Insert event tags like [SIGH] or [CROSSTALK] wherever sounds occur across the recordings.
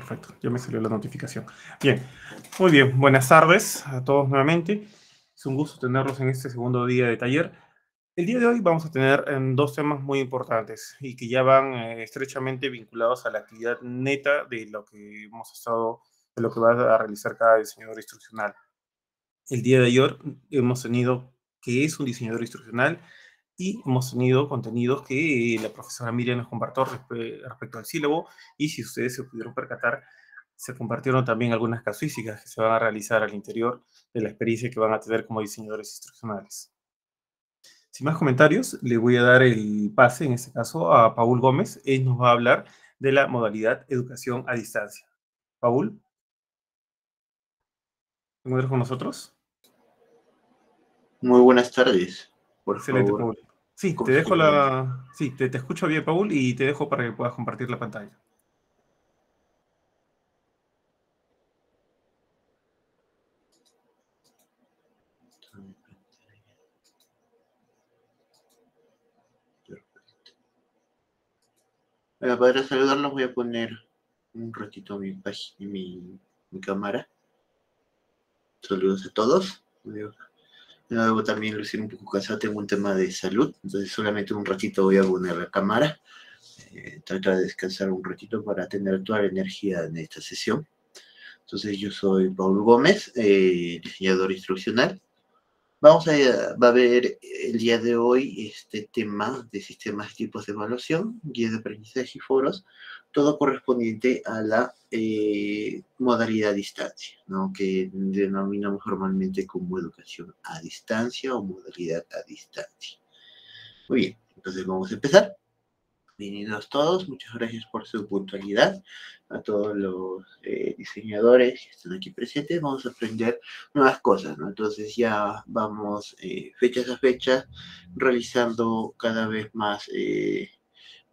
perfecto. Ya me salió la notificación. Bien, muy bien. Buenas tardes a todos nuevamente. Es un gusto tenerlos en este segundo día de taller. El día de hoy vamos a tener em, dos temas muy importantes y que ya van eh, estrechamente vinculados a la actividad neta de lo que hemos estado, de lo que va a realizar cada diseñador instruccional. El día de ayer hemos tenido que es un diseñador instruccional y hemos tenido contenidos que eh, la profesora Miriam nos compartió respecto al sílabo y si ustedes se pudieron percatar, se compartieron también algunas casuísticas que se van a realizar al interior de la experiencia que van a tener como diseñadores instruccionales. Sin más comentarios, le voy a dar el pase, en este caso, a Paul Gómez. Él nos va a hablar de la modalidad educación a distancia. Paul, ¿te encuentras con nosotros? Muy buenas tardes. Por Excelente, Paul. Sí, te dejo la. Sí, te, escucho bien, Paul, y te dejo para que puedas compartir la pantalla. Para saludarlos voy a poner un ratito mi, mi, mi cámara. Saludos a todos. Yo también lucir un poco cansado, tengo un tema de salud, entonces solamente un ratito voy a poner la cámara. Eh, trata de descansar un ratito para tener toda la energía en esta sesión. Entonces yo soy Paul Gómez, eh, diseñador instruccional. Vamos a, va a ver el día de hoy este tema de sistemas tipos de evaluación, guías de aprendizaje y foros, todo correspondiente a la eh, modalidad a distancia, ¿no? que denominamos normalmente como educación a distancia o modalidad a distancia. Muy bien, entonces vamos a empezar. Bienvenidos todos, muchas gracias por su puntualidad. A todos los eh, diseñadores que están aquí presentes, vamos a aprender nuevas cosas, ¿no? Entonces ya vamos eh, fechas a fecha realizando cada vez más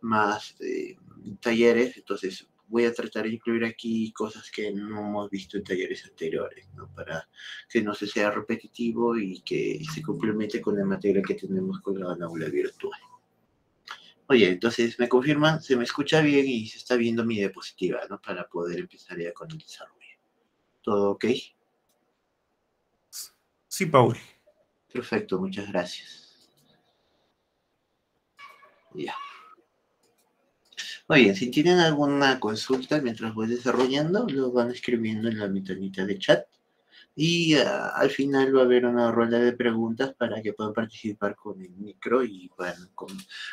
más eh, talleres, entonces voy a tratar de incluir aquí cosas que no hemos visto en talleres anteriores, ¿no? para que no se sea repetitivo y que se complemente con la materia que tenemos con la aula virtual. Oye, entonces me confirman, se me escucha bien y se está viendo mi diapositiva, ¿no? Para poder empezar ya con el desarrollo. ¿Todo ok? Sí, Paul. Perfecto, muchas gracias. Ya. Oye, si tienen alguna consulta mientras voy desarrollando, lo van escribiendo en la mitadita de chat. Y ah, al final va a haber una rueda de preguntas para que puedan participar con el micro y puedan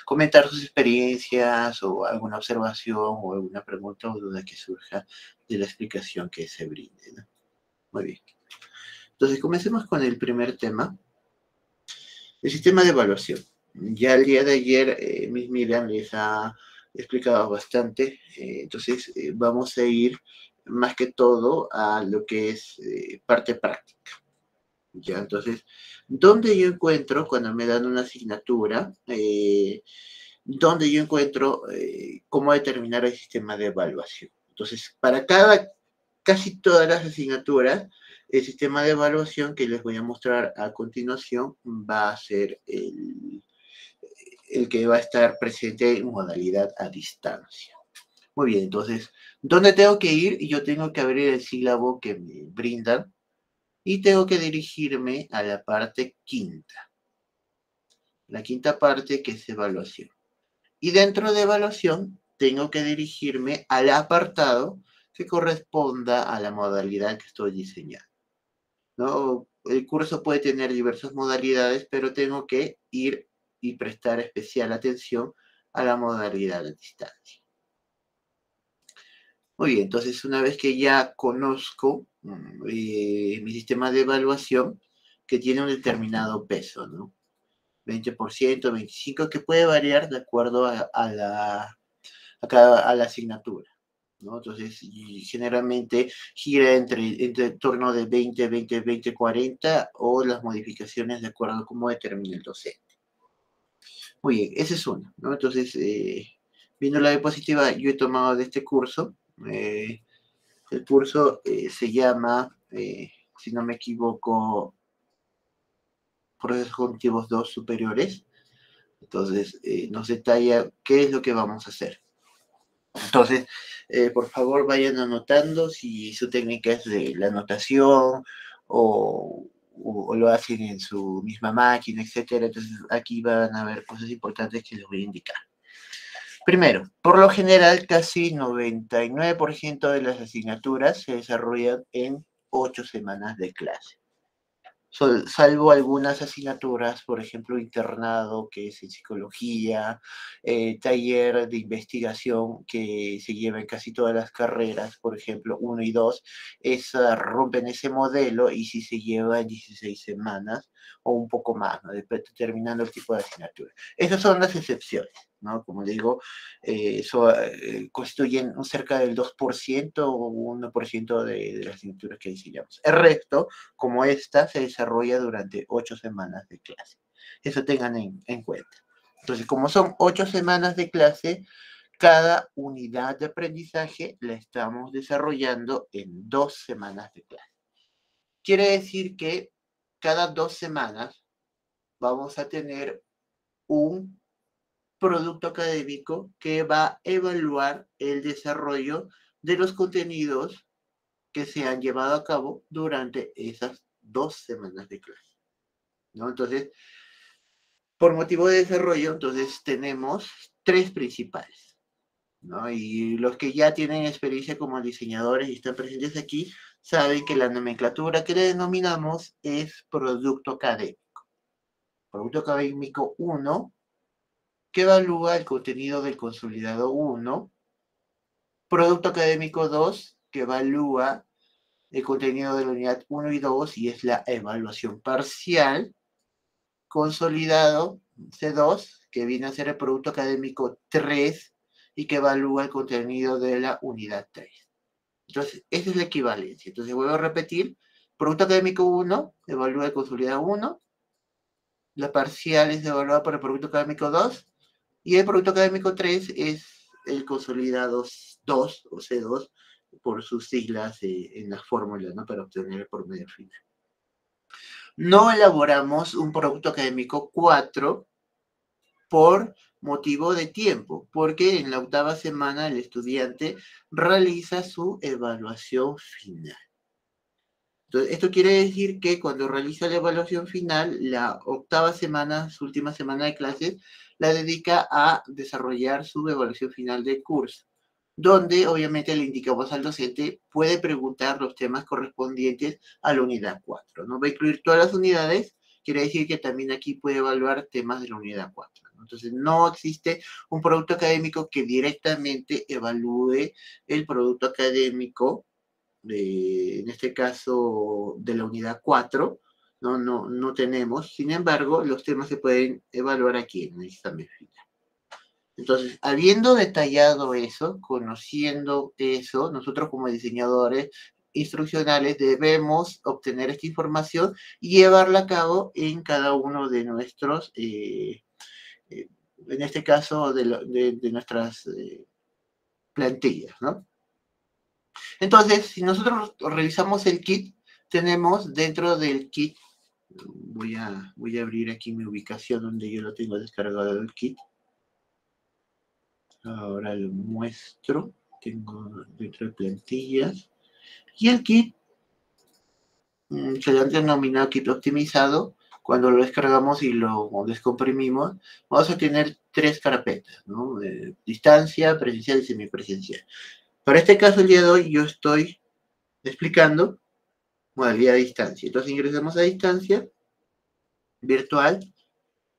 comentar sus experiencias o alguna observación o alguna pregunta o duda que surja de la explicación que se brinde. ¿no? Muy bien. Entonces, comencemos con el primer tema. El sistema de evaluación. Ya el día de ayer, eh, Miss Miriam les ha explicado bastante. Eh, entonces, eh, vamos a ir más que todo a lo que es eh, parte práctica. Ya, entonces, ¿dónde yo encuentro cuando me dan una asignatura? ¿Dónde yo encuentro cómo determinar el sistema de evaluación? Entonces, para cada, casi todas las asignaturas, el sistema de evaluación que les voy a mostrar a continuación va a ser el el que va a estar presente en modalidad a distancia. Muy bien, entonces, ¿dónde tengo que ir? Yo tengo que abrir el sílabo que me brindan y tengo que dirigirme a la parte quinta. La quinta parte que es evaluación. Y dentro de evaluación tengo que dirigirme al apartado que corresponda a la modalidad que estoy diseñando. ¿No? El curso puede tener diversas modalidades, pero tengo que ir y prestar especial atención a la modalidad de distancia. Muy bien, entonces una vez que ya conozco eh, mi sistema de evaluación que tiene un determinado peso, ¿no? 20%, 25%, que puede variar de acuerdo a, la, a, la asignatura. ¿no? Entonces, generalmente gira entre, entre en torno de 20, 20, 20, 40 o las modificaciones de acuerdo a cómo determina el docente. Muy bien, ese es uno, ¿no? Entonces, eh, viendo la diapositiva, yo he tomado de este curso. Eh, el curso eh, se llama, si no me equivoco, procesos cognitivos 2 superiores. Entonces, nos detalla qué es lo que vamos a hacer. Entonces, por favor, vayan anotando si su técnica es de la anotación o o, lo hacen en su misma máquina, etcétera. Entonces aquí van a ver cosas importantes que les voy a indicar. Primero, por lo general casi 99% de las asignaturas se desarrollan en ocho semanas de clase salvo algunas asignaturas, por ejemplo, internado, que es en psicología, eh, taller de investigación, que se lleva en casi todas las carreras, por ejemplo, uno y 2, es, rompen ese modelo y si se lleva en 16 semanas o un poco más, ¿no? determinando el tipo de asignatura. Esas son las excepciones. Como digo, eh, eso eh, constituye cerca del 2% o 1% de, de las asignaturas que diseñamos. El resto, como esta, se desarrolla durante ocho semanas de clase. Eso tengan en, cuenta. Entonces, como son ocho semanas de clase, cada unidad de aprendizaje la estamos desarrollando en dos semanas de clase. Quiere decir que cada dos semanas vamos a tener un producto académico que va a evaluar el desarrollo de los contenidos que se han llevado a cabo durante esas dos semanas de clase. ¿no? Entonces, por motivo de desarrollo, entonces tenemos tres principales. ¿no? Y los que ya tienen experiencia como diseñadores y están presentes aquí, saben que la nomenclatura que le denominamos es producto académico. Producto académico 1 que evalúa el contenido del consolidado 1, producto académico 2, que evalúa el contenido de la unidad 1 y 2 y es la evaluación parcial, consolidado C2, que viene a ser el producto académico 3 y que evalúa el contenido de la unidad 3. Entonces, esa es la equivalencia. Entonces, vuelvo a repetir, producto académico 1 evalúa el consolidado 1, la parcial es evaluada por el producto académico 2 y el producto académico 3 es el consolidado 2 o C2 por sus siglas eh, en la fórmula, ¿no? Para obtener el medio final. No elaboramos un producto académico 4 por motivo de tiempo, porque en la octava semana el estudiante realiza su evaluación final. Entonces, esto quiere decir que cuando realiza la evaluación final, la octava semana, su última semana de clases, la dedica a desarrollar su evaluación final de curso, donde obviamente le indicamos al docente puede preguntar los temas correspondientes a la unidad 4. No va a incluir todas las unidades, quiere decir que también aquí puede evaluar temas de la unidad 4. Entonces, no existe un producto académico que directamente evalúe el producto académico, de, en este caso de la unidad 4, no, no, tenemos. Sin embargo, los temas se pueden evaluar aquí en esta examen Entonces, habiendo detallado eso, conociendo eso, nosotros como diseñadores instruccionales debemos obtener esta información y llevarla a cabo en cada uno de nuestros, eh, eh, en este caso, de, nuestras eh, plantillas, ¿no? Entonces, si nosotros revisamos el kit, tenemos dentro del kit voy a, abrir aquí mi ubicación donde yo lo tengo descargado el kit. Ahora lo muestro. Tengo dentro de plantillas. Y el kit mm, se le han denominado kit optimizado. Cuando lo descargamos y lo descomprimimos, vamos a tener tres carpetas, ¿no? Eh, distancia, presencial y semipresencial. Para este caso, el día de hoy, yo estoy explicando modalidad a distancia. Entonces ingresamos a distancia virtual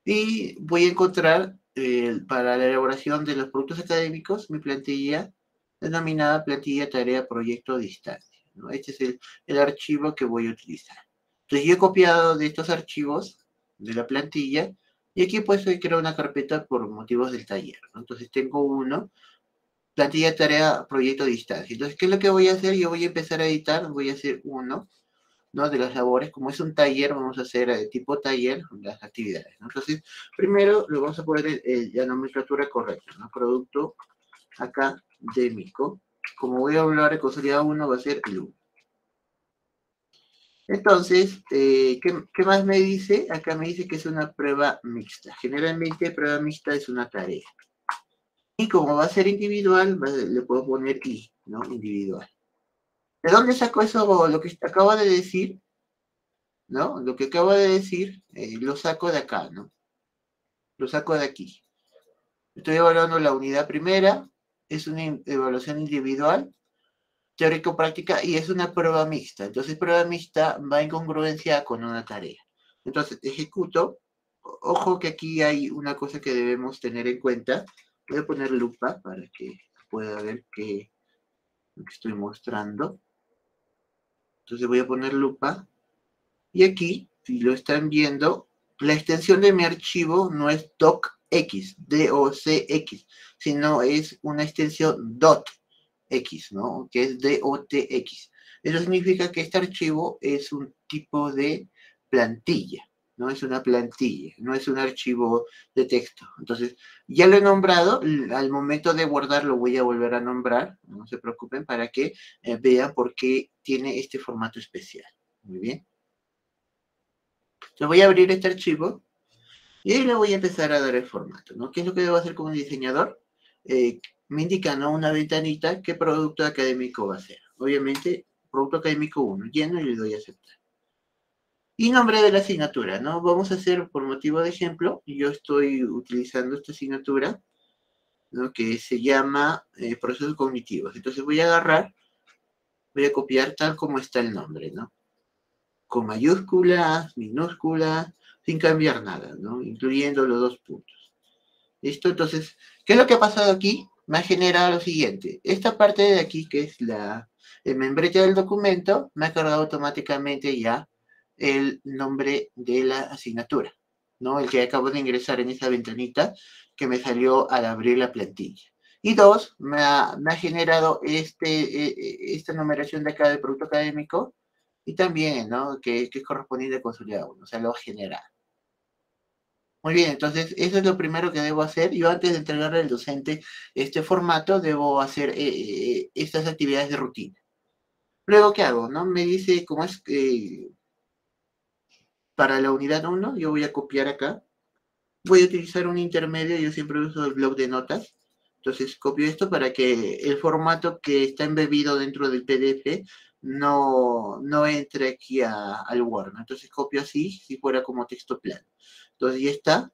y voy a encontrar eh, para la elaboración de los productos académicos mi plantilla denominada plantilla tarea proyecto distancia. ¿no? Este es el, el archivo que voy a utilizar. Entonces yo he copiado de estos archivos de la plantilla y aquí puesto y creo una carpeta por motivos del taller. Entonces tengo uno, plantilla tarea proyecto distancia. Entonces, ¿qué es lo que voy a hacer? Yo voy a empezar a editar, voy a hacer uno, ¿no? de las labores, como es un taller, vamos a hacer de eh, tipo taller las actividades. Entonces, primero le vamos a poner la nomenclatura correcta, ¿no? producto académico. Como voy a hablar de consolidado 1, va a ser el Entonces, eh, ¿qué, ¿qué, más me dice? Acá me dice que es una prueba mixta. Generalmente, prueba mixta es una tarea. Y como va a ser individual, le puedo poner I, ¿no? Individual. ¿De dónde saco eso lo que acaba de decir? ¿No? Lo que acabo de decir eh, lo saco de acá, ¿no? Lo saco de aquí. Estoy evaluando la unidad primera, es una evaluación individual, teórico-práctica y es una prueba mixta. Entonces, prueba mixta va en congruencia con una tarea. Entonces, ejecuto. Ojo que aquí hay una cosa que debemos tener en cuenta. Voy a poner lupa para que pueda ver qué, lo que estoy mostrando. Entonces voy a poner lupa. Y aquí, si lo están viendo, la extensión de mi archivo no es docx, docx, sino es una extensión dotx, ¿no? Que es dotx. Eso significa que este archivo es un tipo de plantilla no es una plantilla, no es un archivo de texto. Entonces, ya lo he nombrado, al momento de guardarlo voy a volver a nombrar, no se preocupen, para que eh, vean por qué tiene este formato especial. Muy bien. Entonces voy a abrir este archivo y le voy a empezar a dar el formato, ¿no? ¿Qué es lo que debo hacer como diseñador? Eh, me indica, Una ventanita, ¿qué producto académico va a ser? Obviamente, producto académico 1, lleno y le doy a aceptar. Y nombre de la asignatura, ¿no? Vamos a hacer por motivo de ejemplo, yo estoy utilizando esta asignatura, ¿no? Que se llama eh, procesos cognitivos. Entonces voy a agarrar, voy a copiar tal como está el nombre, ¿no? Con mayúsculas, minúsculas, sin cambiar nada, ¿no? Incluyendo los dos puntos. Esto, Entonces, ¿qué es lo que ha pasado aquí? Me ha generado lo siguiente. Esta parte de aquí, que es la, el del documento, me ha cargado automáticamente ya el nombre de la asignatura, ¿no? El que acabo de ingresar en esa ventanita que me salió al abrir la plantilla. Y dos, me ha, generado este, e, e, esta numeración de acá del producto académico y también, ¿no? Que, es correspondiente a consolidado 1, o sea, lo genera. Muy bien, entonces eso es lo primero que debo hacer. Yo antes de entregarle al docente este formato, debo hacer eh, eh, estas actividades de rutina. Luego, ¿qué hago? ¿No? Me dice cómo es, eh, para la unidad 1, yo voy a copiar acá. Voy a utilizar un intermedio, yo siempre uso el blog de notas. Entonces copio esto para que el formato que está embebido dentro del PDF no, no entre aquí al Word. Entonces copio así, si fuera como texto plano. Entonces ya está.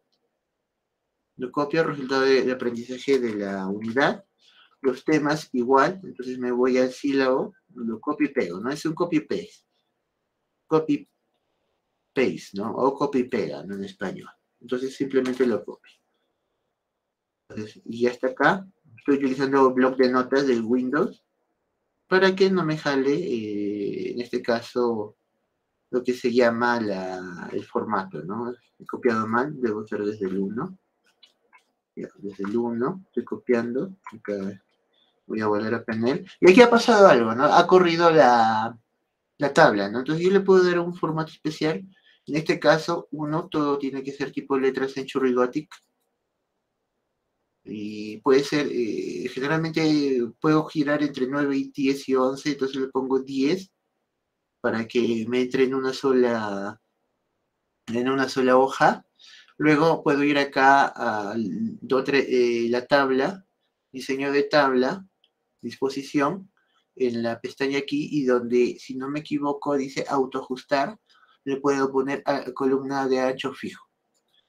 Lo copio, resultado del de aprendizaje de la unidad. Los temas igual, entonces me voy al sílabo, lo copio y pego, ¿no? Es un copy-paste. Copy paste, ¿no? O copy pega, ¿no? En español. Entonces simplemente lo copio. y ya está acá. Estoy utilizando el bloc de notas del Windows para que no me jale, eh, en este caso, lo que se llama la, el formato, ¿no? He copiado mal, debo ser desde el 1. desde el 1, estoy copiando. Acá voy a volver a panel. Y aquí ha pasado algo, ¿no? Ha corrido la, la tabla, ¿no? Entonces yo le puedo dar un formato especial en este caso, uno, todo tiene que ser tipo letras en Churri Y puede ser, eh, generalmente puedo girar entre 9 y 10 y 11, entonces le pongo 10 para que me entre en una sola, en una sola hoja. Luego puedo ir acá a eh, la tabla, diseño de tabla, disposición, en la pestaña aquí y donde, si no me equivoco, dice autoajustar le puedo poner a, columna de ancho fijo.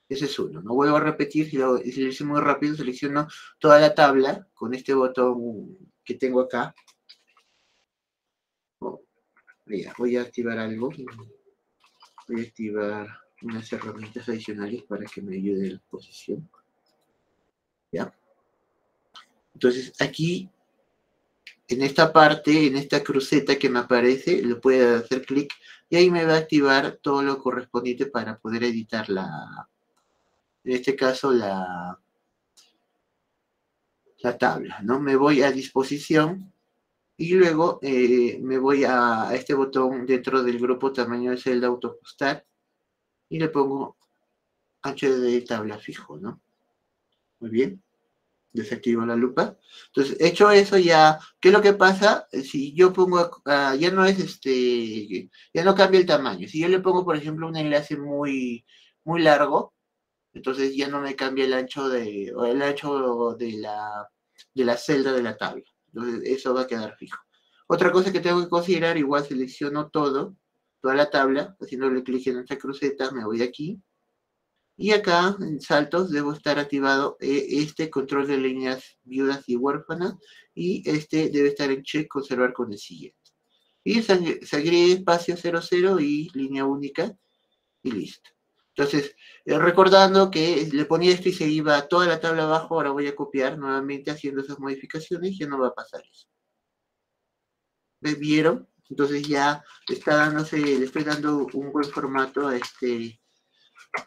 Ese es uno. No vuelvo a repetir, si lo, si hice muy rápido, selecciono toda la tabla con este botón que tengo acá. Oh, voy a activar algo. Voy a activar unas herramientas adicionales para que me ayude la posición. ¿Ya? Entonces, aquí, en esta parte, en esta cruceta que me aparece, le puedo hacer clic y ahí me va a activar todo lo correspondiente para poder editar la, en este caso la, tabla, ¿no? Me voy a disposición y luego eh, me voy a, este botón dentro del grupo tamaño de celda autopostar y le pongo de tabla fijo, ¿no? Muy bien desactivo la lupa. Entonces, hecho eso ya, ¿qué es lo que pasa? Si yo pongo, ya no es este, ya no cambia el tamaño. Si yo le pongo, por ejemplo, un enlace muy, muy largo, entonces ya no me cambia el ancho de, el ancho de la, de la celda de la tabla. Entonces, eso va a quedar fijo. Otra cosa que tengo que considerar, igual selecciono todo, toda la tabla, haciéndole clic en esta cruceta, me voy aquí, y acá en saltos debo estar activado eh, este control de líneas viudas y huérfanas y este debe estar en check conservar con el siguiente. Y se agrega espacio 00 y línea única y listo. Entonces, eh, recordando que le ponía esto y se iba a toda la tabla abajo, ahora voy a copiar nuevamente haciendo esas modificaciones, ya no va a pasar eso. ¿Me vieron? Entonces ya está dándose, le estoy dando un buen formato a este,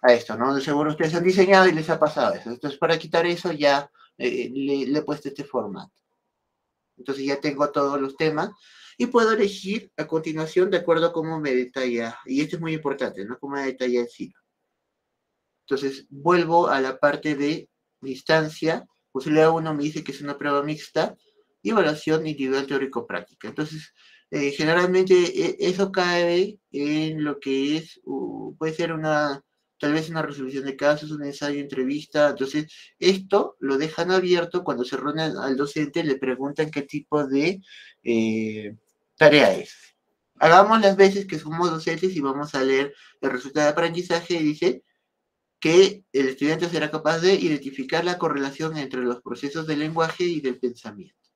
a esto, ¿no? seguro ustedes han diseñado y les ha pasado eso. Entonces, para quitar eso ya eh, le, he puesto este formato. Entonces ya tengo todos los temas y puedo elegir a continuación de acuerdo a cómo me detalla. Y esto es muy importante, ¿no? Cómo me detalla el Entonces vuelvo a la parte de distancia. Posibilidad pues, uno me dice que es una prueba mixta y evaluación individual teórico-práctica. Entonces, eh, generalmente eh, eso cae en lo que es, puede ser una tal vez una resolución de casos, un ensayo, entrevista. Entonces, esto lo dejan abierto cuando se reúnen al docente, le preguntan qué tipo de eh, tarea es. Hagamos las veces que somos docentes y vamos a leer el resultado de aprendizaje y dice que el estudiante será capaz de identificar la correlación entre los procesos del lenguaje y del pensamiento,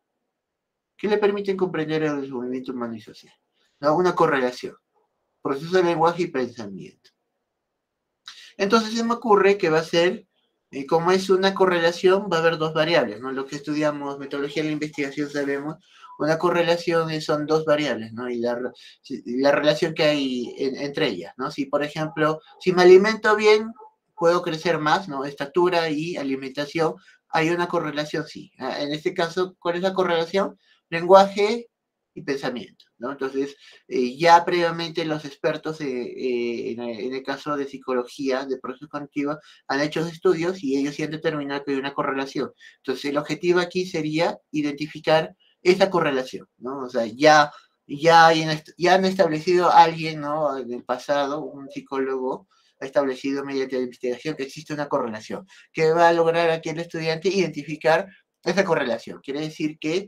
que le permiten comprender el movimiento humano y social. Una correlación, proceso de lenguaje y pensamiento. Entonces se me ocurre que va a ser, eh, como es una correlación, va a haber dos variables, ¿no? Lo que estudiamos, metodología de la investigación, sabemos, una correlación son dos variables, ¿no? Y la, relación que hay entre ellas, ¿no? Si, por ejemplo, si me alimento bien, puedo crecer más, ¿no? Estatura y alimentación, hay una correlación, sí. Ah, en este caso, ¿cuál es la correlación? Lenguaje, y pensamiento. ¿no? Entonces, eh, ya previamente los expertos eh, eh, en, el, caso de psicología, de procesos cognitivos, han hecho estudios y ellos sí han determinado que hay una correlación. Entonces, el objetivo aquí sería identificar esa correlación. ¿no? O sea, ya, ya, ya han establecido alguien ¿no? en el pasado, un psicólogo, ha establecido mediante la investigación que existe una correlación, ¿Qué va a lograr aquí el estudiante identificar esa correlación. Quiere decir que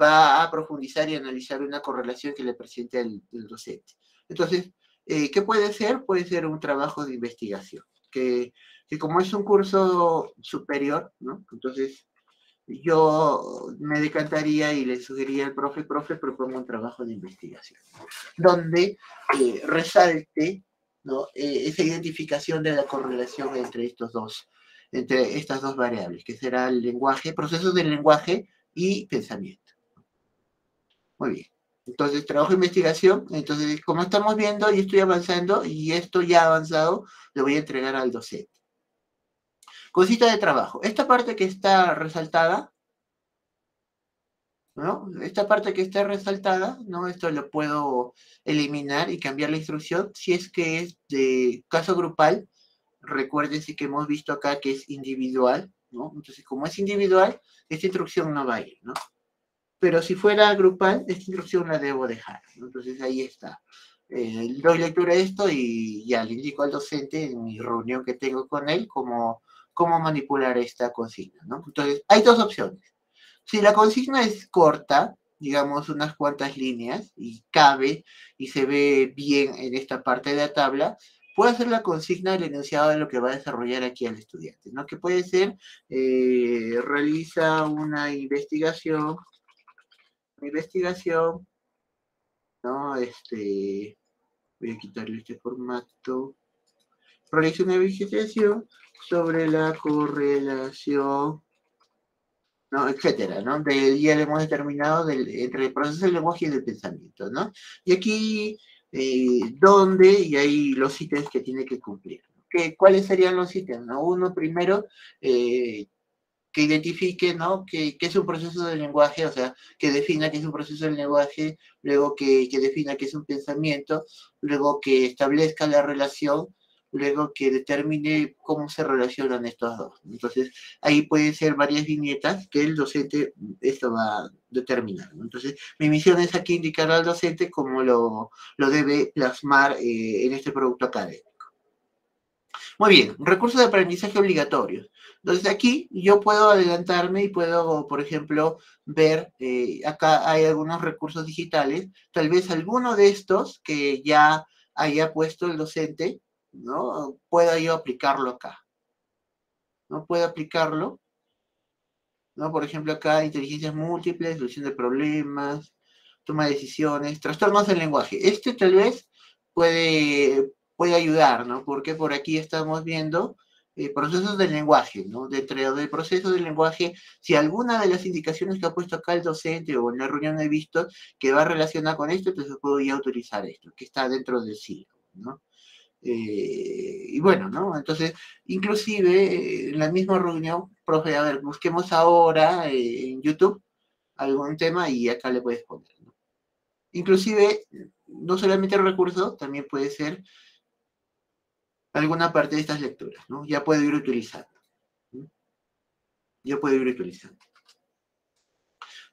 va a profundizar y analizar una correlación que le presente el, docente. Entonces, eh, ¿qué puede ser? Puede ser un trabajo de investigación, que, que como es un curso superior, Entonces, yo me decantaría y le sugeriría al profe, profe, propongo un trabajo de investigación, donde eh, resalte e, esa identificación de la correlación entre, estos dos, entre estas dos variables, que será el lenguaje, procesos del lenguaje y pensamiento. Muy bien. Entonces, trabajo de investigación. Entonces, como estamos viendo, y estoy avanzando y esto ya avanzado, lo voy a entregar al docente. Cosita de trabajo. Esta parte que está resaltada, ¿no? Esta parte que está resaltada, ¿no? Esto lo puedo eliminar y cambiar la instrucción. Si es que es de caso grupal, recuérdense que hemos visto acá que es individual, ¿no? Entonces, como es individual, esta instrucción no va a ir, ¿no? pero si fuera grupal, esta instrucción la debo dejar. Entonces ahí está. Eh, doy lectura a esto y ya le indico al docente en mi reunión que tengo con él cómo, cómo manipular esta consigna. ¿no? Entonces, hay dos opciones. Si la consigna es corta, digamos unas cuantas líneas, y cabe y se ve bien en esta parte de la tabla, puede ser la consigna del enunciado de lo que va a desarrollar aquí el estudiante, ¿no? Que puede ser, eh, realiza una investigación investigación, ¿no? Este, voy a quitarle este formato. Proyección de vegetación sobre la correlación, ¿no? etcétera, ¿no? ya hemos determinado del, entre el proceso del lenguaje y el pensamiento, ¿no? Y aquí, eh, ¿dónde? Y ahí los ítems que tiene que cumplir. ¿Cuáles serían los ítems? ¿no? Uno, primero, eh, que identifique, ¿no? Que, es un proceso del lenguaje, o sea, que defina que es un proceso del lenguaje, luego que, que defina que es un pensamiento, luego que establezca la relación, luego que determine cómo se relacionan estos dos. Entonces, ahí pueden ser varias viñetas que el docente mm, esto va a determinar. Entonces, mi misión es aquí indicar al docente cómo lo, lo debe plasmar eh, en este producto académico. Muy bien, recursos de aprendizaje obligatorios. Entonces, aquí yo puedo adelantarme y puedo, por ejemplo, ver, eh, acá hay algunos recursos digitales, tal vez alguno de estos que ya haya puesto el docente, ¿no? Puedo yo aplicarlo acá. ¿No puedo aplicarlo? ¿No? Por ejemplo, acá inteligencias múltiples, solución de problemas, toma de decisiones, trastornos del lenguaje. Este tal vez puede, puede ayudar, ¿no? Porque por aquí estamos viendo procesos del lenguaje, ¿no? Dentro del proceso del lenguaje, si alguna de las indicaciones que ha puesto acá el docente o en la reunión he visto que va relacionada con esto, entonces puedo ya autorizar esto, que está dentro del siglo, ¿no? Eh, y bueno, ¿no? Entonces, inclusive eh, en la misma reunión, profe, a ver, busquemos ahora eh, en YouTube algún tema y acá le puedes poner, ¿no? Inclusive, no solamente el recurso, también puede ser alguna parte de estas lecturas, ¿no? Ya puedo ir utilizando. Ya puedo ir utilizando.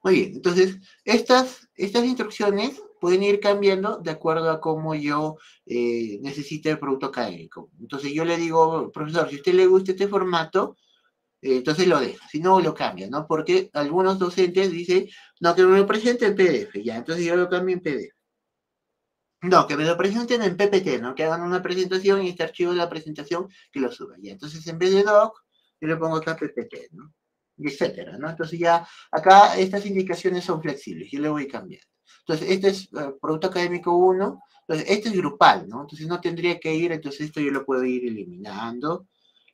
Muy bien, entonces, estas, estas instrucciones pueden ir cambiando de acuerdo a cómo yo eh, necesite el producto académico. Entonces yo le digo, profesor, si a usted le gusta este formato, eh, entonces lo deja, si no, lo cambia, ¿no? Porque algunos docentes dicen, no, que me lo presente en PDF, ya, entonces yo lo cambio en PDF. No, que me lo presenten en PPT, ¿no? Que hagan una presentación y este archivo de la presentación que lo suba. Y entonces en vez de doc, yo le pongo acá PPT, ¿no? Y etcétera, ¿no? Entonces ya acá estas indicaciones son flexibles, yo le voy cambiando. Entonces este es eh, producto académico 1, entonces este es grupal, ¿no? Entonces no tendría que ir, entonces esto yo lo puedo ir eliminando.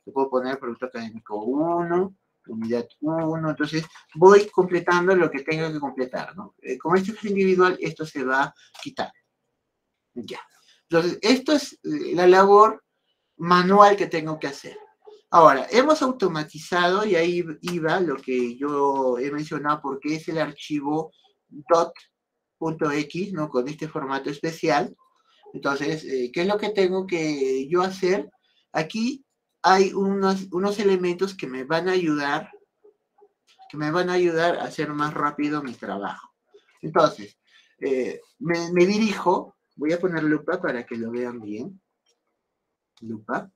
Le puedo poner producto académico 1, unidad 1, entonces voy completando lo que tenga que completar, ¿no? Eh, como esto es individual, esto se va a quitar. Ya. Entonces, esto es eh, la labor manual que tengo que hacer. Ahora, hemos automatizado, y ahí iba lo que yo he mencionado, porque es el archivo .x, ¿no? Con este formato especial. Entonces, eh, ¿qué es lo que tengo que yo hacer? Aquí hay unos, unos elementos que me van a ayudar, que me van a ayudar a hacer más rápido mi trabajo. Entonces, eh, me, me dirijo Voy a poner lupa para que lo vean bien. Lupa.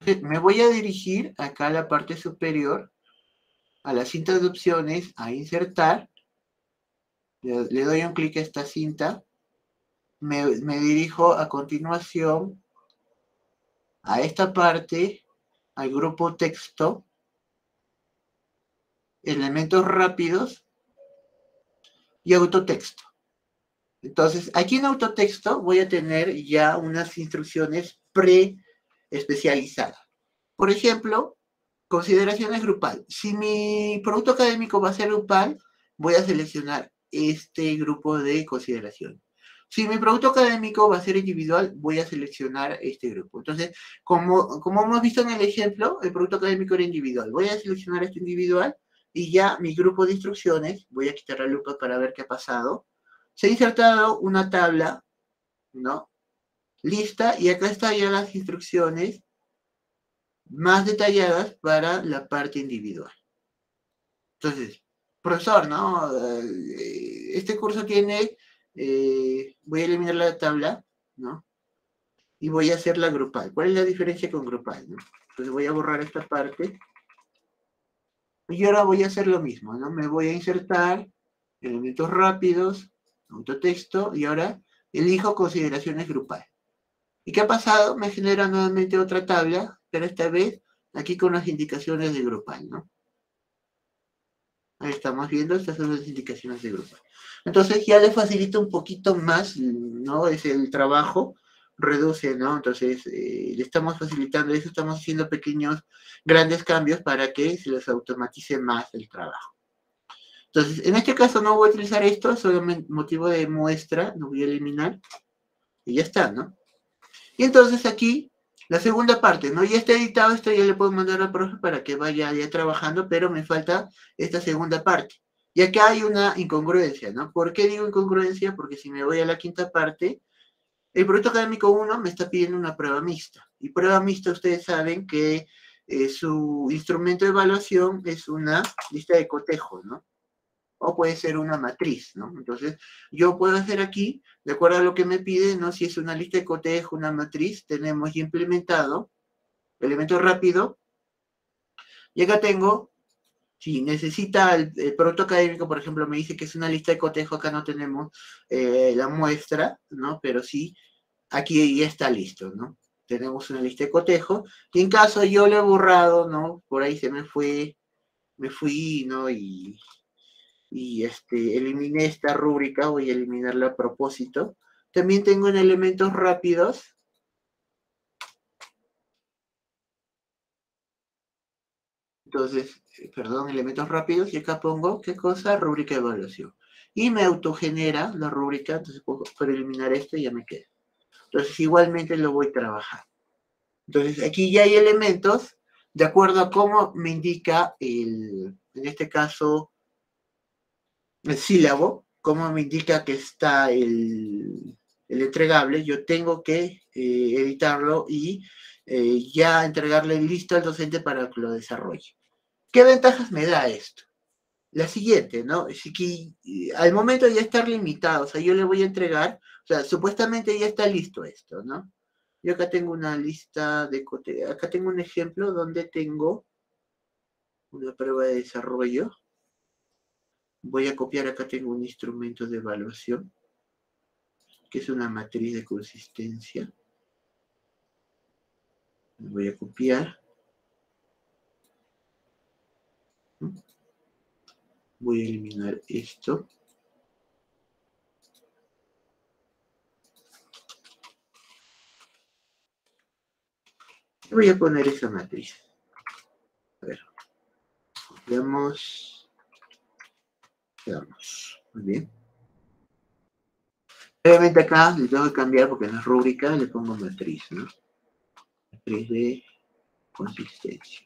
[LAUGHS] Me voy a dirigir acá a la parte superior, a la cinta de opciones, a insertar. Le, doy un clic a esta cinta. Me, me dirijo a continuación a esta parte, al grupo texto, elementos rápidos y autotexto. Entonces, aquí en autotexto voy a tener ya unas instrucciones pre-especializadas. Por ejemplo, consideraciones grupal. Si mi producto académico va a ser grupal, voy a seleccionar este grupo de consideración. Si mi producto académico va a ser individual, voy a seleccionar este grupo. Entonces, como, como hemos visto en el ejemplo, el producto académico era individual. Voy a seleccionar este individual y ya mi grupo de instrucciones, voy a quitar la lupa para ver qué ha pasado se ha insertado una tabla, ¿no? Lista, y acá están ya las instrucciones más detalladas para la parte individual. Entonces, profesor, ¿no? Eh, este curso tiene, eh, voy a eliminar la tabla, ¿no? Y voy a hacer la grupal. ¿Cuál es la diferencia con grupal? Entonces voy a borrar esta parte. Y ahora voy a hacer lo mismo, ¿no? Me voy a insertar elementos rápidos, Autotexto y ahora elijo consideraciones grupales. ¿Y qué ha pasado? Me genera nuevamente otra tabla, pero esta vez aquí con las indicaciones de grupal, ¿no? Ahí estamos viendo, estas son las indicaciones de grupal. Entonces ya le facilita un poquito más, ¿no? Es el trabajo, reduce, ¿no? Entonces eh, le estamos facilitando eso, estamos haciendo pequeños, grandes cambios para que se les automatice más el trabajo. Entonces, en este caso no voy a utilizar esto, solo motivo de muestra, lo voy a eliminar. Y ya está, ¿no? Y entonces aquí, la segunda parte, ¿no? Ya está editado, esto ya le puedo mandar al profe para que vaya ya trabajando, pero me falta esta segunda parte. Y acá hay una incongruencia, ¿no? ¿Por qué digo incongruencia? Porque si me voy a la quinta parte, el proyecto académico 1 me está pidiendo una prueba mixta. Y prueba mixta, ustedes saben que eh, su instrumento de evaluación es una lista de cotejo, ¿no? o puede ser una matriz, ¿no? Entonces, yo puedo hacer aquí, de acuerdo a lo que me pide, ¿no? Si es una lista de cotejo, una matriz, tenemos ya implementado elemento rápido. Y acá tengo, si necesita el, producto académico, por ejemplo, me dice que es una lista de cotejo, acá no tenemos eh, la muestra, ¿no? Pero sí, aquí ya está listo, ¿no? Tenemos una lista de cotejo. Y en caso yo lo he borrado, ¿no? Por ahí se me fue, me fui, ¿no? Y y este, eliminé esta rúbrica, voy a eliminarla a propósito. También tengo en elementos rápidos. Entonces, eh, perdón, elementos rápidos, y acá pongo, ¿qué cosa? Rúbrica de evaluación. Y me autogenera la rúbrica, entonces puedo, eliminar esto y ya me queda. Entonces, igualmente lo voy a trabajar. Entonces, aquí ya hay elementos de acuerdo a cómo me indica el, en este caso, el sílabo, como me indica que está el, entregable, yo tengo que eh, editarlo y eh, ya entregarle listo al docente para que lo desarrolle. ¿Qué ventajas me da esto? La siguiente, ¿no? Si que, eh, al momento ya estar limitado, o sea, yo le voy a entregar, o sea, supuestamente ya está listo esto, ¿no? Yo acá tengo una lista de, acá tengo un ejemplo donde tengo una prueba de desarrollo voy a copiar, acá tengo un instrumento de evaluación, que es una matriz de consistencia. Voy a copiar. Voy a eliminar esto. Voy a poner esa matriz. A ver. Copiamos. Muy bien. Obviamente acá le tengo que cambiar porque en es rúbrica, le pongo matriz, ¿no? Matriz de consistencia.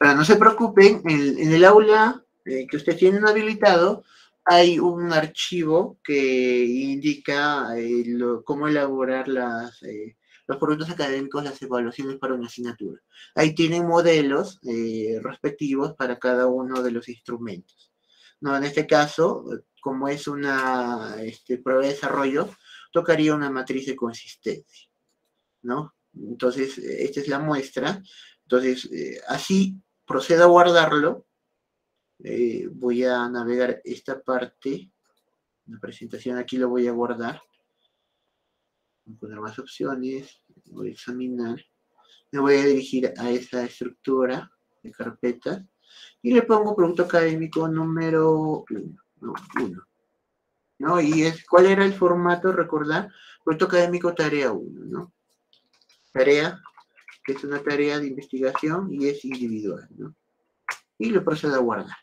no se preocupen, en, el aula eh, que ustedes tienen habilitado, hay un archivo que indica eh, cómo elaborar las, eh, los productos académicos, las evaluaciones para una asignatura. Ahí tienen modelos eh, respectivos para cada uno de los instrumentos. No, en este caso, como es una este, prueba de desarrollo, tocaría una matriz de consistencia, ¿no? Entonces, esta es la muestra. Entonces, eh, así procedo a guardarlo. Eh, voy a navegar esta parte, la presentación aquí lo voy a guardar poner más opciones, voy a examinar, me voy a dirigir a esa estructura de carpetas y le pongo producto académico número 1. No, Y es, ¿cuál era el formato? Recordar, producto académico tarea 1, ¿no? Tarea, que es una tarea de investigación y es individual, ¿no? Y lo procedo a guardar.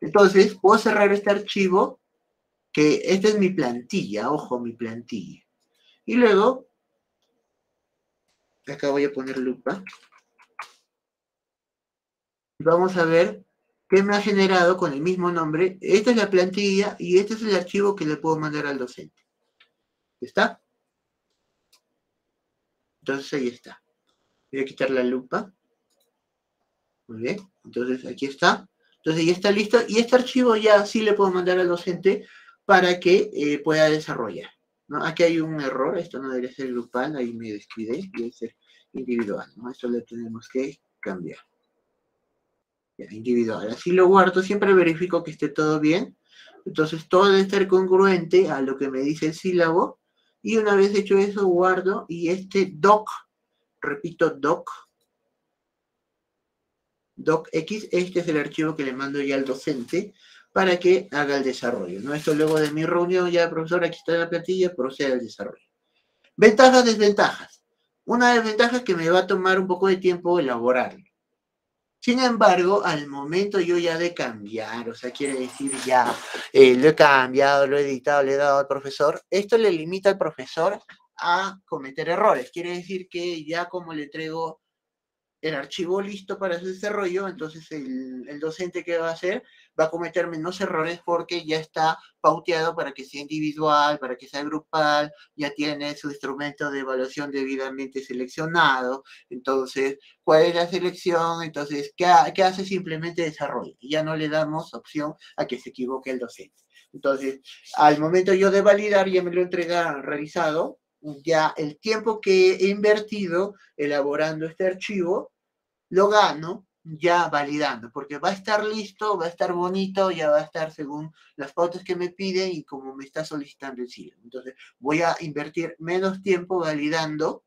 Entonces, puedo cerrar este archivo, que esta es mi plantilla, ojo, mi plantilla. Y luego, acá voy a poner lupa. Vamos a ver qué me ha generado con el mismo nombre. Esta es la plantilla y este es el archivo que le puedo mandar al docente. ¿Está? Entonces ahí está. Voy a quitar la lupa. Muy bien. Entonces aquí está. Entonces ya está listo. Y este archivo ya sí le puedo mandar al docente para que eh, pueda desarrollar. Aquí hay un error, esto no debería ser grupal, ahí me descuidé, debe ser individual, ¿no? lo tenemos que cambiar. individual. Así lo guardo, siempre verifico que esté todo bien. Entonces todo debe estar congruente a lo que me dice el sílabo. Y una vez hecho eso, guardo y este doc, repito doc, doc x. este es el archivo que le mando ya al docente para que haga el desarrollo. ¿no? Esto luego de mi reunión, ya profesor, aquí está la plantilla, procede al desarrollo. Ventajas, desventajas. Una desventaja es que me va a tomar un poco de tiempo elaborarlo. Sin embargo, al momento yo ya de cambiar, o sea, quiere decir ya, eh, lo he cambiado, lo he editado, le he dado al profesor, esto le limita al profesor a cometer errores. Quiere decir que ya como le traigo el archivo listo para su desarrollo, entonces el, docente qué va a hacer va a cometer menos errores porque ya está pauteado para que sea individual, para que sea grupal, ya tiene su instrumento de evaluación debidamente seleccionado. Entonces, ¿cuál es la selección? Entonces, ¿qué, hace? Simplemente desarrollo. ya no le damos opción a que se equivoque el docente. Entonces, al momento yo de validar, ya me lo entregaron, realizado, ya el tiempo que he invertido elaborando este archivo, lo gano ya validando, porque va a estar listo, va a estar bonito, ya va a estar según las pautas que me piden y como me está solicitando el sitio. Entonces, voy a invertir menos tiempo validando,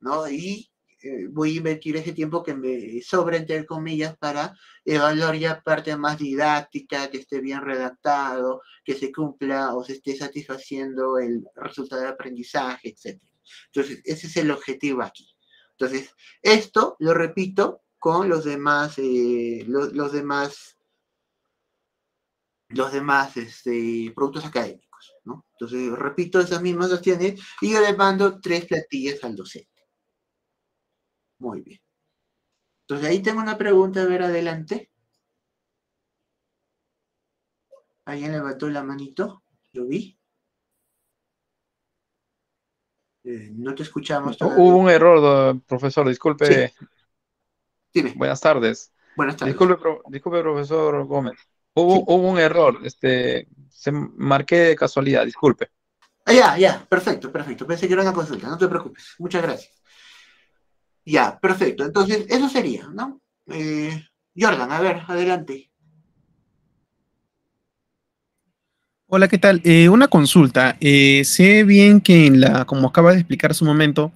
¿no? Y eh, voy a invertir ese tiempo que me sobra, entre comillas, para evaluar ya parte más didáctica, que esté bien redactado, que se cumpla o se esté satisfaciendo el resultado de aprendizaje, etc. Entonces, ese es el objetivo aquí. Entonces, esto, lo repito, con los demás, eh, los, demás, los demás este, productos académicos, ¿no? Entonces, repito esas mismas tienen y yo le mando tres platillas al docente. Muy bien. Entonces, ahí tengo una pregunta, a ver, adelante. ¿Alguien levantó la manito? ¿Lo vi? Eh, no te escuchamos. Hubo un error, profesor, disculpe. Sí. Buenas tardes. Buenas Disculpe, profesor Gómez. Hubo, un error, este, se marqué de casualidad, disculpe. Ah, ya, ya, perfecto, perfecto. Pensé que era una consulta, no te preocupes. Muchas gracias. Ya, perfecto. Entonces, eso sería, ¿no? Eh, Jordan, a ver, adelante. Hola, ¿qué tal? Eh, una consulta. Eh, sé bien que en la, como acaba de explicar su momento,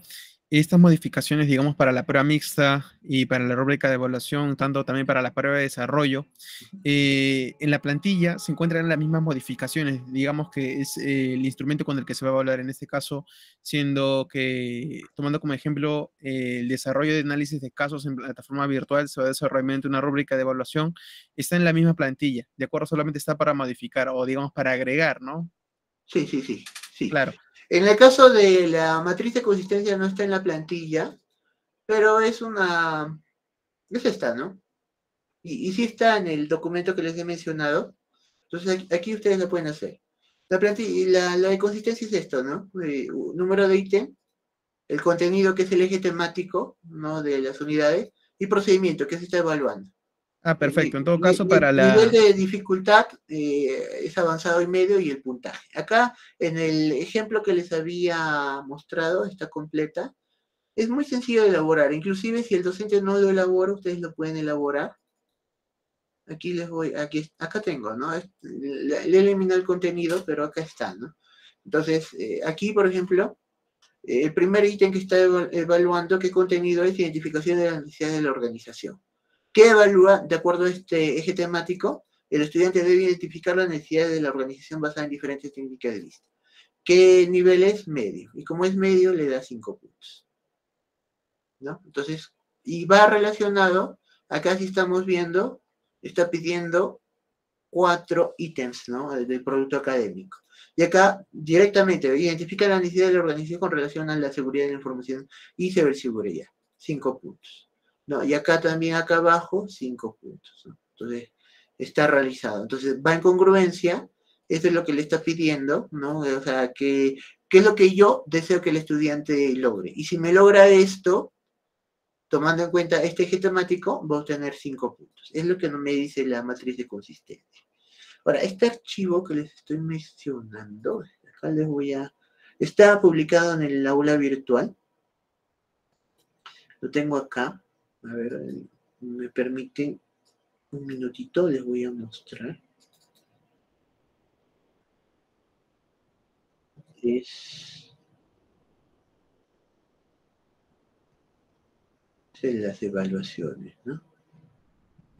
estas modificaciones, digamos, para la prueba mixta y para la rúbrica de evaluación, tanto también para la prueba de desarrollo, eh, en la plantilla se encuentran las mismas modificaciones, digamos que es eh, el instrumento con el que se va a evaluar en este caso, siendo que, tomando como ejemplo eh, el desarrollo de análisis de casos en plataforma virtual, se va a desarrollar mediante una rúbrica de evaluación, está en la misma plantilla, ¿de acuerdo? Solamente está para modificar o, digamos, para agregar, ¿no? Sí, sí, sí. sí. Claro. En el caso de la matriz de consistencia no está en la plantilla, pero es una... es esta, ¿no? Y, sí está en el documento que les he mencionado. Entonces aquí, ustedes lo pueden hacer. La, plantilla, la, la de consistencia es esto, ¿no? número de ítem, el contenido que es el eje temático, ¿no? De las unidades, y procedimiento que se está evaluando. Ah, perfecto. En todo caso, para el nivel de dificultad eh, es avanzado y medio y el puntaje. Acá, en el ejemplo que les había mostrado, está completa. Es muy sencillo de elaborar. Inclusive, si el docente no lo elabora, ustedes lo pueden elaborar. Aquí les voy, aquí, acá tengo, ¿no? Le, eliminó el contenido, pero acá está, ¿no? Entonces, eh, aquí, por ejemplo, el primer ítem que está evaluando qué contenido es identificación de la necesidad de la organización. ¿Qué evalúa, de acuerdo a este eje temático, el estudiante debe identificar la necesidad de la organización basada en diferentes técnicas de lista. ¿Qué nivel es? Medio. Y como es medio, le da cinco puntos. ¿No? Entonces, y va relacionado, acá si estamos viendo, está pidiendo cuatro ítems, ¿no? Del producto académico. Y acá directamente identifica la necesidad de la organización con relación a la seguridad de la información y ciberseguridad. Cinco puntos. ¿no? Y acá también, acá abajo, cinco puntos. Entonces, está realizado. Entonces, va en congruencia, Esto es lo que le está pidiendo, ¿no? O sea, que, ¿qué es lo que yo deseo que el estudiante logre? Y si me logra esto, tomando en cuenta este eje temático, va a obtener cinco puntos. Es lo que me dice la matriz de consistencia. Ahora, este archivo que les estoy mencionando, voy a... Está publicado en el aula virtual. Lo tengo acá. A ver, me permiten un minutito, les voy a mostrar. Es... de las evaluaciones, ¿no?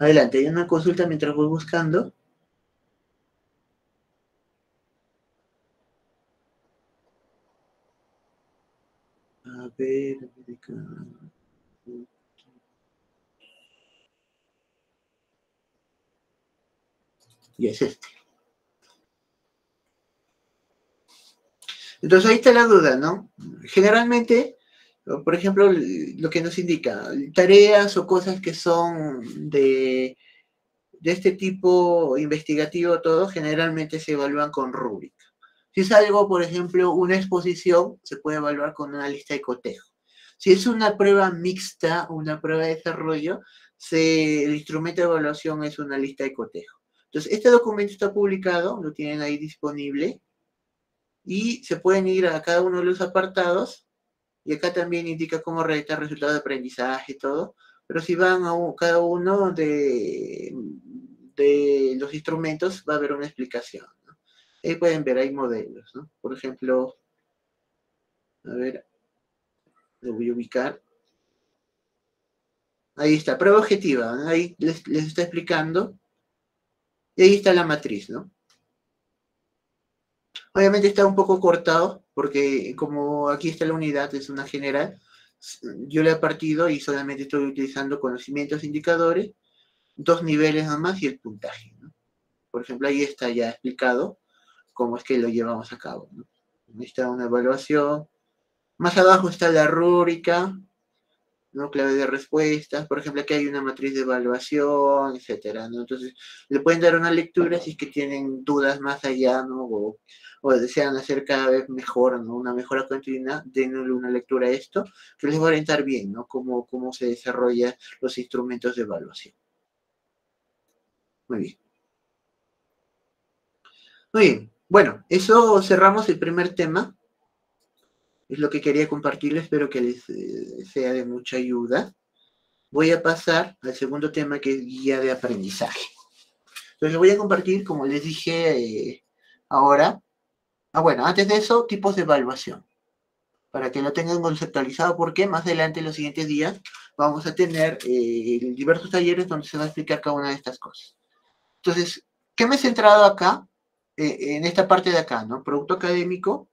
Adelante, hay una consulta mientras voy buscando. A ver, acá. y es este. Entonces ahí está la duda, ¿no? Generalmente, por ejemplo, lo que nos indica, tareas o cosas que son de, de este tipo investigativo, todo, generalmente se evalúan con rúbrica. Si es algo, por ejemplo, una exposición, se puede evaluar con una lista de cotejo. Si es una prueba mixta, una prueba de desarrollo, el instrumento de evaluación es una lista de cotejo. Entonces, este documento está publicado, lo tienen ahí disponible, y se pueden ir a cada uno de los apartados, y acá también indica cómo redactar resultados de aprendizaje y todo, pero si van a cada uno de, de los instrumentos, va a haber una explicación. Ahí pueden ver, hay modelos, Por ejemplo, a ver, lo voy a ubicar. Ahí está, prueba objetiva. Ahí les, está explicando y ahí está la matriz, ¿no? Obviamente está un poco cortado, porque como aquí está la unidad, es una general, yo le he partido y solamente estoy utilizando conocimientos e indicadores, dos niveles nomás y el puntaje. ¿no? Por ejemplo, ahí está ya explicado cómo es que lo llevamos a cabo. ¿no? Ahí está una evaluación. Más abajo está la rúbrica, ¿no? clave de respuestas, por ejemplo, aquí hay una matriz de evaluación, etcétera, Entonces, le pueden dar una lectura si es que tienen dudas más allá, ¿no? O, desean hacer cada vez mejor, ¿no? Una mejora continua, denle una lectura a esto, que les va a orientar bien, ¿no? Cómo, cómo se desarrollan los instrumentos de evaluación. Muy bien. Muy bien. Bueno, eso cerramos el primer tema es lo que quería compartirles, espero que les eh, sea de mucha ayuda. Voy a pasar al segundo tema que es guía de aprendizaje. Entonces, voy a compartir, como les dije eh, ahora, ah, bueno, antes de eso, tipos de evaluación. Para que lo tengan conceptualizado, porque más adelante, en los siguientes días, vamos a tener eh, diversos talleres donde se va a explicar cada una de estas cosas. Entonces, ¿qué me he centrado acá? en esta parte de acá, ¿no? Producto académico,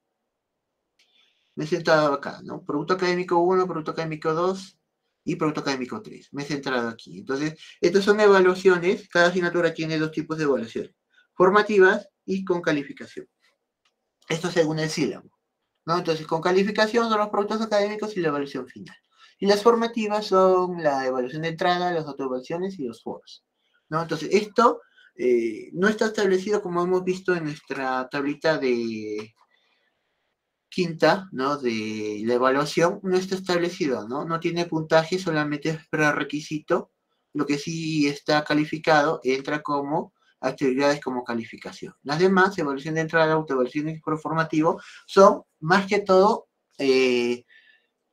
me he centrado acá, ¿no? Producto académico 1, producto académico 2 y producto académico 3. Me he centrado aquí. Entonces, estas son evaluaciones. Cada asignatura tiene dos tipos de evaluación. Formativas y con calificación. Esto según el sílabo. ¿no? Entonces, con calificación son los productos académicos y la evaluación final. Y las formativas son la evaluación de entrada, las auto-evaluaciones y los foros. ¿no? Entonces, esto eh, no está establecido como hemos visto en nuestra tablita de, quinta ¿no? de la evaluación no está establecido, ¿no? no tiene puntaje, solamente es prerequisito. Lo que sí está calificado entra como actividades como calificación. Las demás, evaluación de entrada, autoevaluación y formativo, son más que todo eh,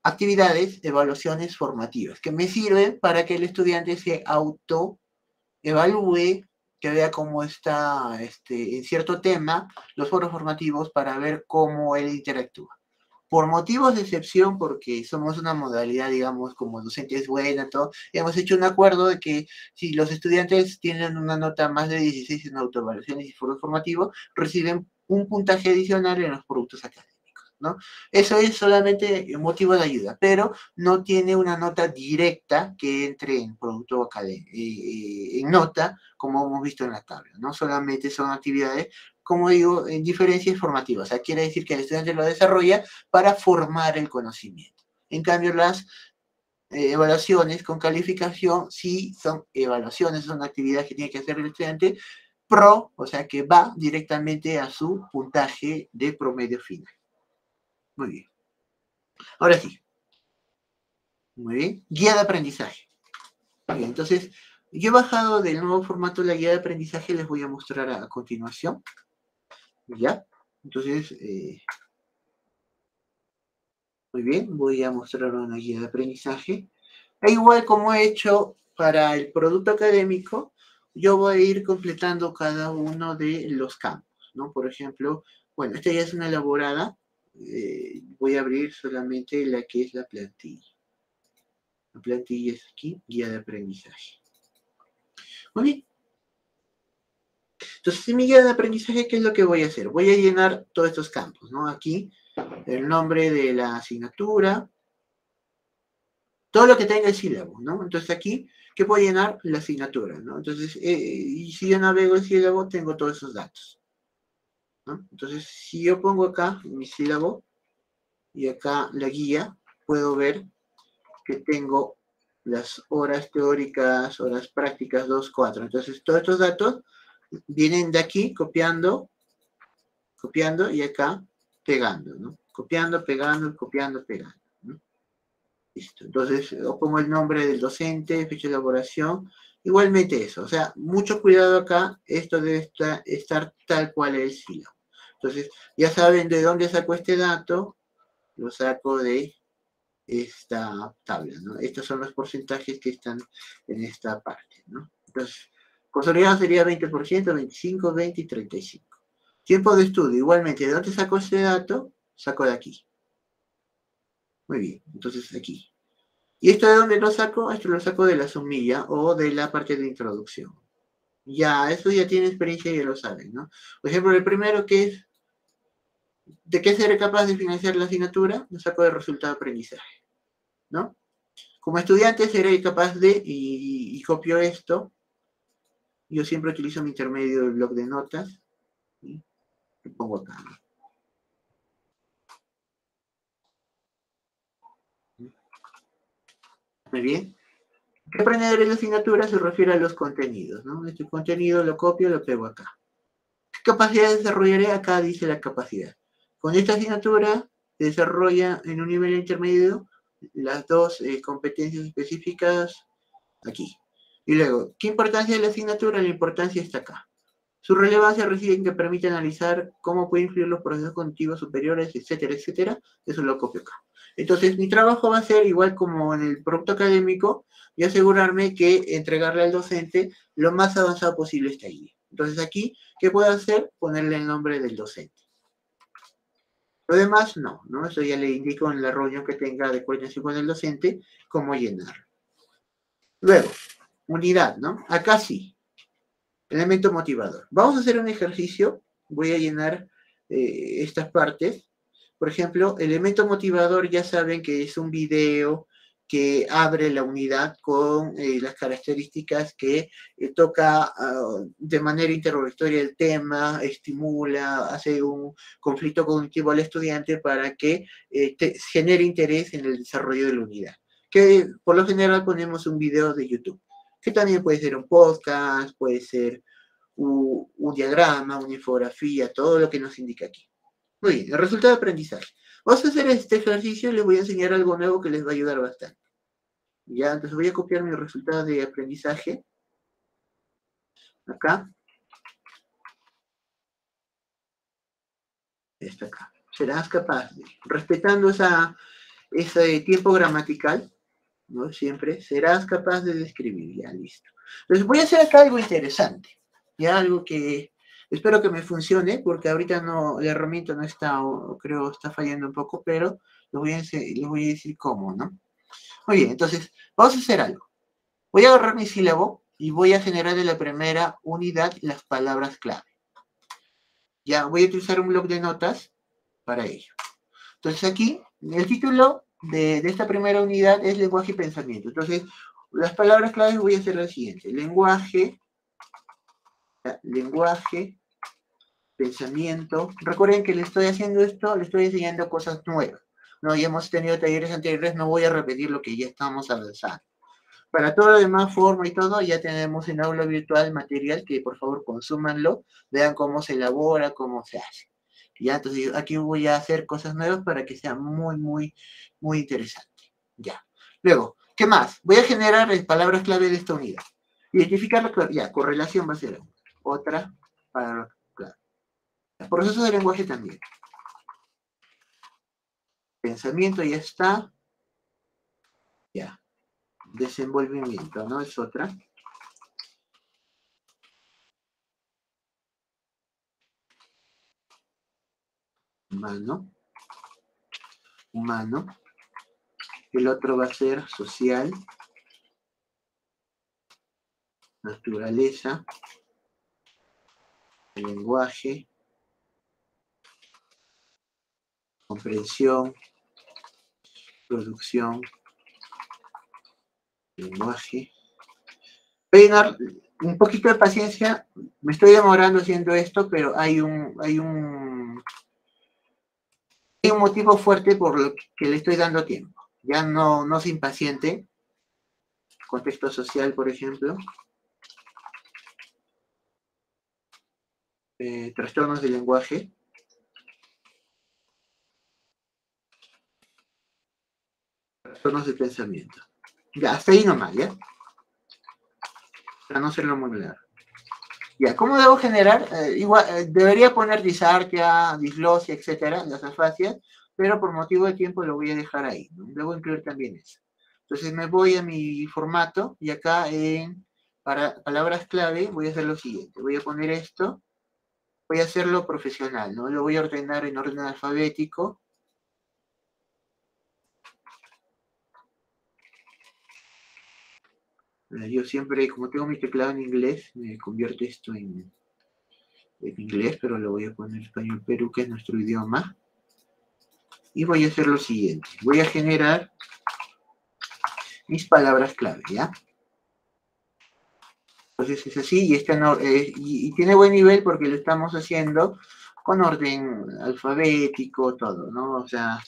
actividades, evaluaciones formativas, que me sirven para que el estudiante se autoevalúe, que vea cómo está este, en cierto tema los foros formativos para ver cómo él interactúa. Por motivos de excepción, porque somos una modalidad, digamos, como docentes buena, todo, hemos hecho un acuerdo de que si los estudiantes tienen una nota más de 16 en autoevaluaciones y foros formativos, reciben un puntaje adicional en los productos académicos. Eso es solamente motivo de ayuda, pero no tiene una nota directa que entre en producto académico, eh, eh, en nota, como hemos visto en la tabla, ¿no? Solamente son actividades como digo, en diferencias formativas. O sea, quiere decir que el estudiante lo desarrolla para formar el conocimiento. En cambio, las eh, evaluaciones con calificación sí son evaluaciones, son actividades que tiene que hacer el estudiante pro, o sea, que va directamente a su puntaje de promedio final. Muy bien. Ahora sí. Muy bien. Guía de aprendizaje. entonces, yo he bajado del nuevo formato la guía de aprendizaje, les voy a mostrar a, continuación. ¿Ya? Entonces, eh, muy bien, voy a mostrar una guía de aprendizaje. E igual como he hecho para el producto académico, yo voy a ir completando cada uno de los campos, ¿no? Por ejemplo, bueno, esta ya es una elaborada, eh, voy a abrir solamente la que es la plantilla. La plantilla es aquí, guía de aprendizaje. Muy bien. Entonces, en mi guía de aprendizaje, ¿qué es lo que voy a hacer? Voy a llenar todos estos campos, ¿no? Aquí, el nombre de la asignatura, todo lo que tenga el sílabo, ¿no? Entonces aquí, ¿qué puedo llenar? La asignatura, ¿no? Entonces, eh, y si yo navego el sílabo, tengo todos esos datos. Entonces, si yo pongo acá mi sílabo y acá la guía, puedo ver que tengo las horas teóricas, horas prácticas 2, 4. Entonces, todos estos datos vienen de aquí copiando, copiando y acá pegando, ¿no? Copiando, pegando, copiando, pegando. Listo. Entonces, o pongo el nombre del docente, fecha de elaboración, Igualmente eso, o sea, mucho cuidado acá, esto debe estar, tal cual es el sílabo. Entonces, ya saben de dónde saco este dato, lo saco de esta tabla, ¿no? Estos son los porcentajes que están en esta parte, ¿no? Entonces, consolidado sería 20%, 25, 20 y 35. Tiempo de estudio, igualmente, ¿de dónde saco este dato? Saco de aquí. Muy bien, entonces aquí. ¿Y esto de dónde lo saco? Esto lo saco de la sumilla o de la parte de introducción. Ya, eso ya tiene experiencia y ya lo saben, ¿no? Por ejemplo, el primero que es, ¿de qué seré capaz de financiar la asignatura? Lo saco de resultado de aprendizaje, ¿no? Como estudiante seré capaz de, y, copio esto, yo siempre utilizo mi intermedio del blog de notas, y lo pongo acá, bien. bien. aprender en la asignatura se refiere a los contenidos, ¿no? Este contenido lo copio, lo pego acá. ¿Qué capacidad desarrollaré? Acá dice la capacidad. Con esta asignatura se desarrolla en un nivel intermedio las dos eh, competencias específicas aquí. Y luego, ¿qué importancia de la asignatura? La importancia está acá. Su relevancia reside en que permite analizar cómo puede influir los procesos cognitivos superiores, etcétera, etcétera. Eso lo copio acá. Entonces, mi trabajo va a ser igual como en el producto académico, y asegurarme que entregarle al docente lo más avanzado posible está ahí. Entonces aquí, ¿qué puedo hacer? Ponerle el nombre del docente. Lo demás no, ¿no? Eso ya le indico en la reunión que tenga de coordinación con el docente cómo llenar. Luego, unidad, ¿no? Acá sí, elemento motivador. Vamos a hacer un ejercicio, voy a llenar eh, estas partes por ejemplo, elemento motivador ya saben que es un video que abre la unidad con eh, las características que eh, toca ah, de manera interrogatoria el tema, estimula, hace un conflicto cognitivo al estudiante para que eh, genere interés en el desarrollo de la unidad. Que por lo general ponemos un video de YouTube, que también puede ser un podcast, puede ser un diagrama, una infografía, todo lo que nos indica aquí. Muy bien, el resultado de aprendizaje. Vamos a hacer este ejercicio y les voy a enseñar algo nuevo que les va a ayudar bastante. Ya, entonces voy a copiar mi resultado de aprendizaje. Acá. Está acá. Serás capaz, de, respetando esa, ese tiempo gramatical, ¿no? Siempre serás capaz de describir, ya listo. Entonces voy a hacer acá algo interesante, ya algo que Espero que me funcione porque ahorita no, la herramienta no está, Creo creo, está fallando un poco, pero les voy, a, voy a decir cómo, ¿no? Muy bien, entonces, vamos a hacer algo. Voy a agarrar mi sílabo y voy a generar de la primera unidad las palabras clave. Ya voy a utilizar un bloc de notas para ello. Entonces aquí, el título de, esta primera unidad es lenguaje y pensamiento. Entonces, las palabras clave voy a hacer las siguientes. Lenguaje, lenguaje, pensamiento. Recuerden que le estoy haciendo esto, le estoy enseñando cosas nuevas. No, ya hemos tenido talleres anteriores, no voy a repetir lo que ya estamos avanzando. Para todo lo demás, forma y todo, ya tenemos en aula virtual material que por favor consúmanlo, vean cómo se elabora, cómo se hace. Ya, entonces aquí voy a hacer cosas nuevas para que sea muy, muy, muy interesante. Ya. Luego, ¿qué más? Voy a generar palabras clave de esta unidad. Identificar la clave, ya, correlación va a ser otra para los procesos de lenguaje también. Pensamiento ya está. Ya. Desenvolvimiento, ¿no? Es otra. Humano. Humano. El otro va a ser social. Naturaleza lenguaje, comprensión, producción, lenguaje. un poquito de paciencia, me estoy demorando haciendo esto, pero hay un, hay un, hay un motivo fuerte por lo que le estoy dando tiempo. Ya no, no se impaciente. Contexto social, por ejemplo. trastornos del lenguaje. Trastornos de pensamiento. Ya, hasta ahí nomás, ¿ya? Para no serlo muy largo. Ya, ¿cómo debo generar? Eh, igual, eh, debería poner disartia, dislocia, etcétera, las afasias, pero por motivo de tiempo lo voy a dejar ahí. ¿no? Debo incluir también eso. Entonces me voy a mi formato y acá en para palabras clave voy a hacer lo siguiente. Voy a poner esto voy a hacerlo profesional, ¿no? Lo voy a ordenar en orden alfabético. Yo siempre, como tengo mi teclado en inglés, me convierte esto en, en inglés, pero lo voy a poner en español Perú, que es nuestro idioma. Y voy a hacer lo siguiente. Voy a generar mis palabras clave, ¿ya? Entonces es así eh, y, tiene buen nivel porque lo estamos haciendo con orden alfabético, todo, ¿no? O sea,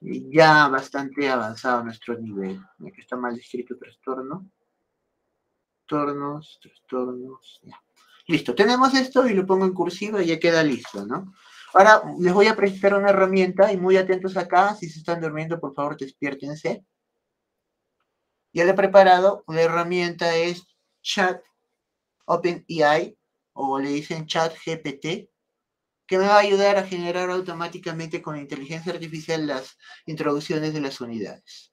ya bastante avanzado nuestro nivel. Aquí está mal escrito trastorno. Trastornos, trastornos, Listo, tenemos esto y lo pongo en cursiva y ya queda listo, ¿no? Ahora les voy a presentar una herramienta y muy atentos acá, si se están durmiendo, por favor, despiértense. Ya le he preparado, la herramienta es Chat OpenAI o le dicen ChatGPT, que me va a ayudar a generar automáticamente con inteligencia artificial las introducciones de las unidades.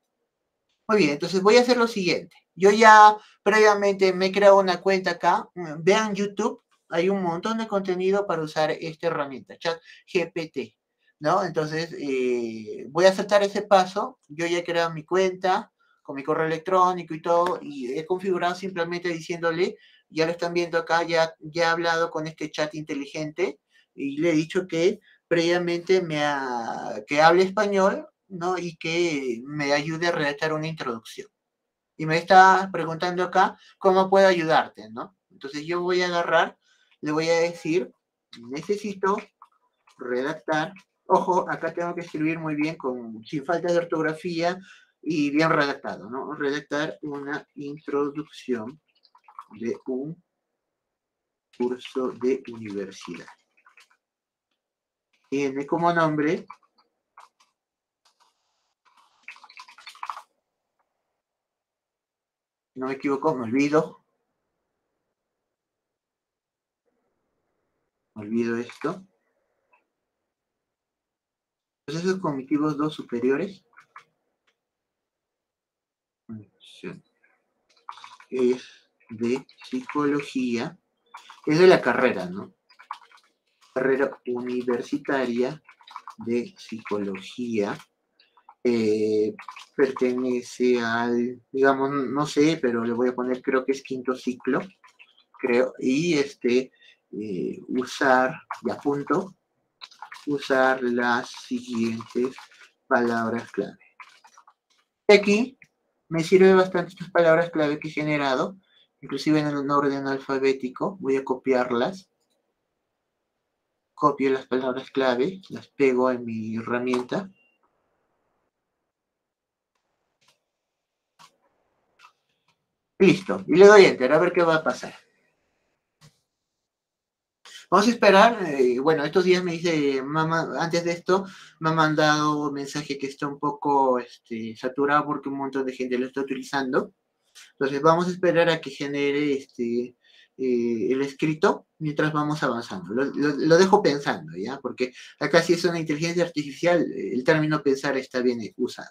Muy bien, entonces voy a hacer lo siguiente. Yo ya previamente me he creado una cuenta acá. Mm, vean YouTube, hay un montón de contenido para usar esta herramienta, ChatGPT. ¿No? Entonces, eh, voy a saltar ese paso. Yo ya he creado mi cuenta con mi correo electrónico y todo, y he configurado simplemente diciéndole ya lo están viendo acá, ya, ya he hablado con este chat inteligente y le he dicho que previamente me que hable español, ¿no? Y que me ayude a redactar una introducción. Y me está preguntando acá cómo puedo ayudarte, ¿no? Entonces yo voy a agarrar, le voy a decir, necesito redactar. Ojo, acá tengo que escribir muy bien, con, sin falta de ortografía y bien redactado, ¿no? Redactar una introducción de un curso de universidad. Tiene como nombre no me equivoco, me olvido. olvido esto. Procesos cognitivos dos superiores. Es de Psicología, es de la carrera, ¿no? Carrera universitaria de Psicología. Eh, pertenece al, digamos, no sé, pero le voy a poner, creo que es quinto ciclo, creo, y este, eh, usar, ya apunto usar las siguientes palabras clave. Aquí me sirve bastante estas palabras clave que he generado inclusive en un orden alfabético, voy a copiarlas. Copio las palabras clave, las pego en mi herramienta. Listo, y le doy enter a ver qué va a pasar. Vamos a esperar, eh, bueno, estos días me dice, mamá, antes de esto me ha mandado un mensaje que está un poco este, saturado porque un montón de gente lo está utilizando entonces vamos a esperar a que genere este, eh, el escrito mientras vamos avanzando. Lo, dejo pensando, ¿ya? Porque acá si es una inteligencia artificial, el término pensar está bien usado.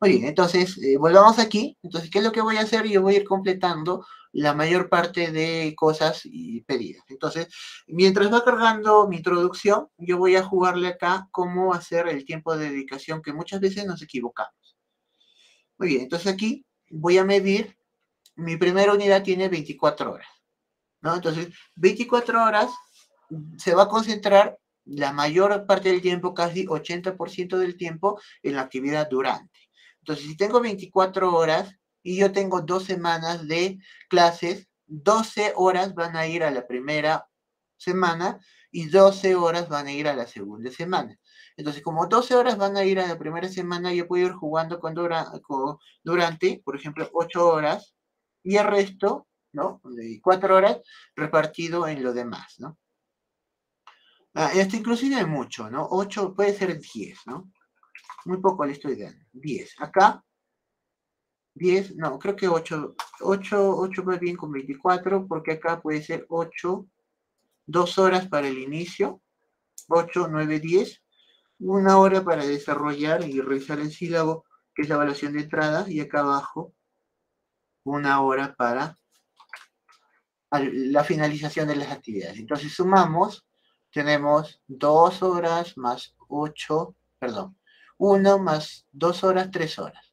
Muy bien, entonces eh, volvamos aquí. Entonces, ¿qué es lo que voy a hacer? Yo voy a ir completando la mayor parte de cosas y pedidas. Entonces, mientras va cargando mi introducción, yo voy a jugarle acá cómo hacer el tiempo de dedicación que muchas veces nos equivocamos. Muy bien, entonces aquí voy a medir mi primera unidad tiene 24 horas, ¿no? Entonces, 24 horas mm, se va a concentrar la mayor parte del tiempo, casi 80% del tiempo, en la actividad durante. Entonces, si tengo 24 horas y yo tengo dos semanas de clases, 12 horas van a ir a la primera semana y 12 horas van a ir a la segunda semana. Entonces, como 12 horas van a ir a la primera semana, yo puedo ir jugando durante, por ejemplo, 8 horas, y el resto, ¿no? De cuatro horas repartido en lo demás, ¿no? Esto ah, inclusive es mucho, ¿no? Ocho puede ser diez, ¿no? Muy poco le estoy dando. Diez. Acá, diez, no, creo que ocho, ocho, ocho más bien con veinticuatro, porque acá puede ser ocho, dos horas para el inicio, ocho, nueve, diez, una hora para desarrollar y revisar el sílabo, que es la evaluación de entrada, y acá abajo una hora para la finalización de las actividades. Entonces sumamos, tenemos dos horas más ocho. perdón, Uno más dos horas, tres horas,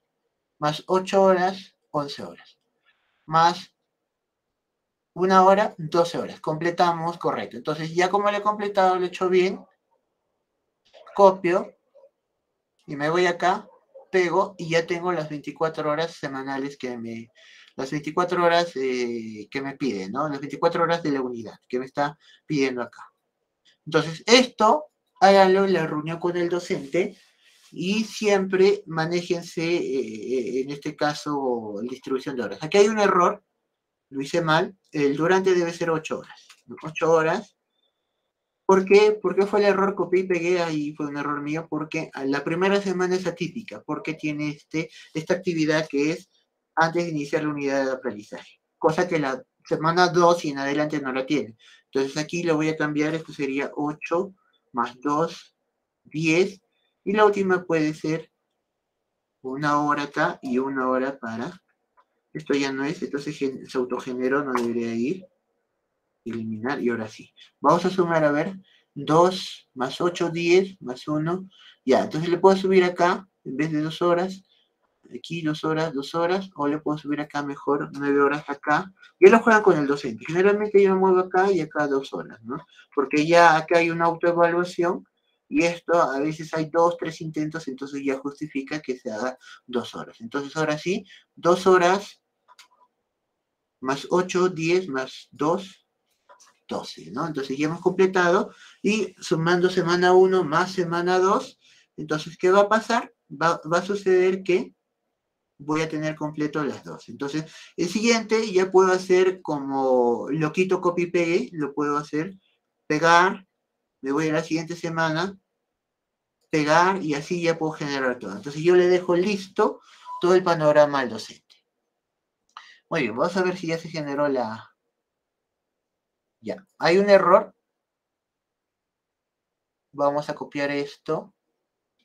más ocho horas, once horas, más una hora, doce horas. Completamos, correcto. Entonces ya como lo he completado, lo he hecho bien, copio y me voy acá, pego y ya tengo las 24 horas semanales que me las 24 horas eh, que me piden, ¿no? Las 24 horas de la unidad que me está pidiendo acá. Entonces, esto, háganlo en la reunión con el docente y siempre manéjense, eh, eh, en este caso, la distribución de horas. Aquí hay un error, lo hice mal, el durante debe ser 8 horas. 8 horas. ¿Por qué? Porque fue el error, copié y pegué, ahí fue un error mío, porque la primera semana es atípica, porque tiene este, esta actividad que es antes de iniciar la unidad de aprendizaje, cosa que la semana 2 y en adelante no la tiene. Entonces aquí lo voy a cambiar, esto sería 8 más 2, 10, y la última puede ser una hora acá y una hora para. Esto ya no es, entonces se autogeneró, no debería ir. Eliminar y ahora sí. Vamos a sumar, a ver, 2 más 8, 10, más 1. Ya, entonces le puedo subir acá, en vez de 2 horas, aquí dos horas, dos horas, o le puedo subir acá mejor, nueve horas acá. él lo juega con el docente. Generalmente yo me muevo acá y acá dos horas, ¿no? Porque ya acá hay una autoevaluación y esto a veces hay dos, tres intentos, entonces ya justifica que se haga dos horas. Entonces ahora sí, dos horas más ocho, diez, más dos, doce, ¿no? Entonces ya hemos completado y sumando semana uno más semana dos. entonces, ¿qué va a pasar? Va, va a suceder que voy a tener completo las dos. Entonces, el siguiente ya puedo hacer como lo quito copy-paste, lo puedo hacer, pegar, me voy a la siguiente semana, pegar y así ya puedo generar todo. Entonces yo le dejo listo todo el panorama al docente. Muy bien, vamos a ver si ya se generó la... Ya, hay un error. Vamos a copiar esto.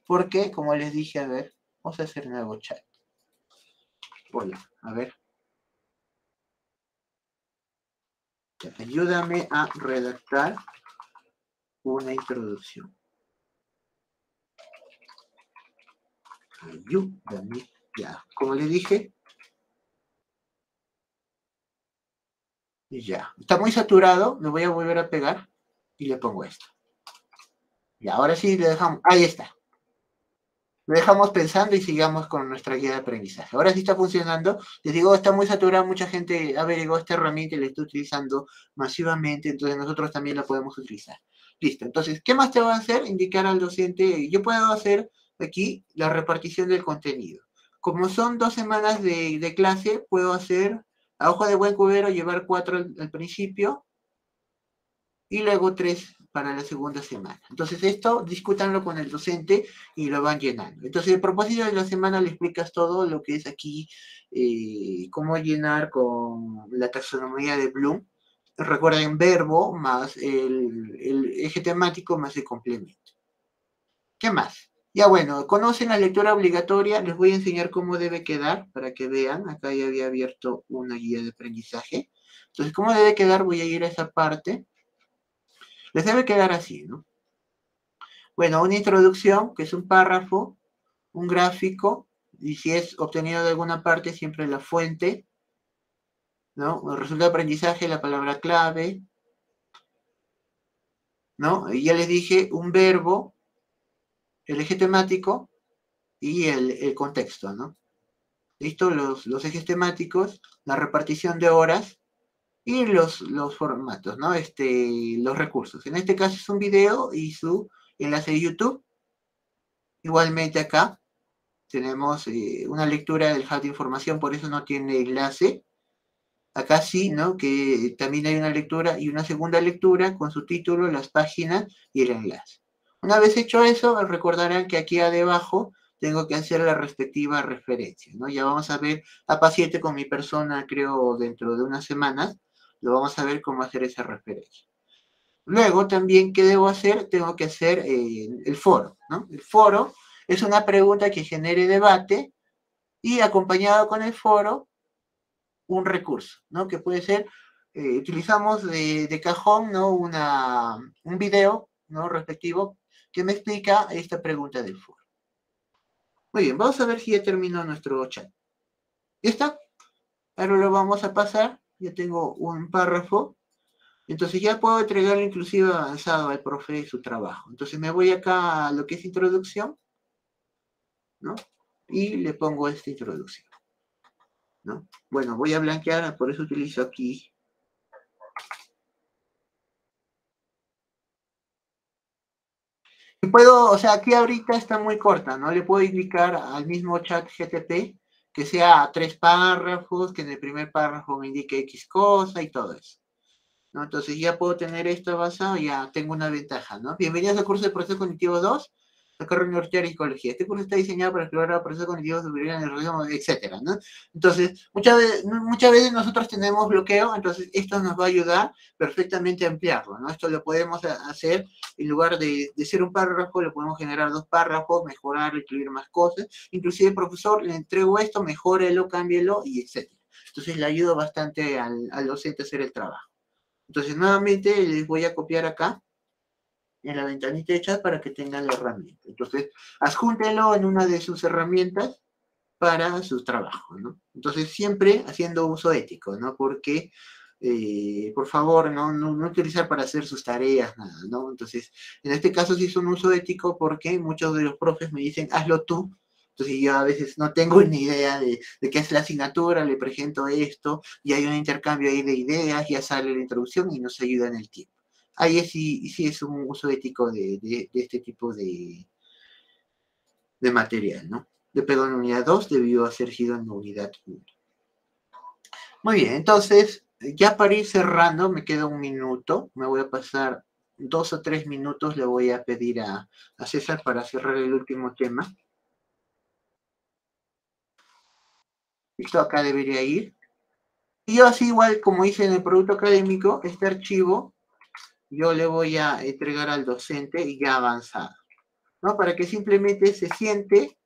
Porque, como les dije, a ver, vamos a hacer nuevo chat. Hola, a ver. Ayúdame a redactar una introducción. Ayúdame. Ya, como le dije. y Ya, está muy saturado. Me voy a volver a pegar y le pongo esto. Y ahora sí le dejamos. Ahí está lo dejamos pensando y sigamos con nuestra guía de aprendizaje. Ahora sí está funcionando. Les digo, está muy saturada, mucha gente averiguó esta herramienta y la está utilizando masivamente, entonces nosotros también la podemos utilizar. Listo, entonces, ¿qué más te va a hacer? Indicar al docente, yo puedo hacer aquí la repartición del contenido. Como son dos semanas de, clase, puedo hacer a hoja de buen cubero llevar cuatro al, al principio y luego tres para la segunda semana. Entonces esto discútanlo con el docente y lo van llenando. Entonces el propósito de la semana le explicas todo lo que es aquí, eh, cómo llenar con la taxonomía de Bloom. Recuerden verbo más el, el eje temático más el complemento. ¿Qué más? Ya bueno, conocen la lectura obligatoria, les voy a enseñar cómo debe quedar para que vean. Acá ya había abierto una guía de aprendizaje. Entonces, ¿cómo debe quedar? Voy a ir a esa parte. Les debe quedar así, ¿no? Bueno, una introducción, que es un párrafo, un gráfico, y si es obtenido de alguna parte, siempre la fuente, ¿no? El resultado de aprendizaje, la palabra clave, ¿no? Y ya les dije, un verbo, el eje temático y el, contexto, ¿no? Listo, los, los ejes temáticos, la repartición de horas, y los, los formatos, ¿no? Este, los recursos. En este caso es un video y su enlace de YouTube. Igualmente acá tenemos eh, una lectura del hub de información, por eso no tiene enlace. Acá sí, ¿no? Que también hay una lectura y una segunda lectura con su título, las páginas y el enlace. Una vez hecho eso, recordarán que aquí abajo tengo que hacer la respectiva referencia, ¿no? Ya vamos a ver a paciente con mi persona, creo, dentro de unas semanas lo vamos a ver cómo hacer esa referencia. Luego también, ¿qué debo hacer? Tengo que hacer eh, el foro, ¿no? El foro es una pregunta que genere debate y acompañado con el foro, un recurso, ¿no? Que puede ser, eh, utilizamos de, cajón, ¿no? Una, un video, ¿no? Respectivo que me explica esta pregunta del foro. Muy bien, vamos a ver si ya terminó nuestro chat. ¿Ya está? Ahora lo vamos a pasar yo tengo un párrafo, entonces ya puedo entregar inclusive avanzado al profe su trabajo. Entonces me voy acá a lo que es introducción, ¿no? Y le pongo esta introducción, ¿no? Bueno, voy a blanquear, por eso utilizo aquí Y puedo, o sea, aquí ahorita está muy corta, ¿no? Le puedo indicar al mismo chat GTP que sea tres párrafos, que en el primer párrafo me indique X cosa y todo eso. ¿no? Entonces ya puedo tener esto basado, ya tengo una ventaja, ¿no? Bienvenidos al curso de proceso cognitivo 2 acá carreras y psicología. Este curso está diseñado para explorar procesos cognitivos el etc. ¿no? Entonces, muchas veces, muchas veces nosotros tenemos bloqueo, entonces esto nos va a ayudar perfectamente a ampliarlo. ¿no? Esto lo podemos hacer en lugar de, ser un párrafo, lo podemos generar dos párrafos, mejorar, incluir más cosas. Inclusive, profesor, le entrego esto, mejórelo, cámbielo y etc. Entonces le ayuda bastante al, al docente a hacer el trabajo. Entonces, nuevamente les voy a copiar acá en la ventanita hecha para que tengan la herramienta. Entonces, adjúntelo en una de sus herramientas para su trabajo, ¿no? Entonces, siempre haciendo uso ético, ¿no? Porque, eh, por favor, ¿no? No, utilizar para hacer sus tareas, nada, ¿no? Entonces, en este caso sí es un uso ético porque muchos de los profes me dicen, hazlo tú, entonces yo a veces no tengo ni idea de, de, qué es la asignatura, le presento esto y hay un intercambio ahí de ideas, ya sale la introducción y nos ayuda en el tiempo ahí sí, sí es un uso ético de, de, este tipo de, de material, ¿no? De perdón, unidad 2 debió haber sido en unidad 1. Muy bien, entonces, ya para ir cerrando, me queda un minuto, me voy a pasar dos o tres minutos, le voy a pedir a, a César para cerrar el último tema. Listo, acá debería ir. Y yo así igual, como hice en el producto académico, este archivo yo le voy a entregar al docente ya avanzado, ¿no? Para que simplemente se siente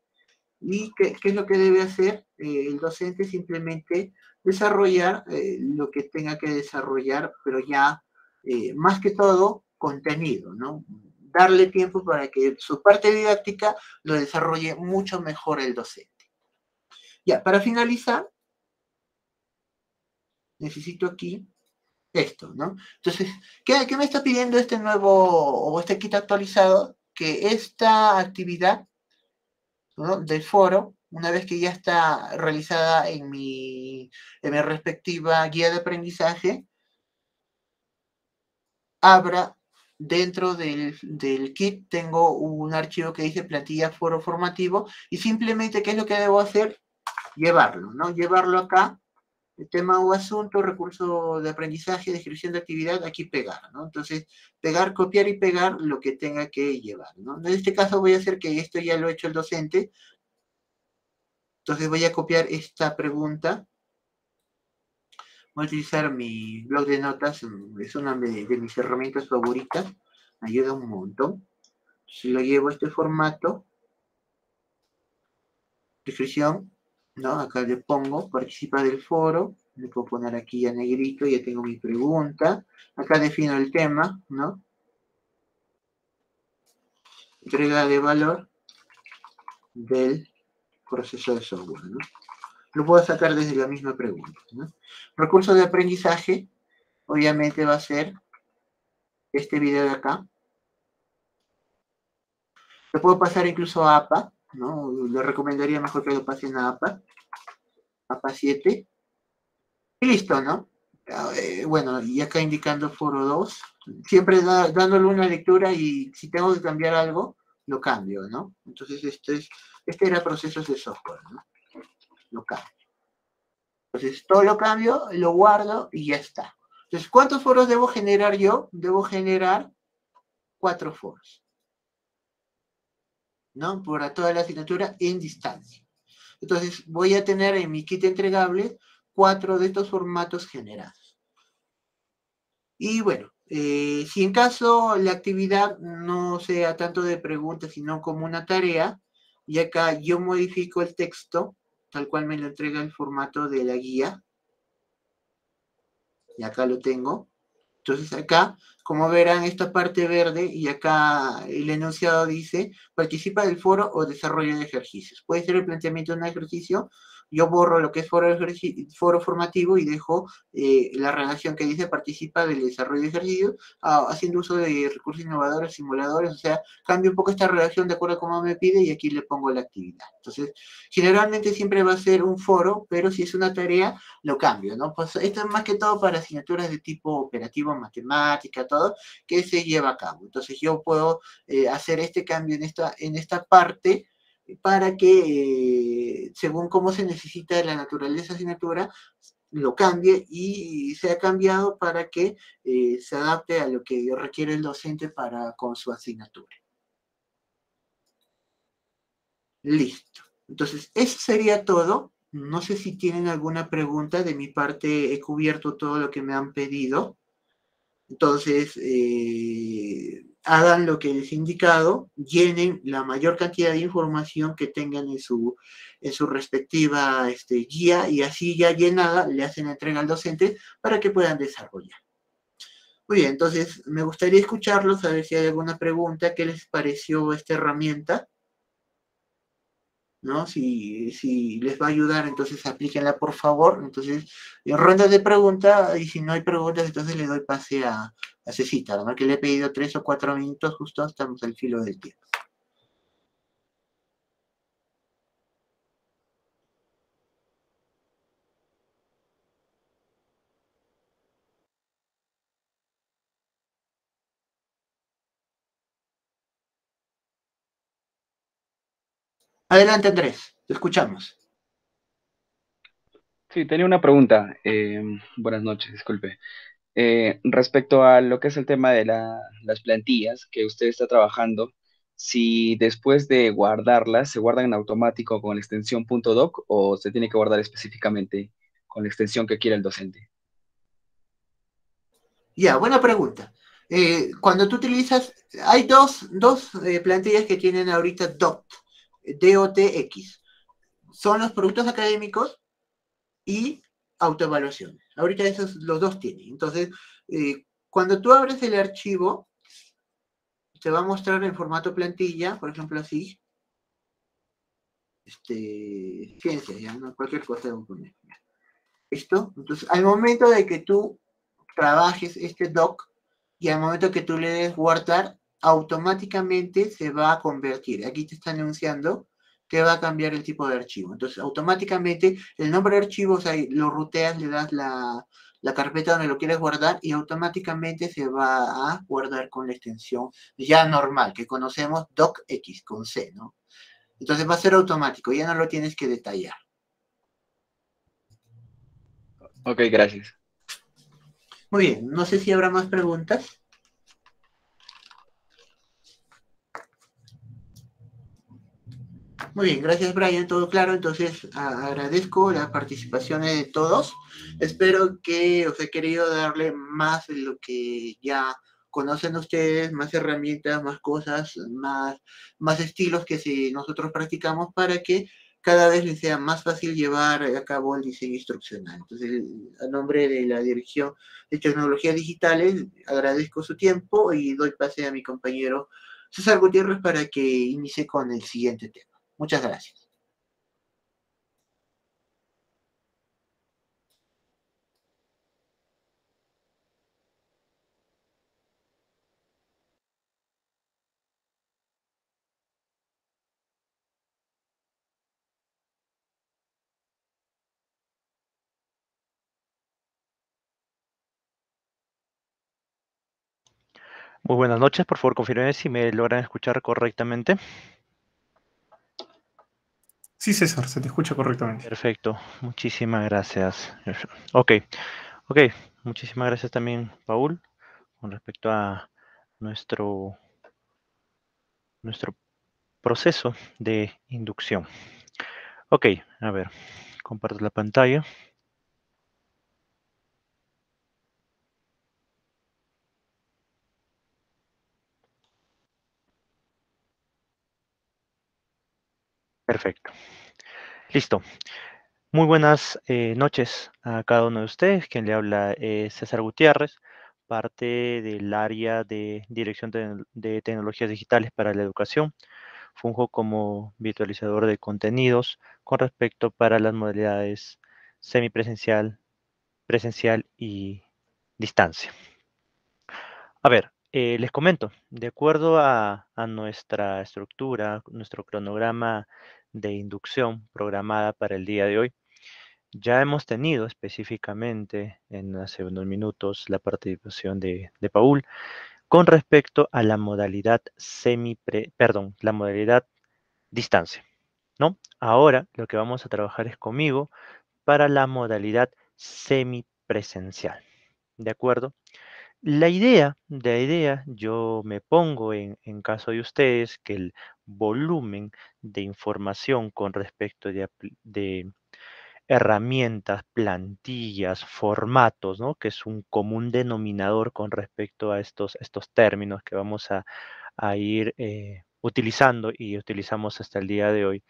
y qué, es lo que debe hacer eh, el docente, simplemente desarrollar eh, lo que tenga que desarrollar, pero ya eh, más que todo contenido, ¿no? Darle tiempo para que su parte didáctica lo desarrolle mucho mejor el docente. Ya, para finalizar, necesito aquí esto, ¿no? Entonces, ¿qué, me está pidiendo este nuevo o este kit actualizado? Que esta actividad del foro, una vez que ya está realizada en mi, en mi respectiva guía de aprendizaje, abra dentro del, del, kit, tengo un archivo que dice plantilla foro formativo y simplemente, ¿qué es lo que debo hacer? Llevarlo, ¿no? Llevarlo acá el tema o asunto, recurso de aprendizaje, descripción de actividad, aquí pegar, ¿no? Entonces, pegar, copiar y pegar lo que tenga que llevar, ¿no? En este caso voy a hacer que esto ya lo ha hecho el docente. Entonces voy a copiar esta pregunta. Voy a utilizar mi blog de notas, es una de, mis herramientas favoritas, me ayuda un montón. Si lo llevo este formato, descripción, Acá le pongo, participa del foro, le puedo poner aquí ya negrito, ya tengo mi pregunta. Acá defino el tema, ¿no? Entrega de valor del proceso de software, ¿no? Lo puedo sacar desde la misma pregunta, ¿no? Recurso de aprendizaje, obviamente va a ser este video de acá. Lo puedo pasar incluso a APA, ¿no? Le recomendaría mejor que lo pasen a APA, APA 7. Y listo, ¿no? Eh, bueno, y acá indicando foro 2, siempre dándole una lectura y si tengo que cambiar algo, lo cambio, ¿no? Entonces, este, este era procesos de software, ¿no? Lo cambio. Entonces, todo lo cambio, lo guardo y ya está. Entonces, ¿cuántos foros debo generar yo? Debo generar cuatro foros. ¿no? Para toda la asignatura en distancia. Entonces, voy a tener en mi kit entregable cuatro de estos formatos generados. Y bueno, eh, si en caso la actividad no sea tanto de preguntas, sino como una tarea, y acá yo modifico el texto, tal cual me lo entrega el formato de la guía, y acá lo tengo, entonces acá, como verán, esta parte verde y acá el enunciado dice, participa del foro o desarrolla de ejercicios. Puede ser el planteamiento de un ejercicio yo borro lo que es foro, foro formativo y dejo eh, la relación que dice participa del desarrollo de ejercicios ah, haciendo uso de recursos innovadores, simuladores, o sea, cambio un poco esta relación de acuerdo a cómo me pide y aquí le pongo la actividad. Entonces, generalmente siempre va a ser un foro, pero si es una tarea, lo cambio, ¿no? Pues esto es más que todo para asignaturas de tipo operativo, matemática, todo, que se lleva a cabo. Entonces, yo puedo eh, hacer este cambio en esta, en esta parte para que, eh, según cómo se necesita de la naturaleza asignatura, lo cambie y sea cambiado para que eh, se adapte a lo que requiere el docente para, con su asignatura. Listo. Entonces, eso sería todo. No sé si tienen alguna pregunta. De mi parte, he cubierto todo lo que me han pedido. Entonces, eh, hagan lo que les he indicado, llenen la mayor cantidad de información que tengan en su, en su respectiva este, guía y así ya llenada le hacen entrega al docente para que puedan desarrollar. Muy bien, entonces me gustaría escucharlos, a ver si hay alguna pregunta, qué les pareció esta herramienta. ¿no? Si, si les va a ayudar, entonces aplíquenla, por favor. Entonces, en rondas de preguntas, y si no hay preguntas, entonces le doy pase a, a Cecita, ¿no? que le he pedido tres o cuatro minutos, justo estamos al filo del tiempo. Adelante, Andrés, te escuchamos. Sí, tenía una pregunta. Eh, buenas noches, disculpe. Eh, respecto a lo que es el tema de las plantillas que usted está trabajando, si después de guardarlas se guardan en automático con la extensión .doc o se tiene que guardar específicamente con la extensión que quiera el docente. Ya, buena pregunta. Eh, cuando tú utilizas, hay dos, plantillas que tienen ahorita .doc. DOTX. Son los productos académicos y autoevaluaciones. Ahorita esos los dos tienen. Entonces, eh, cuando tú abres el archivo, te va a mostrar en formato plantilla, por ejemplo, así. Este, ciencias, ya, ¿no? cualquier cosa de Entonces, al momento de que tú trabajes este doc y al momento que tú le des guardar, automáticamente se va a convertir. Aquí te está anunciando que va a cambiar el tipo de archivo. Entonces, automáticamente el nombre de archivo, o sea, lo ruteas, le das la, la carpeta donde lo quieres guardar y automáticamente se va a guardar con la extensión ya normal, que conocemos docx con C, ¿no? Entonces va a ser automático, ya no lo tienes que detallar. Ok, gracias. Muy bien, no sé si habrá más preguntas. Muy bien, gracias Brian, todo claro. Entonces agradezco las participaciones de todos. Espero que os he querido darle más de lo que ya conocen ustedes, más herramientas, más cosas, más, más estilos que si nosotros practicamos para que cada vez les sea más fácil llevar a cabo el diseño instruccional. Entonces, a nombre de la Dirección de Tecnologías Digitales, agradezco su tiempo y doy pase a mi compañero César Gutiérrez para que inicie con el siguiente tema. Muchas gracias. Muy buenas noches, por favor confirmen si me logran escuchar correctamente. Sí, César, se te escucha correctamente. Perfecto, muchísimas gracias. Ok, ok, muchísimas gracias también, Paul, con respecto a nuestro, nuestro proceso de inducción. Ok, a ver, comparto la pantalla. Perfecto. Listo. Muy buenas eh, noches a cada uno de ustedes. Quien le habla es César Gutiérrez, parte del área de Dirección de, de Tecnologías Digitales para la Educación. Funjo como virtualizador de contenidos con respecto para las modalidades semipresencial, presencial y distancia. A ver, eh, les comento, de acuerdo a, nuestra estructura, nuestro cronograma de inducción programada para el día de hoy, ya hemos tenido específicamente en hace unos minutos la participación de, Paul con respecto a la modalidad semi, perdón, la modalidad distancia, ¿no? Ahora lo que vamos a trabajar es conmigo para la modalidad semipresencial, ¿de acuerdo? La idea, la idea, yo me pongo en, caso de ustedes que el volumen de información con respecto de, herramientas, plantillas, formatos, ¿no? que es un común denominador con respecto a estos, estos términos que vamos a, ir eh, utilizando y utilizamos hasta el día de hoy,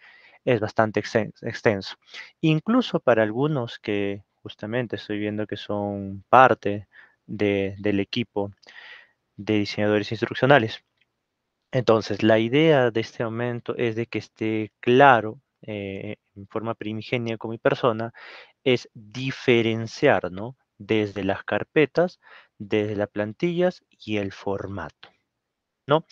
es bastante extenso. Incluso para algunos que justamente estoy viendo que son parte del equipo de diseñadores instruccionales. Entonces, la idea de este momento es de que esté claro eh, en forma primigenia con mi persona, es diferenciar, Desde las carpetas, desde las plantillas y el formato, ¿no?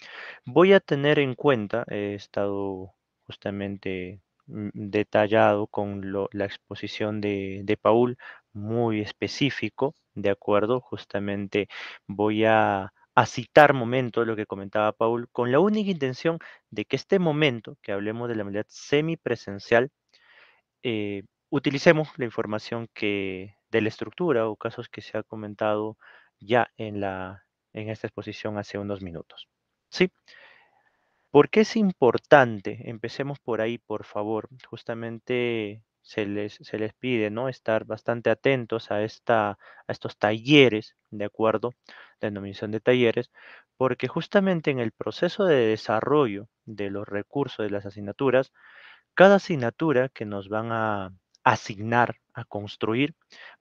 Voy a tener en cuenta, he estado justamente mm, detallado con la exposición de Paul muy específico, ¿de acuerdo? Justamente voy a, citar momentos, lo que comentaba Paul, con la única intención de que este momento, que hablemos de la modalidad semipresencial, eh, utilicemos la información que de la estructura o casos que se ha comentado ya en, la, en esta exposición hace unos minutos. ¿Sí? ¿Por qué es importante? Empecemos por ahí, por favor. Justamente se les, pide ¿no? estar bastante atentos a, esta, a estos talleres, ¿de acuerdo? Denominación de talleres, porque justamente en el proceso de desarrollo de los recursos de las asignaturas, cada asignatura que nos van a asignar, a construir,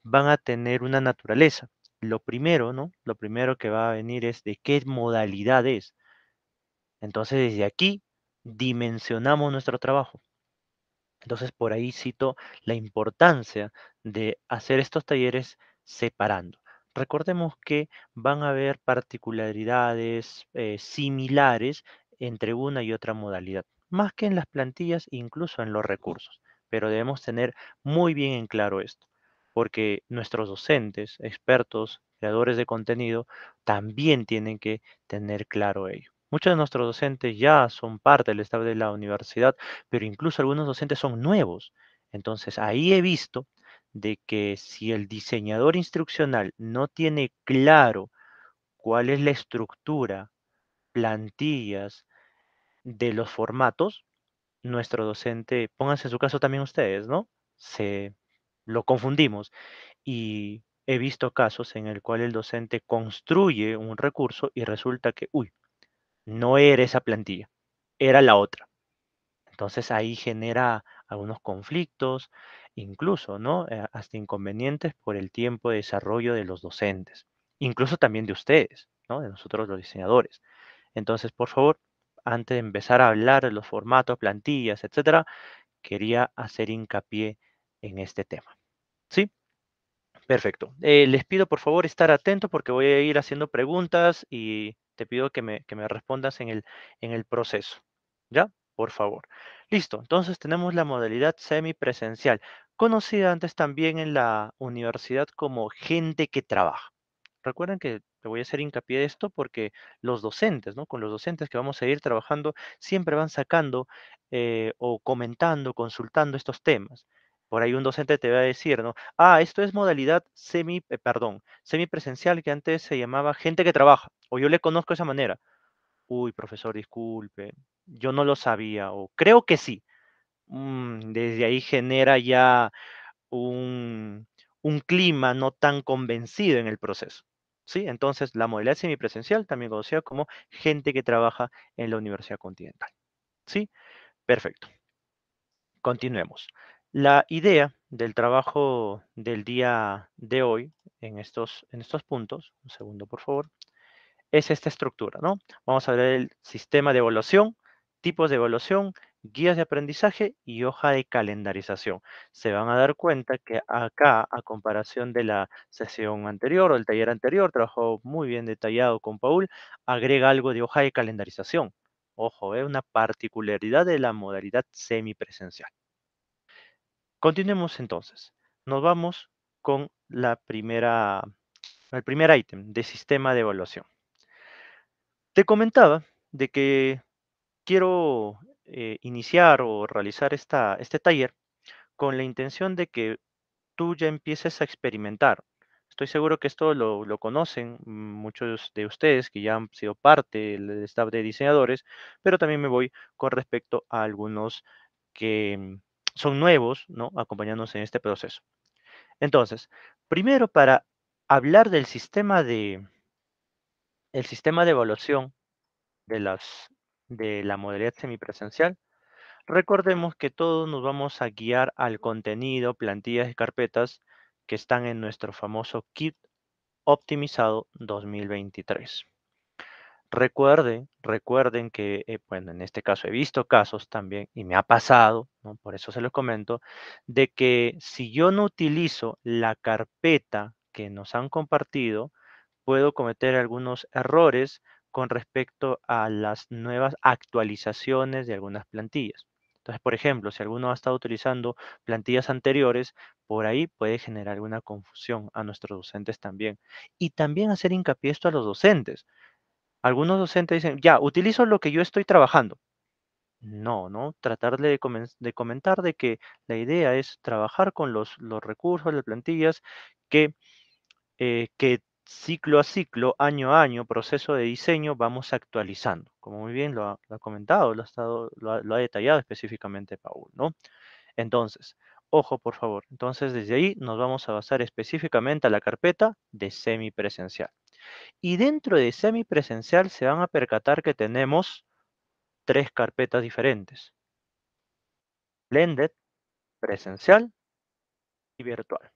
van a tener una naturaleza. Lo primero, ¿no? Lo primero que va a venir es de qué modalidad es. Entonces, desde aquí dimensionamos nuestro trabajo. Entonces, por ahí cito la importancia de hacer estos talleres separando. Recordemos que van a haber particularidades eh, similares entre una y otra modalidad, más que en las plantillas, incluso en los recursos. Pero debemos tener muy bien en claro esto, porque nuestros docentes, expertos, creadores de contenido, también tienen que tener claro ello. Muchos de nuestros docentes ya son parte del estado de la universidad, pero incluso algunos docentes son nuevos. Entonces, ahí he visto de que si el diseñador instruccional no tiene claro cuál es la estructura, plantillas de los formatos, nuestro docente, pónganse en su caso también ustedes, ¿no? Se lo confundimos y he visto casos en el cual el docente construye un recurso y resulta que, uy, no era esa plantilla, era la otra. Entonces ahí genera algunos conflictos, incluso, ¿no? Eh, hasta inconvenientes por el tiempo de desarrollo de los docentes, incluso también de ustedes, ¿no? De nosotros los diseñadores. Entonces, por favor, antes de empezar a hablar de los formatos, plantillas, etcétera, quería hacer hincapié en este tema. ¿Sí? Perfecto. Eh, les pido por favor estar atentos porque voy a ir haciendo preguntas y te pido que me, respondas en el, proceso. ¿Ya? Por favor. Listo, entonces tenemos la modalidad semipresencial, conocida antes también en la universidad como gente que trabaja. Recuerden que te voy a hacer hincapié de esto porque los docentes, ¿no? Con los docentes que vamos a ir trabajando, siempre van sacando eh, o comentando, consultando estos temas por ahí un docente te va a decir, ¿no? Ah, esto es modalidad semi, eh, semipresencial que antes se llamaba gente que trabaja, o yo le conozco de esa manera. Uy, profesor, disculpe, yo no lo sabía, o creo que sí. Mm, desde ahí genera ya un, un clima no tan convencido en el proceso. ¿sí? Entonces, la modalidad semipresencial, también conocida como gente que trabaja en la Universidad Continental. ¿sí? Perfecto. Continuemos. La idea del trabajo del día de hoy en estos, en estos puntos, un segundo por favor, es esta estructura, ¿no? Vamos a ver el sistema de evaluación, tipos de evaluación, guías de aprendizaje y hoja de calendarización. Se van a dar cuenta que acá, a comparación de la sesión anterior o el taller anterior, trabajó muy bien detallado con Paul, agrega algo de hoja de calendarización. Ojo, es ¿eh? una particularidad de la modalidad semipresencial. Continuemos entonces. Nos vamos con la primera, el primer ítem de sistema de evaluación. Te comentaba de que quiero eh, iniciar o realizar este taller con la intención de que tú ya empieces a experimentar. Estoy seguro que esto lo, lo conocen muchos de ustedes que ya han sido parte del staff de diseñadores, pero también me voy con respecto a algunos que son nuevos, ¿no? Acompañándonos en este proceso. Entonces, primero para hablar del sistema de, el sistema de evaluación de, las, de la modalidad semipresencial, recordemos que todos nos vamos a guiar al contenido, plantillas y carpetas que están en nuestro famoso kit optimizado 2023. Recuerden, recuerden que, eh, bueno, en este caso he visto casos también y me ha pasado, por eso se los comento, de que si yo no utilizo la carpeta que nos han compartido, puedo cometer algunos errores con respecto a las nuevas actualizaciones de algunas plantillas. Entonces, por ejemplo, si alguno ha estado utilizando plantillas anteriores, por ahí puede generar alguna confusión a nuestros docentes también. Y también hacer hincapié esto a los docentes, algunos docentes dicen, ya, utilizo lo que yo estoy trabajando. No, ¿no? Tratar de, comentar de que la idea es trabajar con los, recursos, las plantillas, eh, que, ciclo a ciclo, año a año, proceso de diseño, vamos actualizando. Como muy bien lo ha, comentado, lo ha, estado, lo ha, detallado específicamente Paul, ¿no? Entonces, ojo, por favor. Entonces, desde ahí nos vamos a basar específicamente a la carpeta de semipresencial. Y dentro de semipresencial se van a percatar que tenemos tres carpetas diferentes. Blended, presencial y virtual.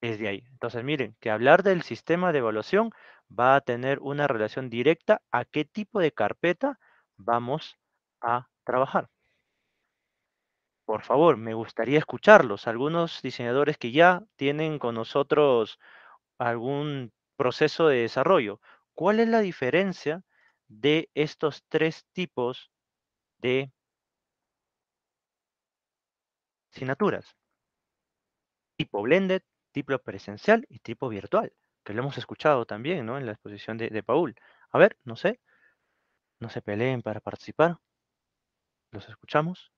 Es de ahí. Entonces, miren, que hablar del sistema de evaluación va a tener una relación directa a qué tipo de carpeta vamos a trabajar. Por favor, me gustaría escucharlos. Algunos diseñadores que ya tienen con nosotros algún proceso de desarrollo. ¿Cuál es la diferencia de estos tres tipos de asignaturas? Tipo blended, tipo presencial y tipo virtual, que lo hemos escuchado también en la exposición de, de Paul. A ver, no sé, no se peleen para participar. Los escuchamos.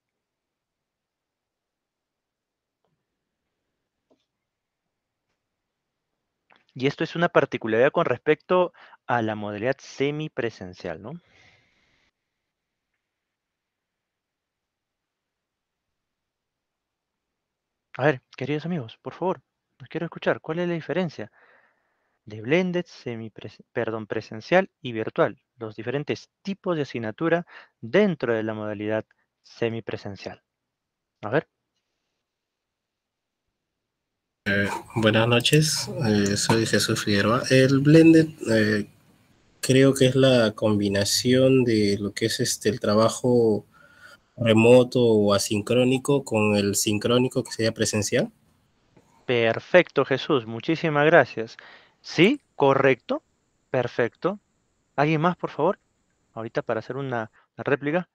Y esto es una particularidad con respecto a la modalidad semipresencial, ¿no? A ver, queridos amigos, por favor, nos quiero escuchar. ¿Cuál es la diferencia de blended, perdón, presencial y virtual? Los diferentes tipos de asignatura dentro de la modalidad semipresencial. A ver. Eh, buenas noches, eh, soy Jesús Figueroa. El blended eh, creo que es la combinación de lo que es este, el trabajo remoto o asincrónico con el sincrónico que sería presencial. Perfecto, Jesús, muchísimas gracias. Sí, correcto, perfecto. ¿Alguien más, por favor? Ahorita para hacer una réplica.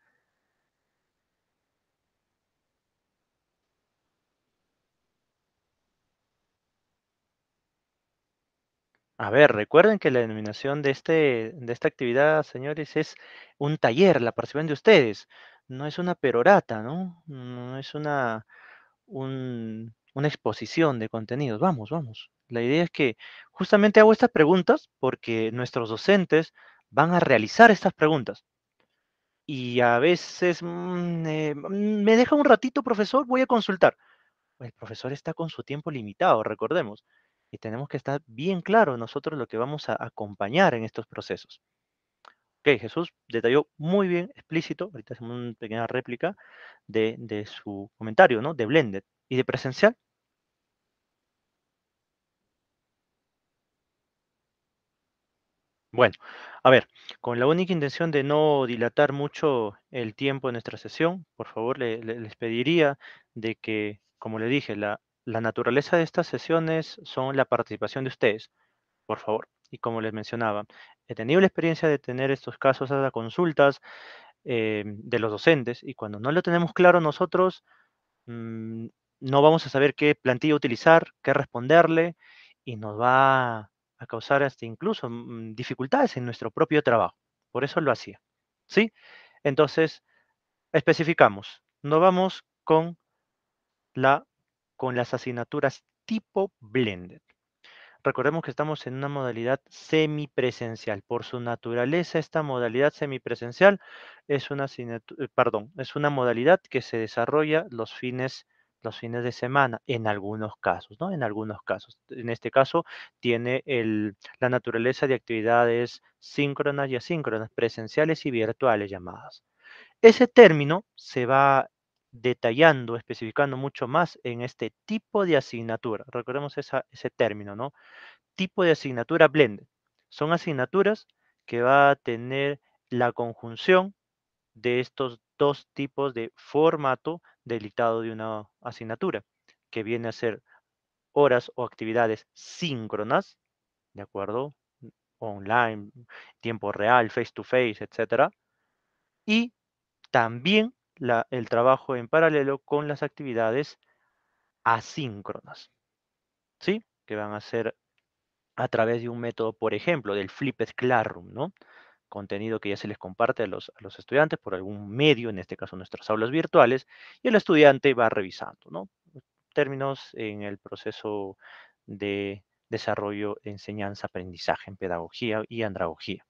A ver, recuerden que la denominación de, este, de esta actividad, señores, es un taller, la participación de ustedes. No es una perorata, ¿no? No es una, una exposición de contenidos. Vamos, vamos. La idea es que justamente hago estas preguntas porque nuestros docentes van a realizar estas preguntas. Y a veces, mm, eh, mm, me deja un ratito, profesor, voy a consultar. El profesor está con su tiempo limitado, recordemos. Y tenemos que estar bien claro nosotros lo que vamos a acompañar en estos procesos. Ok, Jesús detalló muy bien, explícito, ahorita hacemos una pequeña réplica de, su comentario, ¿no? De blended y de presencial. Bueno, a ver, con la única intención de no dilatar mucho el tiempo de nuestra sesión, por favor les pediría de que, como le dije, la la naturaleza de estas sesiones son la participación de ustedes, por favor. Y como les mencionaba, he tenido la experiencia de tener estos casos a consultas eh, de los docentes y cuando no lo tenemos claro nosotros, mm, no vamos a saber qué plantilla utilizar, qué responderle y nos va a causar hasta incluso mm, dificultades en nuestro propio trabajo. Por eso lo hacía. ¿Sí? Entonces, especificamos. No vamos con la con las asignaturas tipo blended. Recordemos que estamos en una modalidad semipresencial. Por su naturaleza, esta modalidad semipresencial es una, eh, perdón, es una modalidad que se desarrolla los fines de semana, en algunos casos, ¿no? En algunos casos. En este caso, tiene la naturaleza de actividades síncronas y asíncronas, presenciales y virtuales llamadas. Ese término se va detallando, especificando mucho más en este tipo de asignatura. Recordemos ese término, ¿no? Tipo de asignatura blend Son asignaturas que va a tener la conjunción de estos dos tipos de formato delitado de una asignatura, que viene a ser horas o actividades síncronas, ¿de acuerdo? Online, tiempo real, face to face, etcétera. Y también el trabajo en paralelo con las actividades asíncronas, ¿sí? Que van a ser a través de un método, por ejemplo, del Flipped Classroom, ¿no? Contenido que ya se les comparte a los, estudiantes por algún medio, en este caso nuestras aulas virtuales, y el estudiante va revisando, ¿no? Términos en el proceso de desarrollo, enseñanza, aprendizaje en pedagogía y andragogía,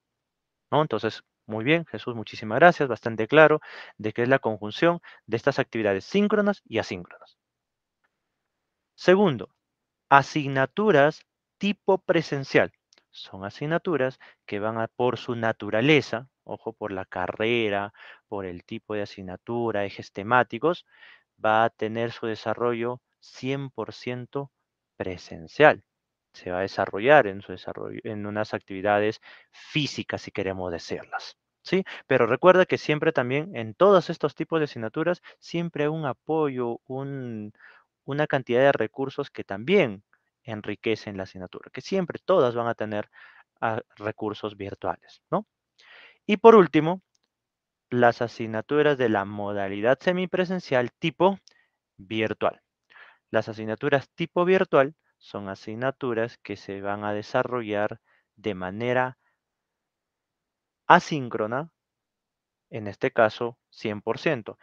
¿no? Entonces, muy bien, Jesús, muchísimas gracias. Bastante claro de qué es la conjunción de estas actividades síncronas y asíncronas. Segundo, asignaturas tipo presencial. Son asignaturas que van a, por su naturaleza, ojo, por la carrera, por el tipo de asignatura, ejes temáticos, va a tener su desarrollo 100% presencial se va a desarrollar en, su desarrollo, en unas actividades físicas, si queremos decirlas. ¿Sí? Pero recuerda que siempre también en todos estos tipos de asignaturas, siempre hay un apoyo, una cantidad de recursos que también enriquecen la asignatura, que siempre todas van a tener ah, recursos virtuales, ¿no? Y por último, las asignaturas de la modalidad semipresencial tipo virtual. Las asignaturas tipo virtual son asignaturas que se van a desarrollar de manera asíncrona, en este caso 100%,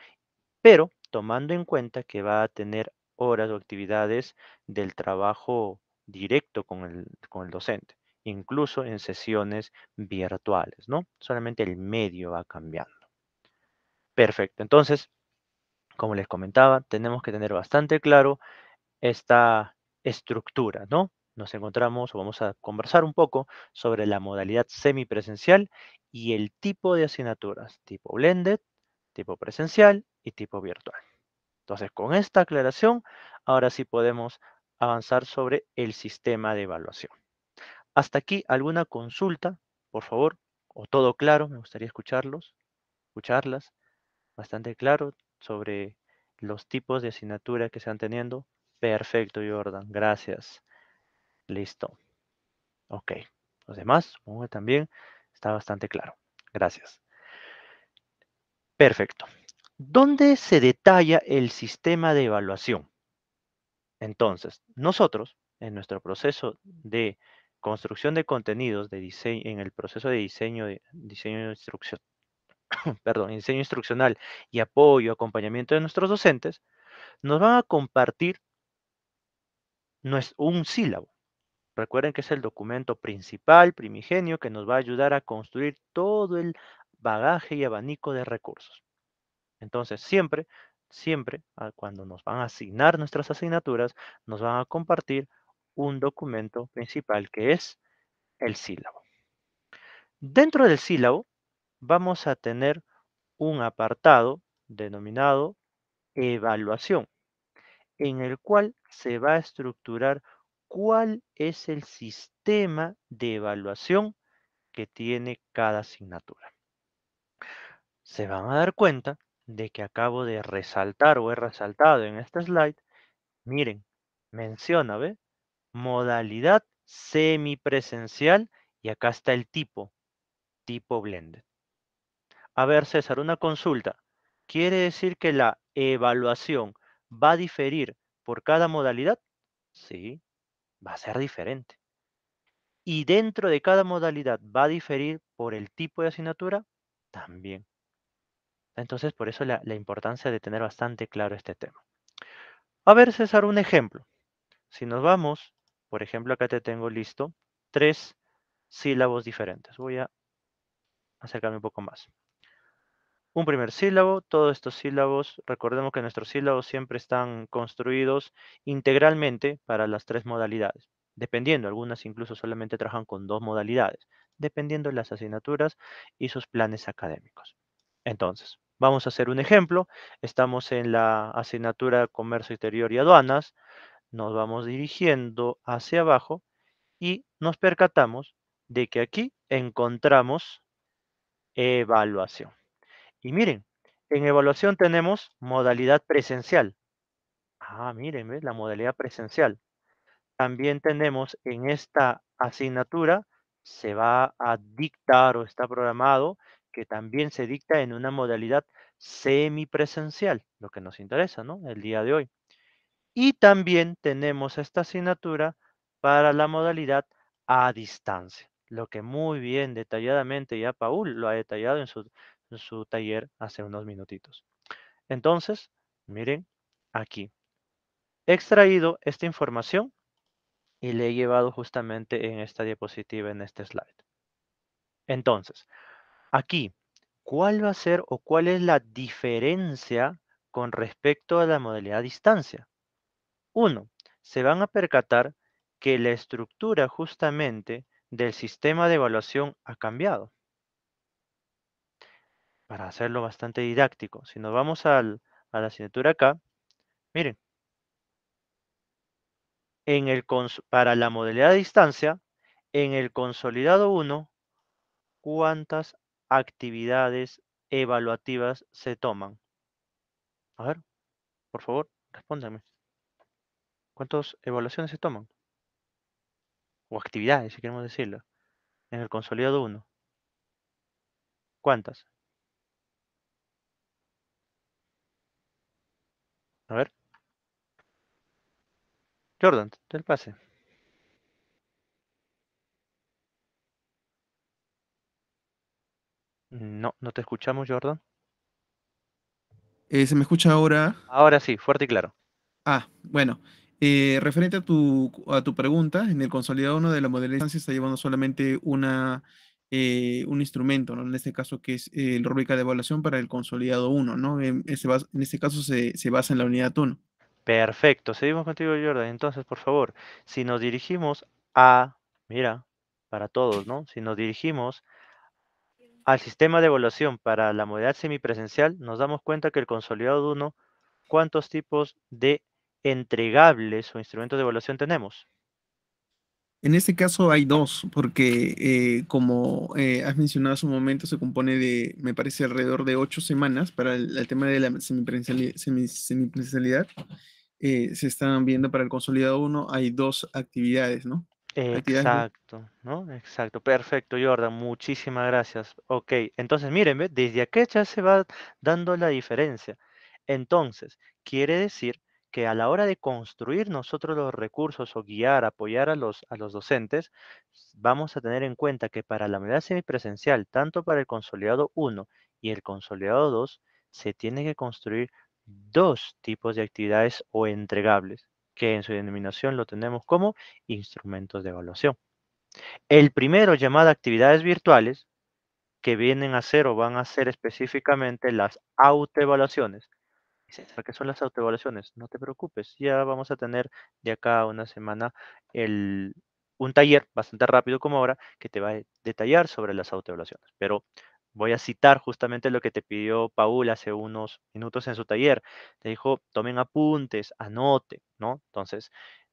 pero tomando en cuenta que va a tener horas o actividades del trabajo directo con el, con el docente, incluso en sesiones virtuales, ¿no? Solamente el medio va cambiando. Perfecto, entonces, como les comentaba, tenemos que tener bastante claro esta estructura, ¿no? Nos encontramos o vamos a conversar un poco sobre la modalidad semipresencial y el tipo de asignaturas, tipo blended, tipo presencial y tipo virtual. Entonces, con esta aclaración, ahora sí podemos avanzar sobre el sistema de evaluación. Hasta aquí, ¿alguna consulta, por favor? ¿O todo claro? Me gustaría escucharlos, escucharlas, bastante claro sobre los tipos de asignaturas que se están teniendo, Perfecto, Jordan. Gracias. Listo. Ok. Los demás, también está bastante claro. Gracias. Perfecto. ¿Dónde se detalla el sistema de evaluación? Entonces, nosotros, en nuestro proceso de construcción de contenidos, de diseño, en el proceso de diseño, de, diseño, de instrucción, [COUGHS] perdón, diseño instruccional y apoyo, acompañamiento de nuestros docentes, nos van a compartir no es un sílabo. Recuerden que es el documento principal, primigenio, que nos va a ayudar a construir todo el bagaje y abanico de recursos. Entonces, siempre, siempre, ah, cuando nos van a asignar nuestras asignaturas, nos van a compartir un documento principal que es el sílabo. Dentro del sílabo vamos a tener un apartado denominado evaluación, en el cual se va a estructurar cuál es el sistema de evaluación que tiene cada asignatura. Se van a dar cuenta de que acabo de resaltar o he resaltado en este slide, miren, menciona, ¿ve? Modalidad semipresencial y acá está el tipo, tipo blended. A ver, César, una consulta. ¿Quiere decir que la evaluación va a diferir por cada modalidad? Sí, va a ser diferente. Y dentro de cada modalidad va a diferir por el tipo de asignatura también. Entonces, por eso la, importancia de tener bastante claro este tema. A ver, César, un ejemplo. Si nos vamos, por ejemplo, acá te tengo listo tres sílabos diferentes. Voy a acercarme un poco más un primer sílabo, todos estos sílabos, recordemos que nuestros sílabos siempre están construidos integralmente para las tres modalidades, dependiendo, algunas incluso solamente trabajan con dos modalidades, dependiendo de las asignaturas y sus planes académicos. Entonces, vamos a hacer un ejemplo, estamos en la asignatura Comercio Exterior y Aduanas, nos vamos dirigiendo hacia abajo y nos percatamos de que aquí encontramos evaluación. Y miren, en evaluación tenemos modalidad presencial. Ah, miren, la modalidad presencial. También tenemos en esta asignatura, se va a dictar o está programado que también se dicta en una modalidad semipresencial, lo que nos interesa, ¿no? El día de hoy. Y también tenemos esta asignatura para la modalidad a distancia, lo que muy bien detalladamente ya Paul lo ha detallado en su su taller hace unos minutitos. Entonces, miren aquí. He extraído esta información y le he llevado justamente en esta diapositiva, en este slide. Entonces, aquí, ¿cuál va a ser o cuál es la diferencia con respecto a la modalidad a distancia? Uno, se van a percatar que la estructura justamente del sistema de evaluación ha cambiado para hacerlo bastante didáctico. Si nos vamos a la asignatura acá, miren, para la modalidad de distancia, en el consolidado 1, ¿cuántas actividades evaluativas se toman? A ver, por favor, respóndame. ¿Cuántas evaluaciones se toman? O actividades, si queremos decirlo. En el consolidado 1. ¿Cuántas? A ver. Jordan, el pase. No, no te escuchamos, Jordan. Eh, ¿Se me escucha ahora? Ahora sí, fuerte y claro. Ah, bueno. Eh, referente a tu, a tu pregunta, en el consolidado 1 de la modalidad se está llevando solamente una eh, un instrumento, ¿no? En este caso que es eh, el rúbrica de evaluación para el consolidado 1, ¿no? Eh, en, este caso se, se basa en la unidad 1. Perfecto, seguimos contigo Jordan. Entonces, por favor, si nos dirigimos a, mira, para todos, ¿no? Si nos dirigimos al sistema de evaluación para la modalidad semipresencial, nos damos cuenta que el consolidado 1, ¿cuántos tipos de entregables o instrumentos de evaluación tenemos? En este caso hay dos, porque eh, como eh, has mencionado hace un momento, se compone de, me parece, alrededor de ocho semanas para el, tema de la semipresencialidad. Eh, se están viendo para el consolidado uno, hay dos actividades, ¿no? Exacto, ¿no? Exacto, perfecto, Jordan, muchísimas gracias. Ok, entonces miren, desde aquí ya se va dando la diferencia. Entonces, quiere decir que a la hora de construir nosotros los recursos o guiar, apoyar a los, a los docentes, vamos a tener en cuenta que para la modalidad semipresencial, tanto para el consolidado 1 y el consolidado 2, se tiene que construir dos tipos de actividades o entregables, que en su denominación lo tenemos como instrumentos de evaluación. El primero, llamado actividades virtuales, que vienen a ser o van a ser específicamente las autoevaluaciones, ¿Qué son las autoevaluaciones. No te preocupes, ya vamos a tener de acá a una semana un taller bastante rápido como ahora que te va a detallar sobre las autoevaluaciones. Pero voy a citar justamente lo que te pidió Paul hace unos minutos en su taller. Te dijo, tomen apuntes, anote, ¿no? Entonces,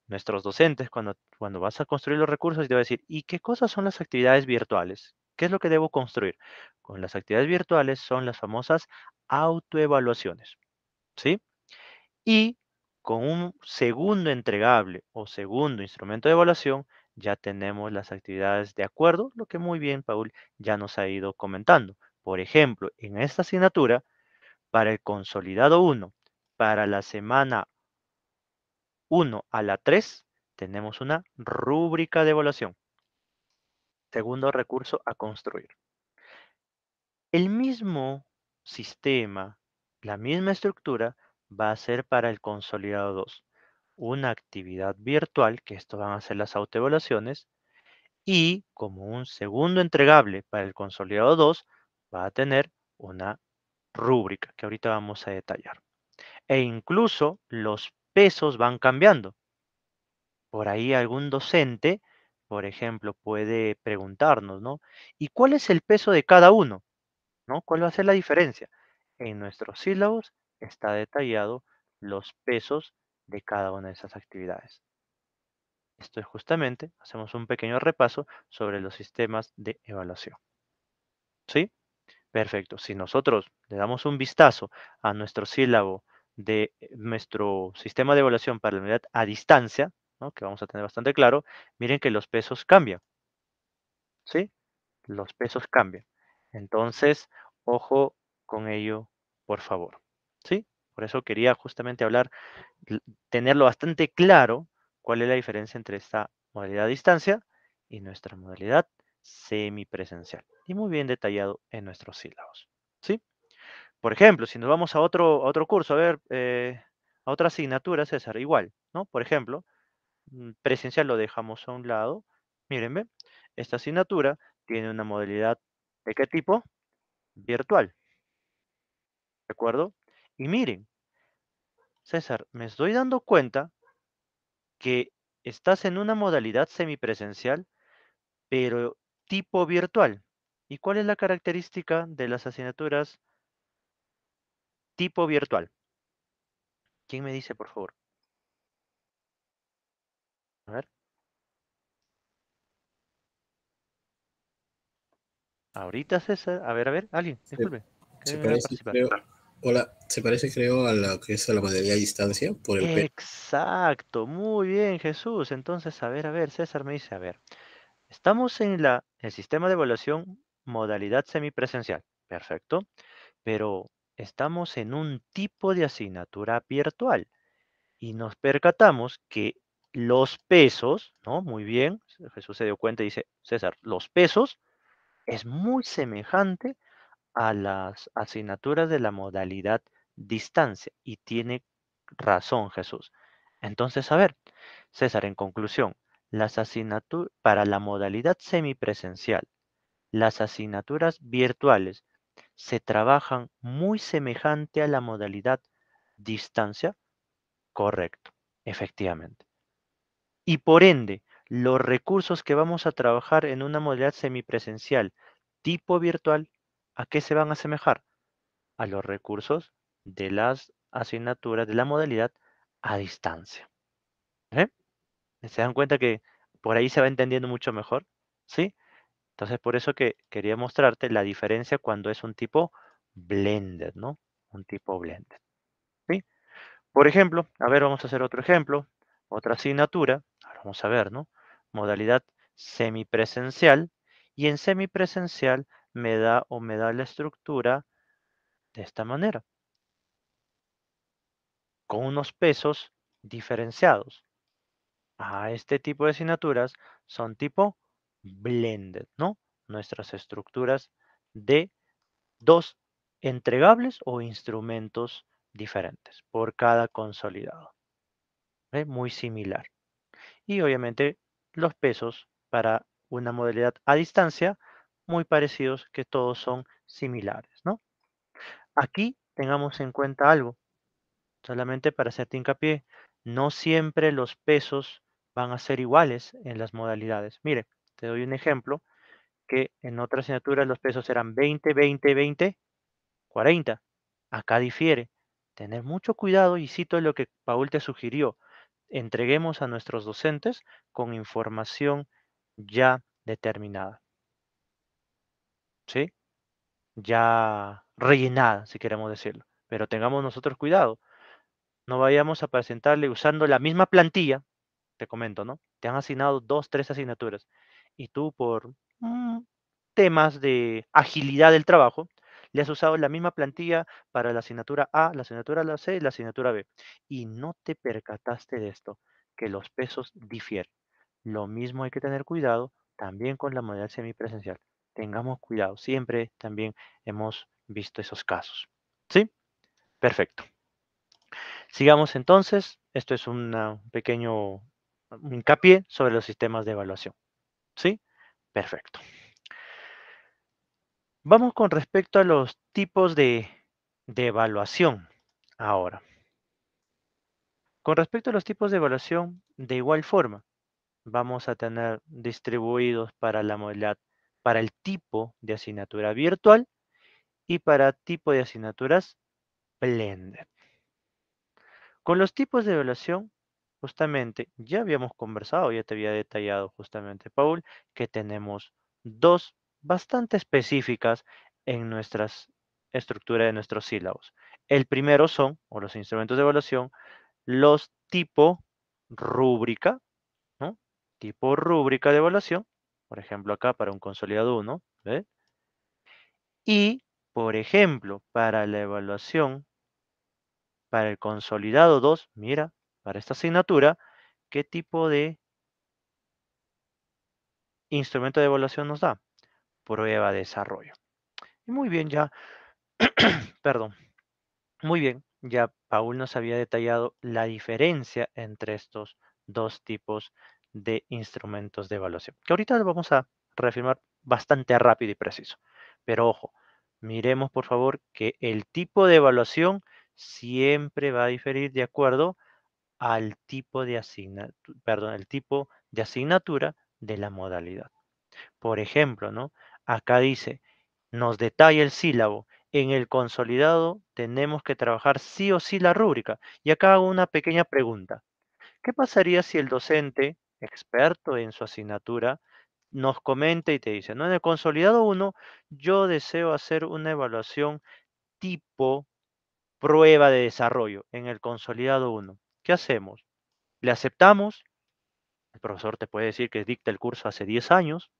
nuestros docentes, cuando, cuando vas a construir los recursos, te va a decir, ¿y qué cosas son las actividades virtuales? ¿Qué es lo que debo construir? Con las actividades virtuales son las famosas autoevaluaciones. ¿sí? Y con un segundo entregable o segundo instrumento de evaluación, ya tenemos las actividades de acuerdo, lo que muy bien Paul ya nos ha ido comentando. Por ejemplo, en esta asignatura, para el consolidado 1, para la semana 1 a la 3, tenemos una rúbrica de evaluación. Segundo recurso a construir. El mismo sistema la misma estructura va a ser para el consolidado 2. Una actividad virtual, que esto van a ser las autoevaluaciones, y como un segundo entregable para el consolidado 2, va a tener una rúbrica que ahorita vamos a detallar. E incluso los pesos van cambiando. Por ahí algún docente, por ejemplo, puede preguntarnos, ¿no? ¿Y cuál es el peso de cada uno? ¿No? ¿Cuál va a ser la diferencia? en nuestros sílabos está detallado los pesos de cada una de esas actividades. Esto es justamente, hacemos un pequeño repaso sobre los sistemas de evaluación. ¿Sí? Perfecto. Si nosotros le damos un vistazo a nuestro sílabo de eh, nuestro sistema de evaluación para la unidad a distancia, que vamos a tener bastante claro, miren que los pesos cambian. ¿Sí? Los pesos cambian. Entonces, ojo con ello por favor. ¿Sí? Por eso quería justamente hablar, tenerlo bastante claro cuál es la diferencia entre esta modalidad a distancia y nuestra modalidad semipresencial. Y muy bien detallado en nuestros sílabos. ¿Sí? Por ejemplo, si nos vamos a otro, otro curso, a ver, eh, a otra asignatura, César, igual, ¿no? Por ejemplo, mm, presencial lo dejamos a un lado. Mírenme, esta asignatura tiene una modalidad de qué tipo? Virtual. ¿De acuerdo? Y miren, César, me estoy dando cuenta que estás en una modalidad semipresencial, pero tipo virtual. ¿Y cuál es la característica de las asignaturas tipo virtual? ¿Quién me dice, por favor? A ver. Ahorita César, a ver, a ver, alguien, disculpe. Hola, se parece creo a lo que es la modalidad a distancia por el Exacto, muy bien Jesús. Entonces, a ver, a ver, César me dice, a ver, estamos en la, el sistema de evaluación modalidad semipresencial, perfecto, pero estamos en un tipo de asignatura virtual y nos percatamos que los pesos, ¿no? Muy bien, Jesús se dio cuenta y dice, César, los pesos es muy semejante a las asignaturas de la modalidad distancia y tiene razón Jesús. Entonces, a ver, César, en conclusión, las asignaturas para la modalidad semipresencial, las asignaturas virtuales se trabajan muy semejante a la modalidad distancia. Correcto, efectivamente. Y por ende, los recursos que vamos a trabajar en una modalidad semipresencial tipo virtual ¿A qué se van a asemejar? A los recursos de las asignaturas de la modalidad a distancia. ¿eh? ¿Se dan cuenta que por ahí se va entendiendo mucho mejor? ¿Sí? Entonces, por eso que quería mostrarte la diferencia cuando es un tipo blended, ¿no? Un tipo blended. ¿Sí? Por ejemplo, a ver, vamos a hacer otro ejemplo. Otra asignatura. vamos a ver, ¿no? Modalidad semipresencial. Y en semipresencial me da o me da la estructura de esta manera. Con unos pesos diferenciados. A este tipo de asignaturas son tipo blended, ¿no? Nuestras estructuras de dos entregables o instrumentos diferentes por cada consolidado. ¿eh? Muy similar. Y obviamente los pesos para una modalidad a distancia muy parecidos que todos son similares, ¿no? Aquí tengamos en cuenta algo, solamente para hacerte hincapié, no siempre los pesos van a ser iguales en las modalidades. Mire, te doy un ejemplo, que en otra asignatura los pesos eran 20, 20, 20, 40. Acá difiere. Tener mucho cuidado y cito lo que Paul te sugirió. Entreguemos a nuestros docentes con información ya determinada. Ya rellenada, si queremos decirlo. Pero tengamos nosotros cuidado. No vayamos a presentarle usando la misma plantilla, te comento, ¿no? Te han asignado dos, tres asignaturas. Y tú por mm. temas de agilidad del trabajo, le has usado la misma plantilla para la asignatura A, la asignatura C y la asignatura B. Y no te percataste de esto, que los pesos difieren. Lo mismo hay que tener cuidado también con la modalidad semipresencial tengamos cuidado. Siempre también hemos visto esos casos. ¿Sí? Perfecto. Sigamos entonces. Esto es un pequeño hincapié sobre los sistemas de evaluación. ¿Sí? Perfecto. Vamos con respecto a los tipos de, de evaluación ahora. Con respecto a los tipos de evaluación, de igual forma, vamos a tener distribuidos para la modalidad para el tipo de asignatura virtual y para tipo de asignaturas blended. Con los tipos de evaluación, justamente, ya habíamos conversado, ya te había detallado justamente, Paul, que tenemos dos bastante específicas en nuestra estructura de nuestros sílabos. El primero son, o los instrumentos de evaluación, los tipo rúbrica, ¿no? tipo rúbrica de evaluación, por ejemplo, acá para un consolidado 1, Y, por ejemplo, para la evaluación, para el consolidado 2, mira, para esta asignatura, ¿qué tipo de instrumento de evaluación nos da? Prueba de desarrollo. muy bien, ya, [CLEARS THROAT] perdón, muy bien, ya Paul nos había detallado la diferencia entre estos dos tipos de instrumentos de evaluación, que ahorita lo vamos a reafirmar bastante rápido y preciso. Pero ojo, miremos por favor que el tipo de evaluación siempre va a diferir de acuerdo al tipo de asignatura, perdón, el tipo de asignatura de la modalidad. Por ejemplo, ¿no? Acá dice, nos detalla el sílabo. En el consolidado tenemos que trabajar sí o sí la rúbrica. Y acá hago una pequeña pregunta. ¿Qué pasaría si el docente experto en su asignatura, nos comenta y te dice, ¿no? En el consolidado 1, yo deseo hacer una evaluación tipo prueba de desarrollo en el consolidado 1. ¿Qué hacemos? ¿Le aceptamos? El profesor te puede decir que dicta el curso hace 10 años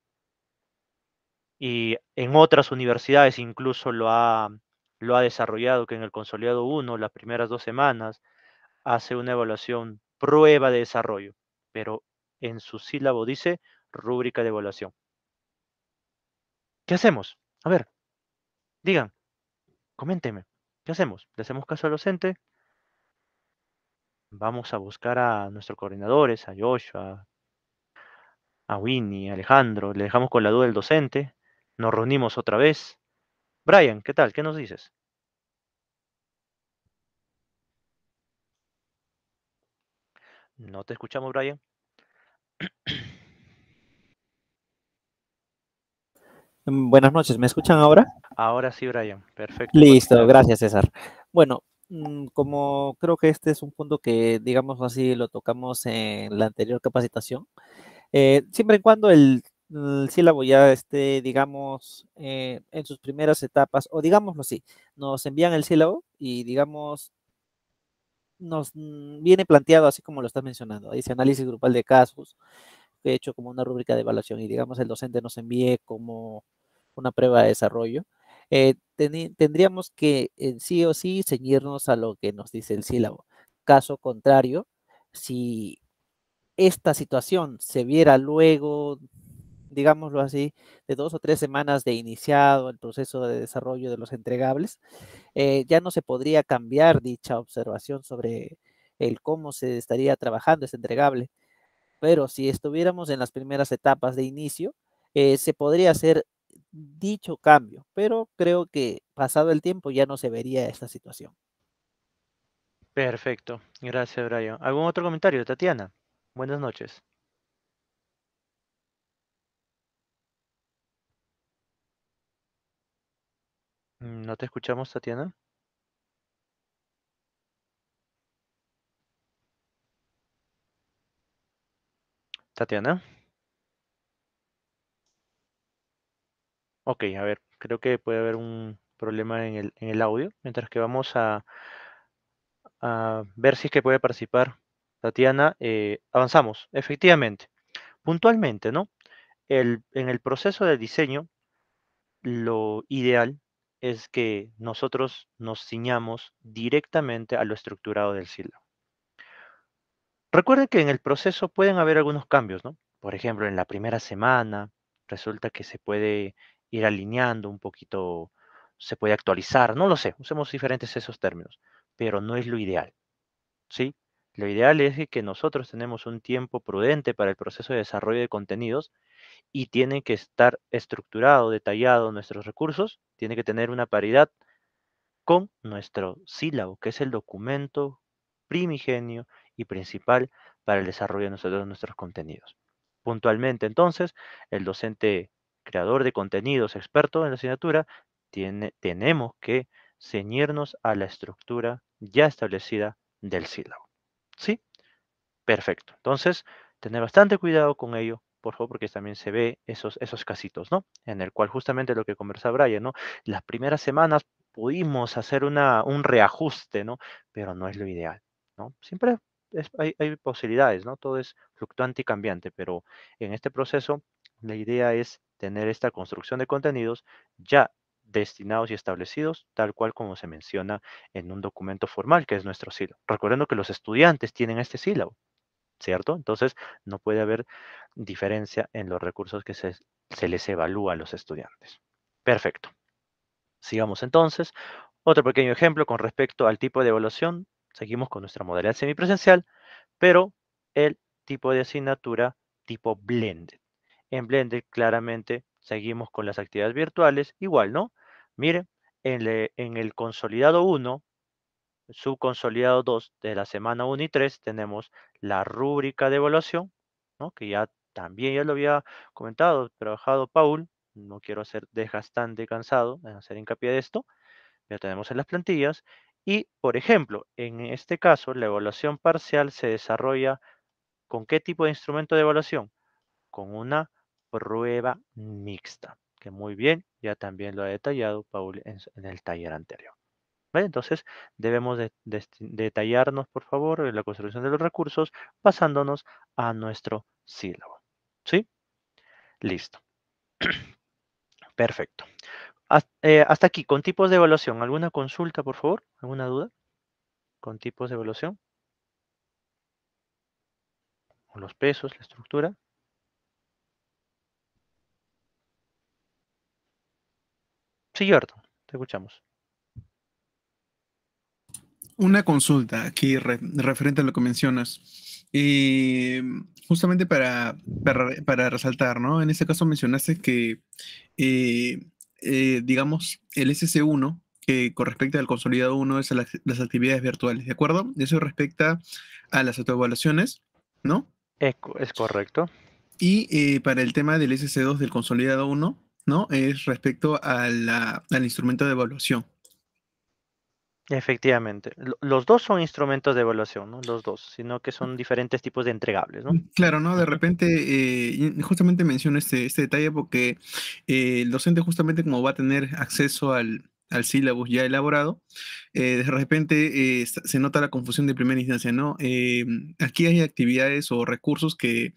y en otras universidades incluso lo ha, lo ha desarrollado, que en el consolidado 1, las primeras dos semanas, hace una evaluación prueba de desarrollo, pero en su sílabo dice rúbrica de evaluación. ¿Qué hacemos? A ver, digan, coméntenme, ¿qué hacemos? ¿Le hacemos caso al docente? Vamos a buscar a nuestros coordinadores, a Joshua, a Winnie, a Alejandro, le dejamos con la duda del docente, nos reunimos otra vez. Brian, ¿qué tal? ¿Qué nos dices? No te escuchamos, Brian. Mm, buenas noches, ¿me escuchan ahora? Ahora sí, Brian, perfecto. Listo, gracias, César. Bueno, mm, como creo que este es un punto que, digamos así, lo tocamos en la anterior capacitación, eh, siempre y cuando el, sílabo ya esté, digamos, eh, en sus primeras etapas, o digámoslo así, nos envían el sílabo y, digamos, nos mm, viene planteado así como lo estás mencionando. Dice análisis grupal de casos, he hecho como una rúbrica de evaluación y digamos el docente nos envíe como una prueba de desarrollo. Eh, tendríamos que en eh, sí o sí ceñirnos a lo que nos dice el sílabo. Caso contrario, si esta situación se viera luego digámoslo así, de dos o tres semanas de iniciado el proceso de desarrollo de los entregables, eh, ya no se podría cambiar dicha observación sobre el cómo se estaría trabajando ese entregable. Pero si estuviéramos en las primeras etapas de inicio, eh, se podría hacer dicho cambio, pero creo que pasado el tiempo ya no se vería esta situación. Perfecto, gracias Brian. ¿Algún otro comentario, Tatiana? Buenas noches. Mm, no te escuchamos, Tatiana. Tatiana. Ok, a ver, creo que puede haber un problema en el, audio, mientras que vamos a, a, ver si es que puede participar Tatiana. Eh, avanzamos, efectivamente. Puntualmente, ¿no? en el proceso de diseño, lo ideal es que nosotros nos ciñamos directamente a lo estructurado del sílabo. Recuerden que en el proceso pueden haber algunos cambios, ¿no? Por ejemplo, en la primera semana resulta que se puede ir alineando un poquito, se puede actualizar, no lo sé, usemos diferentes esos términos, pero no es lo ideal, ¿sí? Lo ideal es que nosotros tenemos un tiempo prudente para el proceso de desarrollo de contenidos y tiene que estar estructurado, detallado nuestros recursos, tiene que tener una paridad con nuestro sílabo, que es el documento primigenio y principal para el desarrollo de nosotros nuestros contenidos. Puntualmente, entonces, el docente creador de contenidos experto en la asignatura, tiene, tenemos que ceñirnos a la estructura ya establecida del sílabo. ¿Sí? Perfecto. Entonces, tener bastante cuidado con ello por favor, porque también se ve esos, esos casitos, ¿no? En el cual justamente lo que conversa Brian, ¿no? Las primeras semanas pudimos hacer un reajuste, ¿no? Pero no es lo ideal, ¿no? Siempre hay, posibilidades, ¿no? Todo es fluctuante y cambiante, pero en este proceso la idea es tener esta construcción de contenidos ya destinados y establecidos, tal cual como se menciona en un documento formal, que es nuestro sílabo. Recordando que los estudiantes tienen este sílabo, ¿cierto? Entonces, no puede haber diferencia en los recursos que se, les evalúa a los estudiantes. Perfecto. Sigamos entonces. Otro pequeño ejemplo con respecto al tipo de evaluación. Seguimos con nuestra modalidad semipresencial, pero el tipo de asignatura tipo Blended. En Blended claramente seguimos con las actividades virtuales, igual, ¿no? Miren, en, en el consolidado 1 subconsolidado 2 de la semana 1 y 3 tenemos la rúbrica de evaluación, que ya también ya lo había comentado, trabajado Paul, no quiero tan desgastante, cansado en hacer hincapié de esto, ya tenemos en las plantillas, y por ejemplo, en este caso la evaluación parcial se desarrolla con qué tipo de instrumento de evaluación? Con una prueba mixta, que muy bien, ya también lo ha detallado Paul en el taller anterior. Entonces debemos este, detallarnos, por favor, la construcción de los recursos pasándonos a nuestro sílabo. ¿Sí? Listo. [CLEARS THROAT] Perfecto. Eh, hasta, aquí, con tipos de evaluación. ¿Alguna consulta, por favor? ¿Alguna duda? Con tipos de evaluación. Con los pesos, la estructura. Sí, Jordan, te escuchamos una consulta aquí referente a lo que mencionas. Y justamente para, para, resaltar, ¿no? En este caso mencionaste que, eh, eh, digamos, el SC1, que con respecto al consolidado 1 es las, actividades virtuales, ¿de acuerdo? Eso respecta a las autoevaluaciones, ¿no? Es, correcto. Y eh, para el tema del SC2 del consolidado 1, ¿no? Es respecto al instrumento de evaluación, Efectivamente. Los dos son instrumentos de evaluación, ¿no? Los dos, sino que son diferentes tipos de entregables, ¿no? Mm, claro, ¿no? De repente, eh, justamente menciono este, este detalle porque eh, el docente justamente como va a tener acceso al, al sílabus ya elaborado, eh, de repente se nota la confusión de primera instancia, ¿no? aquí hay actividades o recursos que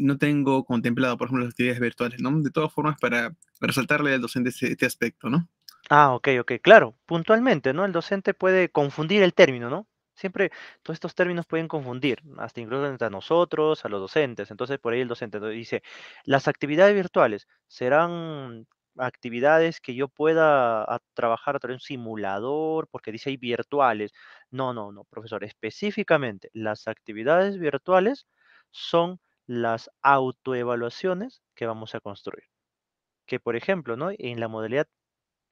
no tengo contemplado, por ejemplo, las actividades virtuales, ¿no? De todas formas, para resaltarle al docente este, este aspecto, ¿no? Ah, ok, ok, claro, puntualmente, ¿no? El docente puede confundir el término, ¿no? Siempre todos estos términos pueden confundir, hasta incluso entre nosotros, a los docentes. Entonces, por ahí el docente dice, las actividades virtuales serán actividades que yo pueda trabajar a través de un simulador, porque dice ahí virtuales. No, no, no, profesor, específicamente las actividades virtuales son las autoevaluaciones que vamos a construir. Que, por ejemplo, ¿no? en la modalidad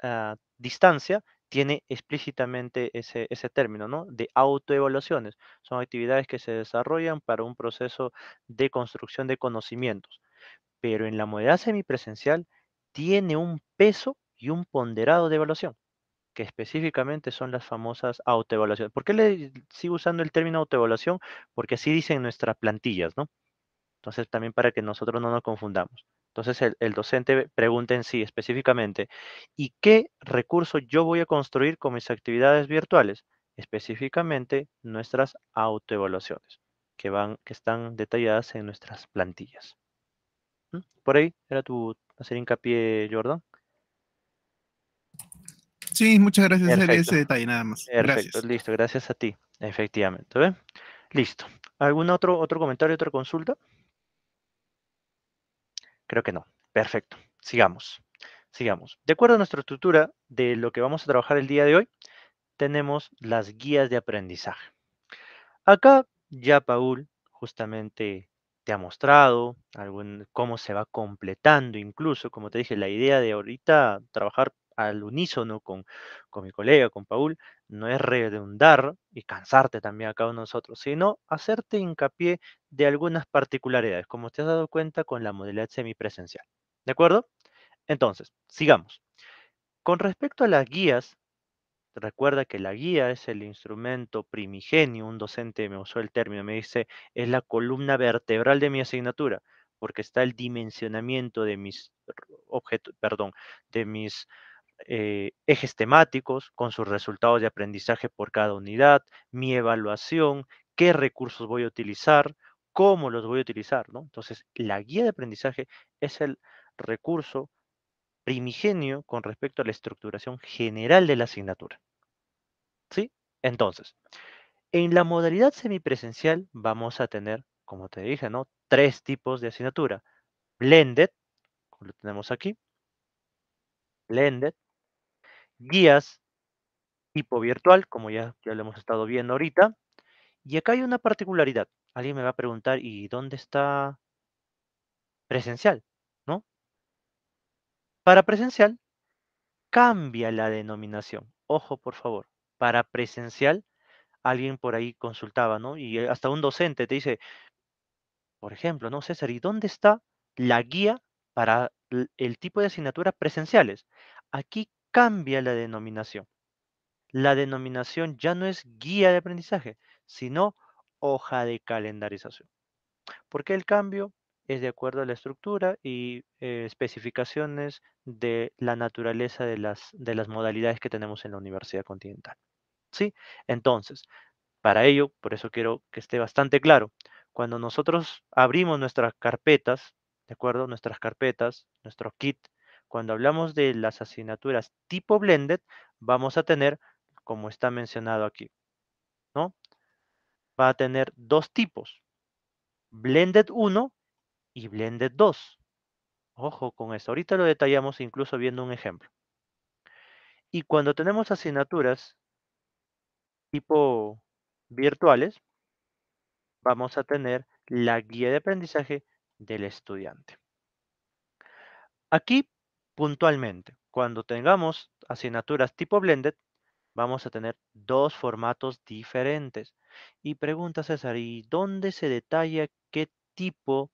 Ah, distancia tiene explícitamente ese, término, ¿no? De autoevaluaciones. Son actividades que se desarrollan para un proceso de construcción de conocimientos. Pero en la modalidad semipresencial tiene un peso y un ponderado de evaluación, que específicamente son las famosas autoevaluaciones. ¿Por qué le sigo usando el término autoevaluación? Porque así dicen nuestras plantillas, ¿no? Entonces, también para que nosotros no nos confundamos. Entonces el, docente pregunta en sí específicamente, ¿y qué recurso yo voy a construir con mis actividades virtuales? Específicamente nuestras autoevaluaciones, que, van, que están detalladas en nuestras plantillas. ¿Mm? Por ahí era tu hacer hincapié, Jordan. Sí, muchas gracias ese detalle, nada más. Perfecto, listo, gracias a ti, efectivamente. Listo. ¿Algún otro, otro comentario, otra consulta? Creo que no. Perfecto. Sigamos. Sigamos. De acuerdo a nuestra estructura de lo que vamos a trabajar el día de hoy, tenemos las guías de aprendizaje. Acá ya Paul justamente te ha mostrado cómo se va completando, incluso, como te dije, la idea de ahorita trabajar al unísono con, mi colega, con Paul, no es redundar y cansarte también a cada uno de nosotros, sino hacerte hincapié de algunas particularidades, como te has dado cuenta con la modalidad semipresencial. ¿De acuerdo? Entonces, sigamos. Con respecto a las guías, recuerda que la guía es el instrumento primigenio, un docente me usó el término, me dice, es la columna vertebral de mi asignatura, porque está el dimensionamiento de mis objetos, perdón, de mis eh, ejes temáticos con sus resultados de aprendizaje por cada unidad, mi evaluación, qué recursos voy a utilizar, cómo los voy a utilizar, ¿no? Entonces, la guía de aprendizaje es el recurso primigenio con respecto a la estructuración general de la asignatura. ¿Sí? Entonces, en la modalidad semipresencial vamos a tener, como te dije, ¿no? Tres tipos de asignatura. Blended, como lo tenemos aquí. Blended, guías tipo virtual, como ya, lo hemos estado viendo ahorita. Y acá hay una particularidad. Alguien me va a preguntar, ¿y dónde está presencial? ¿No? Para presencial, cambia la denominación. Ojo, por favor. Para presencial, alguien por ahí consultaba, ¿no? Y eh, hasta un docente te dice, por ejemplo, ¿no, César? ¿Y dónde está la guía para el tipo de asignaturas presenciales? Aquí cambia la denominación. La denominación ya no es guía de aprendizaje, sino hoja de calendarización. Porque el cambio es de acuerdo a la estructura y eh, especificaciones de la naturaleza de las, de las modalidades que tenemos en la Universidad Continental. ¿Sí? Entonces, para ello, por eso quiero que esté bastante claro, cuando nosotros abrimos nuestras carpetas, ¿de acuerdo? Nuestras carpetas, nuestro kit cuando hablamos de las asignaturas tipo blended, vamos a tener, como está mencionado aquí, ¿no? Va a tener dos tipos, blended 1 y blended 2. Ojo con eso, ahorita lo detallamos incluso viendo un ejemplo. Y cuando tenemos asignaturas tipo virtuales, vamos a tener la guía de aprendizaje del estudiante. Aquí Puntualmente, cuando tengamos asignaturas tipo Blended, vamos a tener dos formatos diferentes. Y pregunta César, ¿y dónde se detalla qué tipo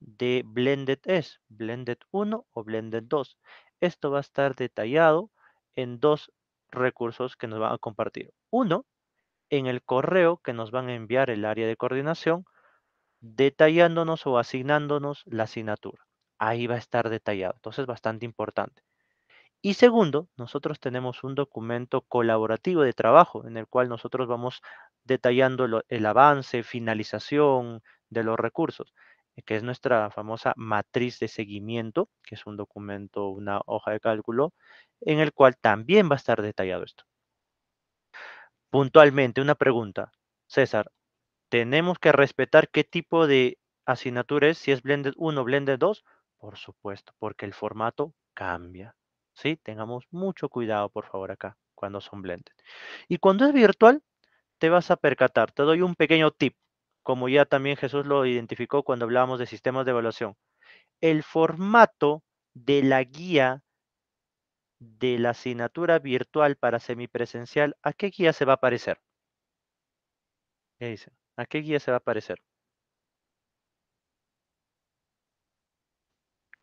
de Blended es? ¿Blended 1 o Blended 2? Esto va a estar detallado en dos recursos que nos van a compartir. Uno, en el correo que nos van a enviar el área de coordinación, detallándonos o asignándonos la asignatura ahí va a estar detallado. Entonces, bastante importante. Y segundo, nosotros tenemos un documento colaborativo de trabajo en el cual nosotros vamos detallando el avance, finalización de los recursos, eh, que es nuestra famosa matriz de seguimiento, que es un documento, una hoja de cálculo, en el cual también va a estar detallado esto. Puntualmente, una pregunta. César, ¿tenemos que respetar qué tipo de asignatura es, si es Blended 1 Blended 2 por supuesto, porque el formato cambia. ¿Sí? Tengamos mucho cuidado, por favor, acá, cuando son blended. Y cuando es virtual, te vas a percatar. Te doy un pequeño tip, como ya también Jesús lo identificó cuando hablábamos de sistemas de evaluación. El formato de la guía de la asignatura virtual para semipresencial, ¿a qué guía se va a parecer? ¿Qué dice? ¿A qué guía se va a parecer?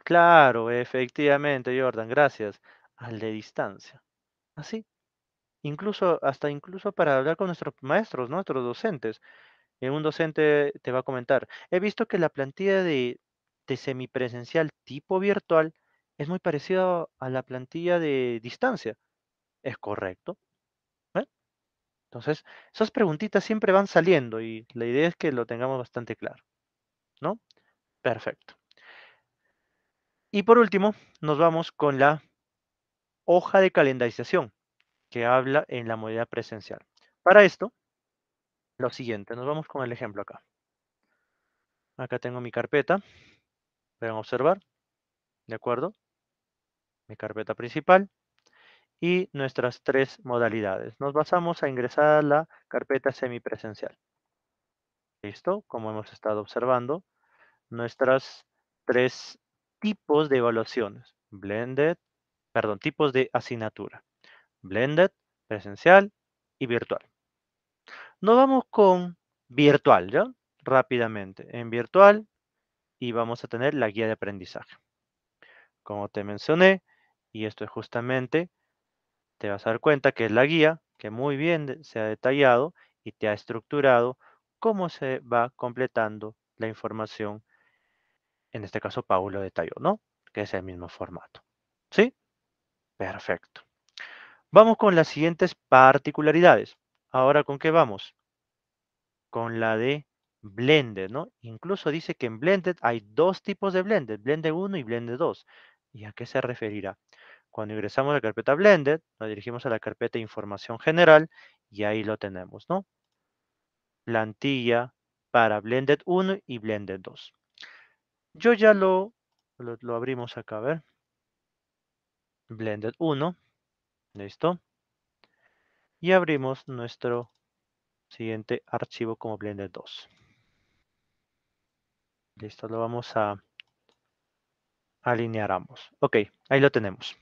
Claro, efectivamente, Jordan, gracias. Al de distancia. Así. Ah, incluso, hasta incluso para hablar con nuestros maestros, nuestros docentes. Eh, un docente te va a comentar, he visto que la plantilla de, semipresencial tipo virtual es muy parecida a la plantilla de distancia. Es correcto. ¿Eh? Entonces, esas preguntitas siempre van saliendo y la idea es que lo tengamos bastante claro. ¿No? Perfecto. Y por último, nos vamos con la hoja de calendarización que habla en la modalidad presencial. Para esto, lo siguiente, nos vamos con el ejemplo acá. Acá tengo mi carpeta, pueden observar, ¿de acuerdo? Mi carpeta principal y nuestras tres modalidades. Nos basamos a ingresar a la carpeta semipresencial. Listo, como hemos estado observando, nuestras tres tipos de evaluaciones. Blended, perdón, tipos de asignatura. Blended, presencial y virtual. Nos vamos con virtual, ¿ya? Rápidamente. En virtual y vamos a tener la guía de aprendizaje. Como te mencioné, y esto es justamente, te vas a dar cuenta que es la guía que muy bien se ha detallado y te ha estructurado cómo se va completando la información en este caso Paulo detalló, ¿no? Que es el mismo formato. ¿Sí? Perfecto. Vamos con las siguientes particularidades. Ahora, ¿con qué vamos? Con la de Blended, ¿no? Incluso dice que en Blended hay dos tipos de Blended, Blended 1 y Blended 2. ¿Y a qué se referirá? Cuando ingresamos a la carpeta Blended, nos dirigimos a la carpeta Información General y ahí lo tenemos, ¿no? Plantilla para Blended 1 y Blended 2. Yo ya lo, lo, abrimos acá, a ver. Blended 1. Listo. Y abrimos nuestro siguiente archivo como Blender 2. Listo, lo vamos a alinear ambos. Ok, ahí lo tenemos.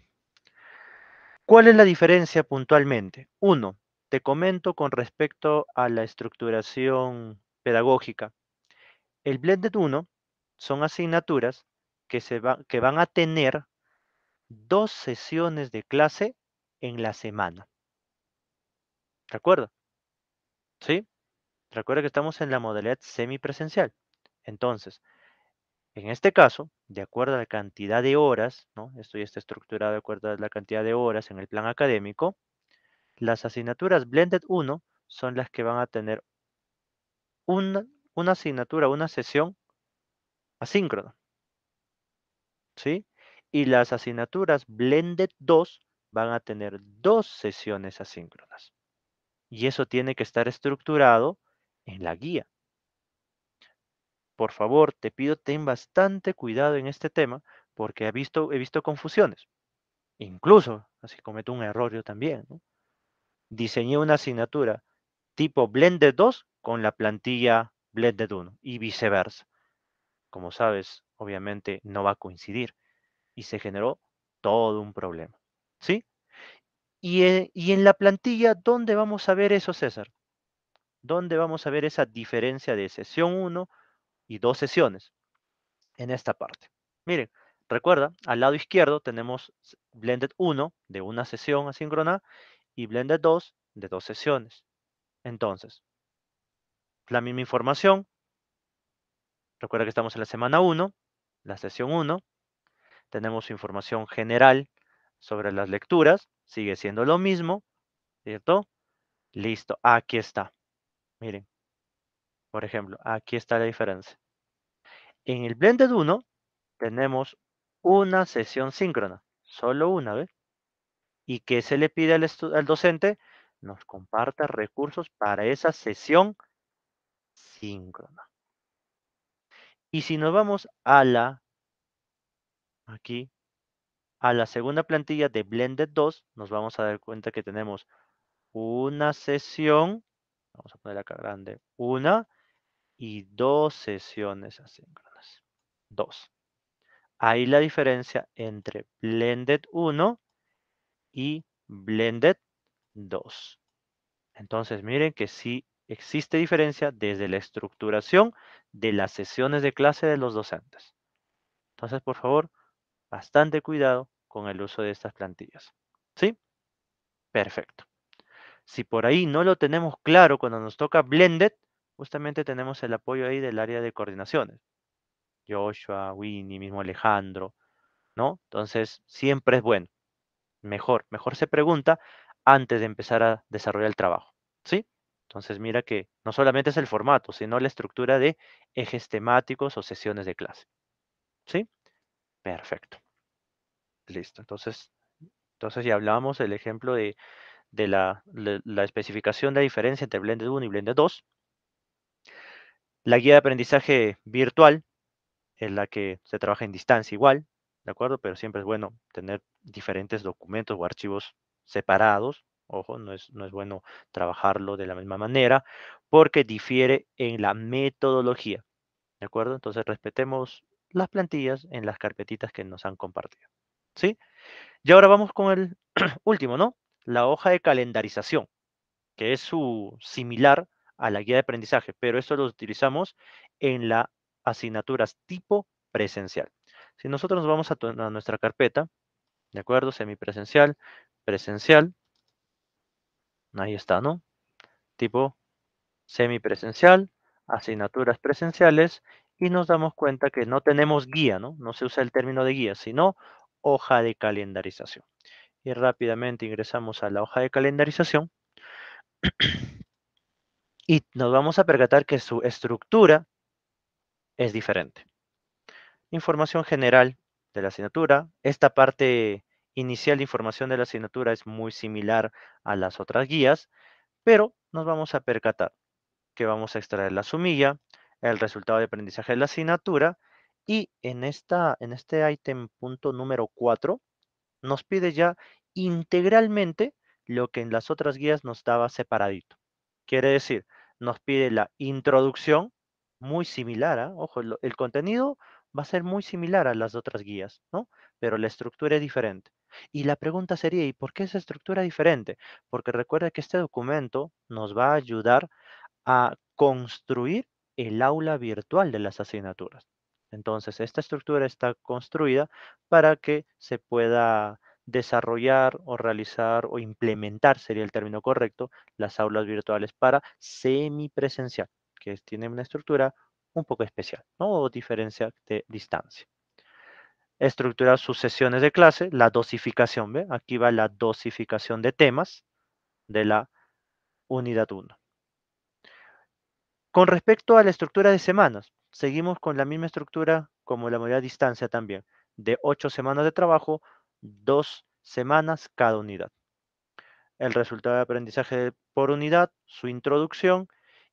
¿Cuál es la diferencia puntualmente? Uno, te comento con respecto a la estructuración pedagógica. El Blended 1 son asignaturas que, se que van a tener dos sesiones de clase en la semana. ¿Recuerda? ¿Sí? Recuerda que estamos en la modalidad semipresencial. Entonces, en este caso, de acuerdo a la cantidad de horas, ¿no? esto ya está estructurado de acuerdo a la cantidad de horas en el plan académico, las asignaturas Blended 1 son las que van a tener una asignatura, una sesión asíncrono. ¿Sí? Y las asignaturas Blended 2 van a tener dos sesiones asíncronas. Y eso tiene que estar estructurado en la guía. Por favor, te pido, ten bastante cuidado en este tema porque he visto, he visto confusiones. Incluso, así cometo un error yo también, diseñé una asignatura tipo Blended 2 con la plantilla Blended 1 y viceversa como sabes, obviamente no va a coincidir. Y se generó todo un problema. ¿Sí? Eh, y, en, la plantilla, ¿dónde vamos a ver eso, César? ¿Dónde vamos a ver esa diferencia de sesión 1 y dos sesiones? En esta parte. Miren, recuerda, al lado izquierdo tenemos Blended 1 de una sesión asíncrona y Blended 2 de dos sesiones. Entonces, la misma información, Recuerda que estamos en la semana 1, la sesión 1. Tenemos información general sobre las lecturas. Sigue siendo lo mismo, ¿cierto? Listo, aquí está. Miren, por ejemplo, aquí está la diferencia. En el Blended 1 tenemos una sesión síncrona, solo una, vez. ¿Y que se le pide al, al docente? Nos comparta recursos para esa sesión síncrona. Y si nos vamos a la, aquí, a la segunda plantilla de Blended 2, nos vamos a dar cuenta que tenemos una sesión, vamos a poner acá grande, una y dos sesiones asíncronas, dos. Ahí la diferencia entre Blended 1 y Blended 2. Entonces, miren que sí existe diferencia desde la estructuración de las sesiones de clase de los docentes. Entonces, por favor, bastante cuidado con el uso de estas plantillas. ¿Sí? Perfecto. Si por ahí no lo tenemos claro cuando nos toca Blended, justamente tenemos el apoyo ahí del área de coordinaciones. Joshua, Winnie, mismo Alejandro, ¿no? Entonces, siempre es bueno. Mejor, mejor se pregunta antes de empezar a desarrollar el trabajo, ¿sí? Entonces mira que no solamente es el formato, sino la estructura de ejes temáticos o sesiones de clase. ¿Sí? Perfecto. Listo. Entonces, entonces ya hablábamos del ejemplo de, la, especificación de la diferencia entre Blender 1 y Blend 2. La guía de aprendizaje virtual, en la que se trabaja en distancia igual, ¿de acuerdo? Pero siempre es bueno tener diferentes documentos o archivos separados Ojo, no es, bueno trabajarlo de la misma manera porque difiere en la metodología. ¿De acuerdo? Entonces respetemos las plantillas en las carpetitas que nos han compartido. ¿Sí? Y ahora vamos con el [CLEARS THROAT] último, ¿no? La hoja de calendarización, que es su similar a la guía de aprendizaje, pero esto lo utilizamos en las asignaturas tipo presencial. Si nosotros nos vamos a nuestra carpeta, ¿de acuerdo? Semipresencial, presencial, Ahí está, ¿no? Tipo semipresencial, asignaturas presenciales, y nos damos cuenta que no tenemos guía, ¿no? No se usa el término de guía, sino hoja de calendarización. Y rápidamente ingresamos a la hoja de calendarización. [CLEARS THROAT] y nos vamos a percatar que su estructura es diferente. Información general de la asignatura. Esta parte inicial de información de la asignatura es muy similar a las otras guías, pero nos vamos a percatar que vamos a extraer la sumilla, el resultado de aprendizaje de la asignatura, y en, esta, en este ítem punto número 4 nos pide ya integralmente lo que en las otras guías nos daba separadito. Quiere decir, nos pide la introducción, muy similar, ¿ah? ojo, el contenido va a ser muy similar a las otras guías, ¿no? Pero la estructura es diferente. Y la pregunta sería, ¿y por qué esa estructura diferente? Porque recuerda que este documento nos va a ayudar a construir el aula virtual de las asignaturas. Entonces, esta estructura está construida para que se pueda desarrollar o realizar o implementar, sería el término correcto, las aulas virtuales para semipresencial, que tiene una estructura un poco especial, ¿no? O diferencia de distancia estructurar sus sesiones de clase, la dosificación, ¿ve? Aquí va la dosificación de temas de la unidad 1. Con respecto a la estructura de semanas, seguimos con la misma estructura como la modalidad distancia también, de ocho semanas de trabajo, dos semanas cada unidad. El resultado de aprendizaje por unidad, su introducción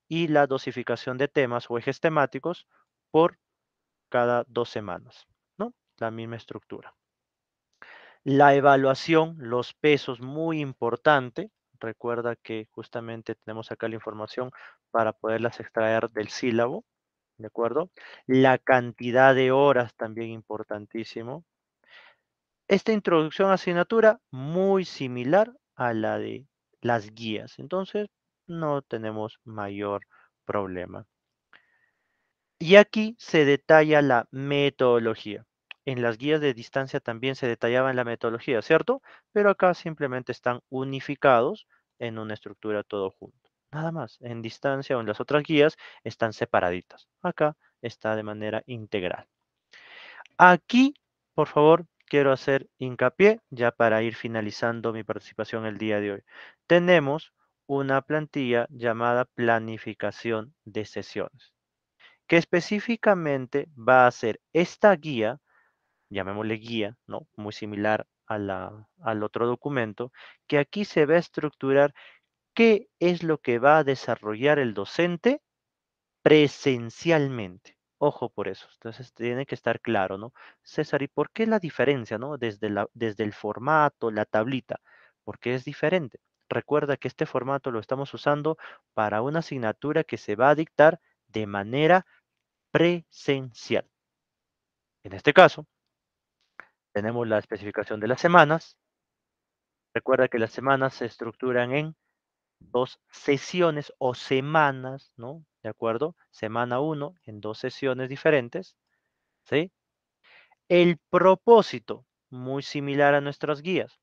y la dosificación de temas o ejes temáticos por cada dos semanas la misma estructura. La evaluación, los pesos, muy importante. Recuerda que justamente tenemos acá la información para poderlas extraer del sílabo, ¿de acuerdo? La cantidad de horas también importantísimo. Esta introducción a asignatura muy similar a la de las guías. Entonces, no tenemos mayor problema. Y aquí se detalla la metodología en las guías de distancia también se detallaba en la metodología, ¿cierto? Pero acá simplemente están unificados en una estructura todo junto. Nada más, en distancia o en las otras guías están separaditas. Acá está de manera integral. Aquí, por favor, quiero hacer hincapié, ya para ir finalizando mi participación el día de hoy. Tenemos una plantilla llamada planificación de sesiones, que específicamente va a ser esta guía llamémosle guía, ¿no? Muy similar a la, al otro documento, que aquí se va a estructurar qué es lo que va a desarrollar el docente presencialmente. Ojo por eso, entonces tiene que estar claro, ¿no? César, ¿y por qué la diferencia, no? Desde, la, desde el formato, la tablita, porque es diferente. Recuerda que este formato lo estamos usando para una asignatura que se va a dictar de manera presencial. En este caso, tenemos la especificación de las semanas. Recuerda que las semanas se estructuran en dos sesiones o semanas, ¿no? ¿De acuerdo? Semana 1 en dos sesiones diferentes, ¿sí? El propósito, muy similar a nuestras guías.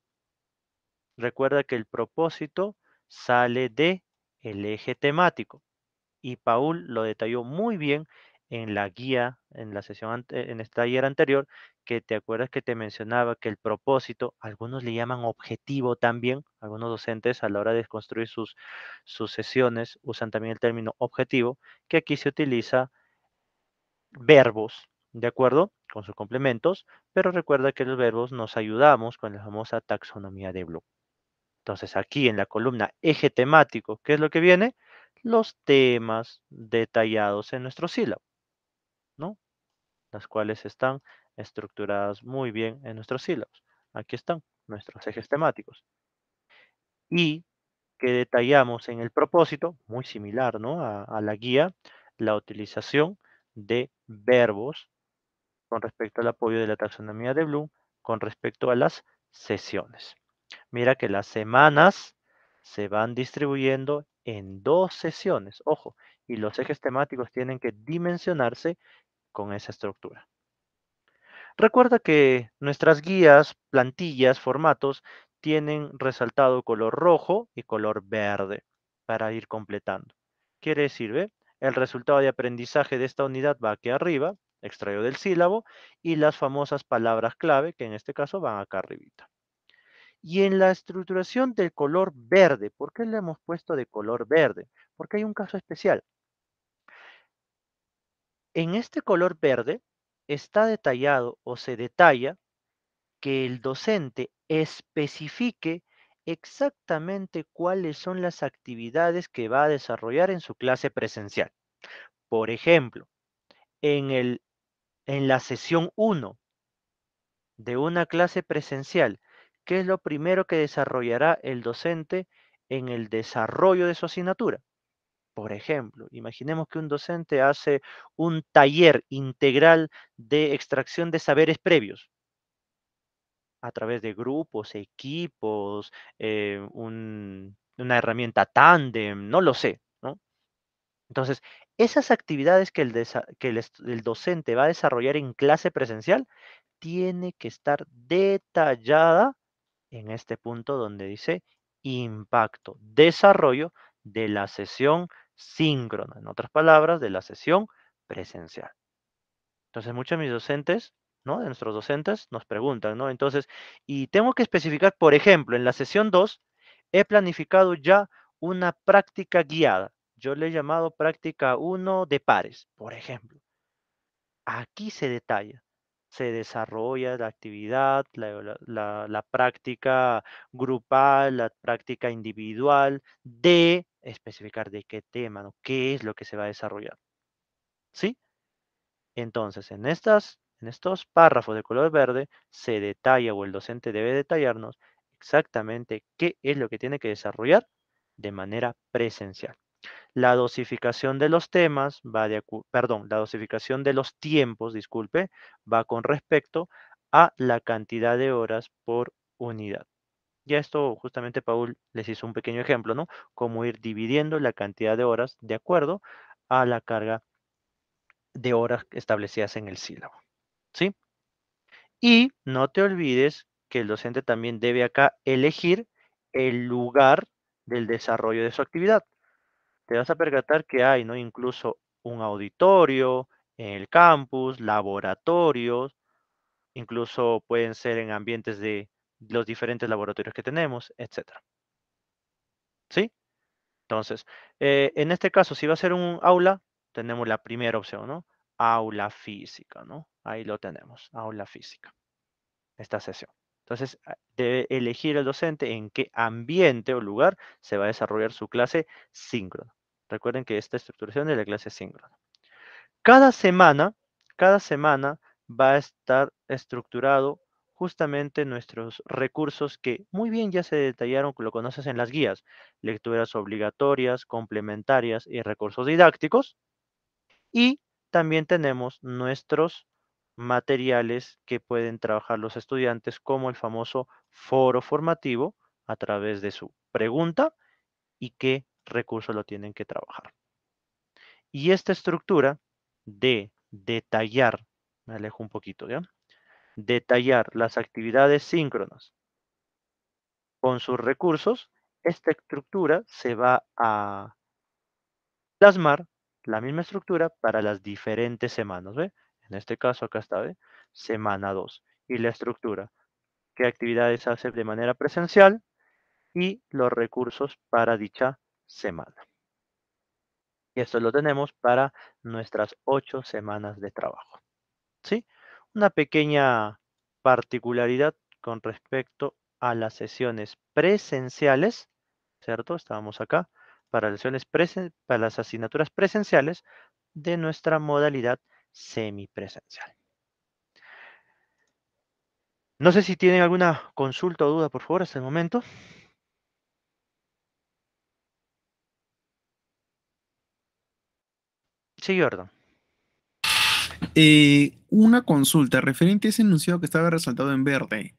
Recuerda que el propósito sale de el eje temático y Paul lo detalló muy bien en la guía, en la sesión, en el taller anterior, que te acuerdas que te mencionaba que el propósito, algunos le llaman objetivo también, algunos docentes a la hora de construir sus, sus sesiones usan también el término objetivo, que aquí se utiliza verbos, ¿de acuerdo? Con sus complementos, pero recuerda que los verbos nos ayudamos con la famosa taxonomía de Bloom. Entonces aquí en la columna eje temático, ¿qué es lo que viene? Los temas detallados en nuestro sílabo, ¿no? Las cuales están estructuradas muy bien en nuestros sílabos. Aquí están nuestros ejes temáticos. Y que detallamos en el propósito, muy similar ¿no? a, a, la guía, la utilización de verbos con respecto al apoyo de la taxonomía de Bloom, con respecto a las sesiones. Mira que las semanas se van distribuyendo en dos sesiones, ojo, y los ejes temáticos tienen que dimensionarse con esa estructura. Recuerda que nuestras guías, plantillas, formatos tienen resaltado color rojo y color verde para ir completando. Quiere decir, ¿ve? el resultado de aprendizaje de esta unidad va aquí arriba, extraído del sílabo, y las famosas palabras clave, que en este caso van acá arribita. Y en la estructuración del color verde, ¿por qué le hemos puesto de color verde? Porque hay un caso especial. En este color verde, está detallado o se detalla que el docente especifique exactamente cuáles son las actividades que va a desarrollar en su clase presencial. Por ejemplo, en, el, en la sesión 1 de una clase presencial, ¿qué es lo primero que desarrollará el docente en el desarrollo de su asignatura? Por ejemplo, imaginemos que un docente hace un taller integral de extracción de saberes previos a través de grupos, equipos, eh, una herramienta tándem, no lo sé, Entonces, esas actividades que, el, el docente va a desarrollar en clase presencial tiene que estar detallada en este punto donde dice impacto, desarrollo de la sesión síncrona, en otras palabras, de la sesión presencial. Entonces, muchos de mis docentes, ¿no? De nuestros docentes nos preguntan, ¿no? Entonces, y tengo que especificar, por ejemplo, en la sesión 2, he planificado ya una práctica guiada. Yo le he llamado práctica 1 de pares, por ejemplo. Aquí se detalla, se desarrolla la actividad, la, la práctica grupal, la práctica individual de especificar de qué tema, ¿no? qué es lo que se va a desarrollar. ¿Sí? Entonces, en, estas, en estos párrafos de color verde se detalla o el docente debe detallarnos exactamente qué es lo que tiene que desarrollar de manera presencial. La dosificación de los temas va de perdón, la dosificación de los tiempos, disculpe, va con respecto a la cantidad de horas por unidad. Ya esto justamente Paul les hizo un pequeño ejemplo, ¿no? Cómo ir dividiendo la cantidad de horas de acuerdo a la carga de horas establecidas en el sílabo, ¿sí? Y no te olvides que el docente también debe acá elegir el lugar del desarrollo de su actividad. Te vas a percatar que hay, ¿no? Incluso un auditorio, en el campus, laboratorios, incluso pueden ser en ambientes de los diferentes laboratorios que tenemos, etc. ¿Sí? Entonces, eh, en este caso, si va a ser un aula, tenemos la primera opción, ¿no? Aula física, ¿no? Ahí lo tenemos, aula física, esta sesión. Entonces, ah, debe elegir el docente en qué ambiente o lugar se va a desarrollar su clase síncrona. Recuerden que esta estructuración es la clase síncrona. Cada semana, cada semana va a estar estructurado justamente nuestros recursos que muy bien ya se detallaron, lo conoces en las guías, lecturas obligatorias, complementarias y recursos didácticos. Y también tenemos nuestros materiales que pueden trabajar los estudiantes, como el famoso foro formativo a través de su pregunta y qué recurso lo tienen que trabajar. Y esta estructura de detallar, me alejo un poquito, ¿ya? detallar las actividades síncronas con sus recursos, esta estructura se va a plasmar la misma estructura para las diferentes semanas. ¿ve? En este caso acá está, ¿ve? semana 2. Y la estructura, qué actividades hace de manera presencial y los recursos para dicha semana. Y esto lo tenemos para nuestras ocho semanas de trabajo. ¿Sí? una pequeña particularidad con respecto a las sesiones presenciales, ¿cierto? Estábamos acá para, presen para las asignaturas presenciales de nuestra modalidad semipresencial. No sé si tienen alguna consulta o duda, por favor, hasta el momento. Sí, Jordan. Eh, una consulta referente a ese enunciado que estaba resaltado en verde.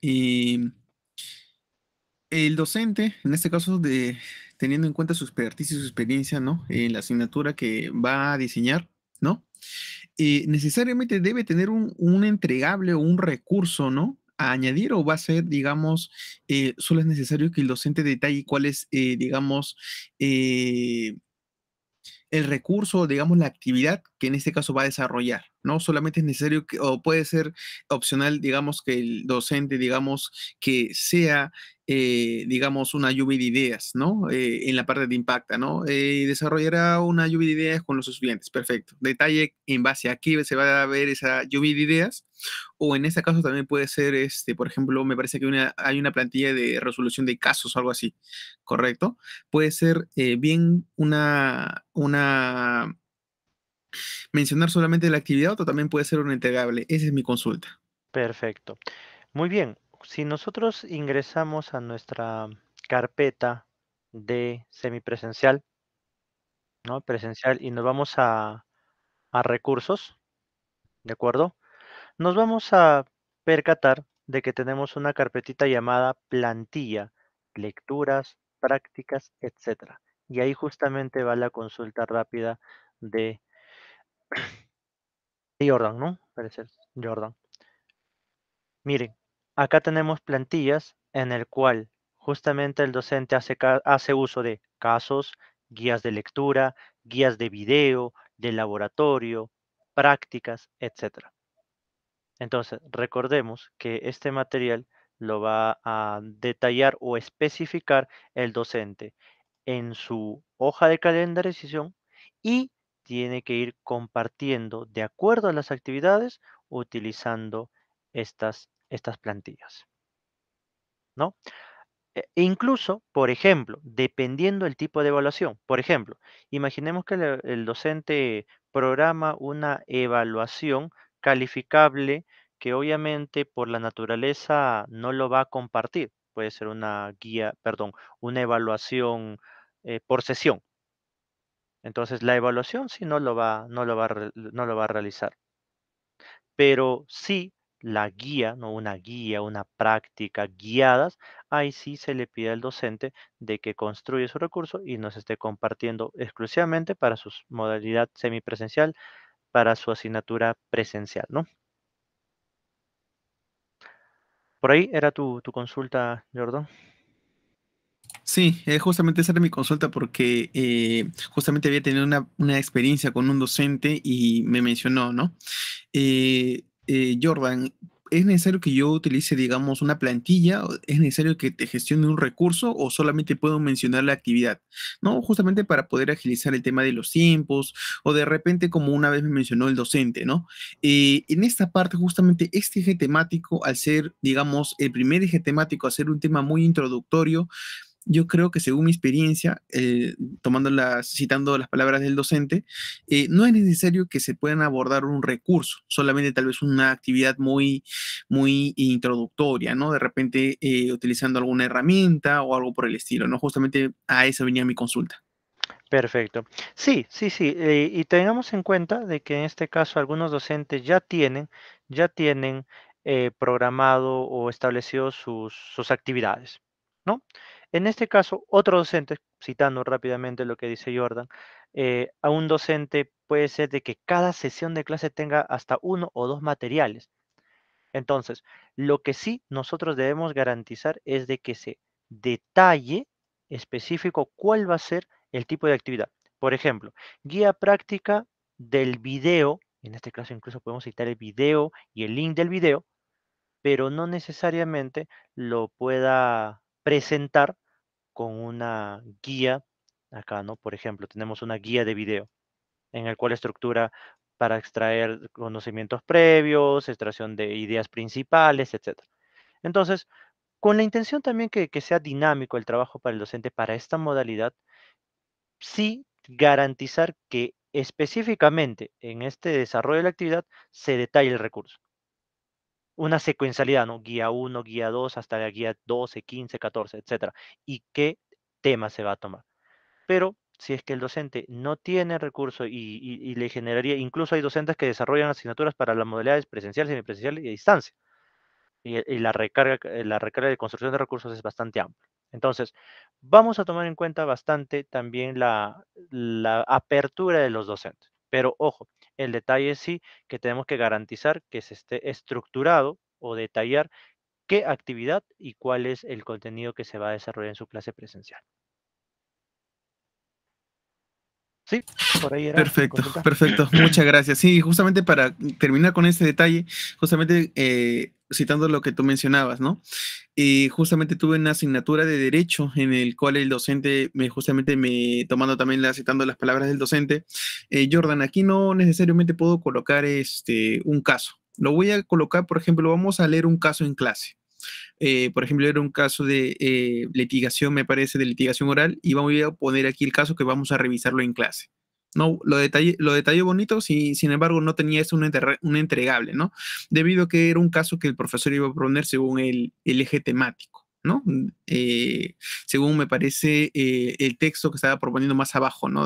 el docente, en este caso, de, teniendo en cuenta su expertise y su experiencia, ¿no? En la asignatura que va a diseñar, ¿no? Eh, necesariamente debe tener un, entregable o un recurso, ¿no? A añadir o va a ser, digamos, eh, solo es necesario que el docente detalle cuál es, digamos, el recurso, digamos, la actividad que en este caso va a desarrollar. ¿no? Solamente es necesario o puede ser opcional, digamos, que el docente, digamos, que sea, eh, digamos, una lluvia de ideas, ¿no? Eh, en la parte de impacta, ¿no? Eh, desarrollará una lluvia de ideas con los estudiantes, perfecto. Detalle en base a qué se va a ver esa lluvia de ideas, o en este caso también puede ser, este, por ejemplo, me parece que una, hay una plantilla de resolución de casos o algo así, ¿correcto? Puede ser eh, bien una, una mencionar solamente la actividad o también puede ser un entregable. Esa es mi consulta. Perfecto. Muy bien. Si nosotros ingresamos a nuestra carpeta de semipresencial, ¿no? Presencial y nos vamos a, recursos, ¿de acuerdo? Nos vamos a percatar de que tenemos una carpetita llamada plantilla, lecturas, prácticas, etcétera. Y ahí justamente va la consulta rápida de Jordan, ¿no? Parece Jordan. Miren, acá tenemos plantillas en el cual justamente el docente hace, uso de casos, guías de lectura, guías de video, de laboratorio, prácticas, etc. Entonces, recordemos que este material lo va a detallar o especificar el docente en su hoja de sesión y tiene que ir compartiendo de acuerdo a las actividades utilizando estas, estas plantillas. ¿No? E, e incluso, por ejemplo, dependiendo del tipo de evaluación. Por ejemplo, imaginemos que el, docente programa una evaluación calificable que obviamente por la naturaleza no lo va a compartir. Puede ser una guía, perdón, una evaluación eh, por sesión, entonces la evaluación sí no lo va, no lo va, a realizar. Pero sí la guía, no una guía, una práctica guiadas, ahí sí se le pide al docente de que construya su recurso y nos esté compartiendo exclusivamente para su modalidad semipresencial, para su asignatura presencial, ¿no? Por ahí era tu, tu consulta, Jordan. Sí, eh, justamente esa era mi consulta porque eh, justamente había tenido una, una, experiencia con un docente y me mencionó, ¿no? Eh, Jordan, ¿es necesario que yo utilice, digamos, una plantilla? ¿Es necesario que te gestione un recurso o solamente puedo mencionar la actividad? ¿No? Justamente para poder agilizar el tema de los tiempos o de repente, como una vez me mencionó el docente, ¿no? en esta parte, justamente este eje temático, al ser, digamos, el primer eje temático, a ser un tema muy introductorio, yo creo que según mi experiencia, eh, tomando las, citando las palabras del docente, eh, no es necesario que se puedan abordar un recurso, solamente tal vez una actividad muy, muy introductoria, ¿no? De repente eh, utilizando alguna herramienta o algo por el estilo, ¿no? Justamente a eso venía mi consulta. Perfecto. Sí, sí, sí. y tengamos en cuenta de que en este caso algunos docentes ya tienen, ya tienen programado o establecido sus, sus actividades, ¿no? En este caso, otro docente, citando rápidamente lo que dice Jordan, eh, a un docente puede ser de que cada sesión de clase tenga hasta uno o dos materiales. Entonces, lo que sí nosotros debemos garantizar es de que se detalle específico cuál va a ser el tipo de actividad. Por ejemplo, guía práctica del video, en este caso incluso podemos citar el video y el link del video, pero no necesariamente lo pueda presentar con una guía acá, ¿no? Por ejemplo, tenemos una guía de video en el cual estructura para extraer conocimientos previos, extracción de ideas principales, etc. Entonces, con la intención también que, que sea dinámico el trabajo para el docente para esta modalidad, sí garantizar que específicamente en este desarrollo de la actividad se detalle el recurso una secuencialidad, ¿no? Guía 1, guía 2, hasta la guía 12, 15, 14, etcétera. Y qué tema se va a tomar. Pero si es que el docente no tiene recursos y, le generaría, incluso hay docentes que desarrollan asignaturas para las modalidades presencial, semipresencial y a distancia. Y, la, recarga, eh, la recarga de construcción de recursos es bastante amplia. Entonces, vamos a tomar en cuenta bastante también la, la apertura de los docentes. Pero ojo, el detalle sí que tenemos que garantizar que se esté estructurado o detallar qué actividad y cuál es el contenido que se va a desarrollar en su clase presencial. Sí, por ahí era. Perfecto, perfecto. [CLEARS THROAT] Muchas gracias. Sí, justamente para terminar con ese detalle, justamente eh, citando lo que tú mencionabas, ¿no? Eh, justamente tuve una asignatura de derecho en el cual el docente, me, justamente me tomando también citando las palabras del docente, eh, Jordan, aquí no necesariamente puedo colocar este, un caso. Lo voy a colocar, por ejemplo, vamos a leer un caso en clase. Eh, por ejemplo, era un caso de litigación, me parece, de litigación oral, y vamos a poner aquí el caso que vamos a revisarlo en clase. No, lo detalló lo detalle bonito, si, sin embargo, no tenía eso un, entregable, ¿no? Debido a que era un caso que el profesor iba a proponer según el, eje temático, ¿no? Mm, eh, según me parece eh, el texto que estaba proponiendo más abajo, ¿no?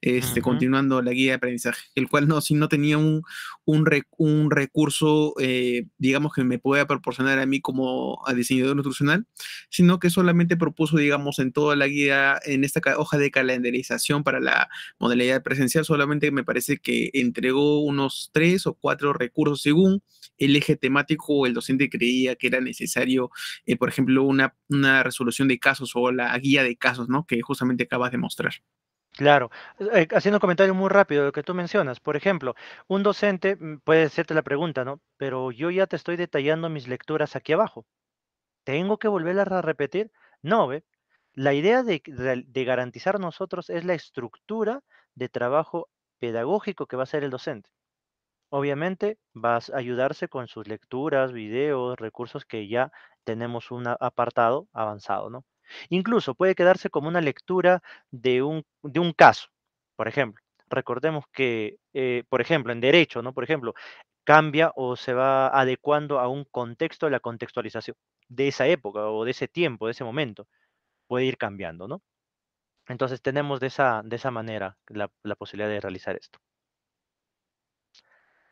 este, Continuando la guía de aprendizaje, el cual no, si no tenía un, un, recurso, eh, digamos, que me pueda proporcionar a mí como diseñador nutricional, sino que solamente propuso, digamos, en toda la guía, en esta hoja de calendarización para la modalidad presencial, solamente me parece que entregó unos tres o cuatro recursos según el eje temático o el docente creía que era necesario, eh, por ejemplo, una, una resolución de casos o la guía de casos, ¿no? Que justamente acabas de mostrar. Claro, eh, eh, haciendo un comentario muy rápido de lo que tú mencionas. Por ejemplo, un docente mm, puede hacerte la pregunta, ¿no? Pero yo ya te estoy detallando mis lecturas aquí abajo. ¿Tengo que volverlas a repetir? No, ¿ve? ¿eh? La idea de, garantizar nosotros es la estructura de trabajo pedagógico que va a hacer el docente. Obviamente vas a ayudarse con sus lecturas, videos, recursos que ya tenemos un apartado avanzado, ¿no? Incluso puede quedarse como una lectura de un, caso, por ejemplo. Recordemos que, eh, por ejemplo, en derecho, ¿no? Por ejemplo, cambia o se va adecuando a un contexto, la contextualización de esa época o de ese tiempo, de ese momento, puede ir cambiando, ¿no? Entonces tenemos de esa, manera la, posibilidad de realizar esto.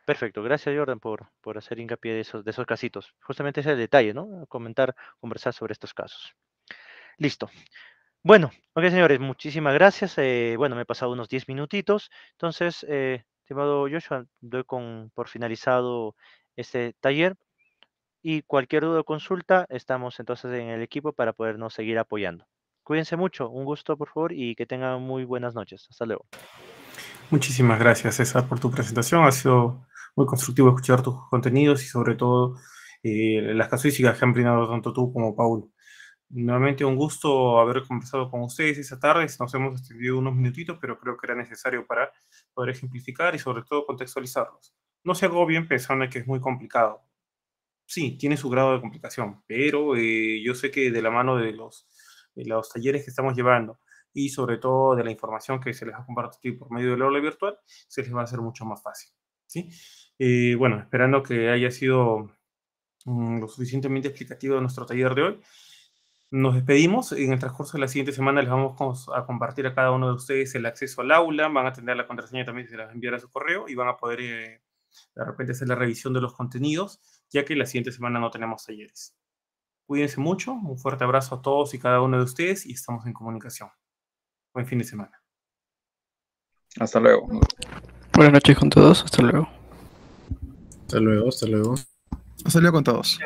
Perfecto, gracias Jordan por, por hacer hincapié de esos, de esos casitos. Justamente ese es el detalle, ¿no? Comentar, conversar sobre estos casos. Listo. Bueno, ok, señores, muchísimas gracias. Eh, bueno, me he pasado unos 10 minutitos. Entonces, eh, estimado Joshua, doy con, por finalizado este taller. Y cualquier duda o consulta, estamos entonces en el equipo para podernos seguir apoyando. Cuídense mucho, un gusto por favor y que tengan muy buenas noches. Hasta luego. Muchísimas gracias César por tu presentación, ha sido muy constructivo escuchar tus contenidos y sobre todo eh, las casuísticas que han brindado tanto tú como Paul. Nuevamente un gusto haber conversado con ustedes esta tarde. Nos hemos extendido unos minutitos, pero creo que era necesario para poder ejemplificar y sobre todo contextualizarlos. No se bien pensando que es muy complicado. Sí, tiene su grado de complicación, pero eh, yo sé que de la mano de los, de los talleres que estamos llevando y sobre todo de la información que se les ha compartido por medio del aula virtual, se les va a hacer mucho más fácil. ¿sí? Eh, bueno, esperando que haya sido mm, lo suficientemente explicativo de nuestro taller de hoy. Nos despedimos. En el transcurso de la siguiente semana les vamos a compartir a cada uno de ustedes el acceso al aula. Van a tener la contraseña también, se las enviará a su correo y van a poder eh, de repente hacer la revisión de los contenidos, ya que la siguiente semana no tenemos talleres. Cuídense mucho. Un fuerte abrazo a todos y cada uno de ustedes y estamos en comunicación. Buen fin de semana. Hasta luego. Buenas noches con todos. Hasta luego. Hasta luego, hasta luego. Hasta luego con todos.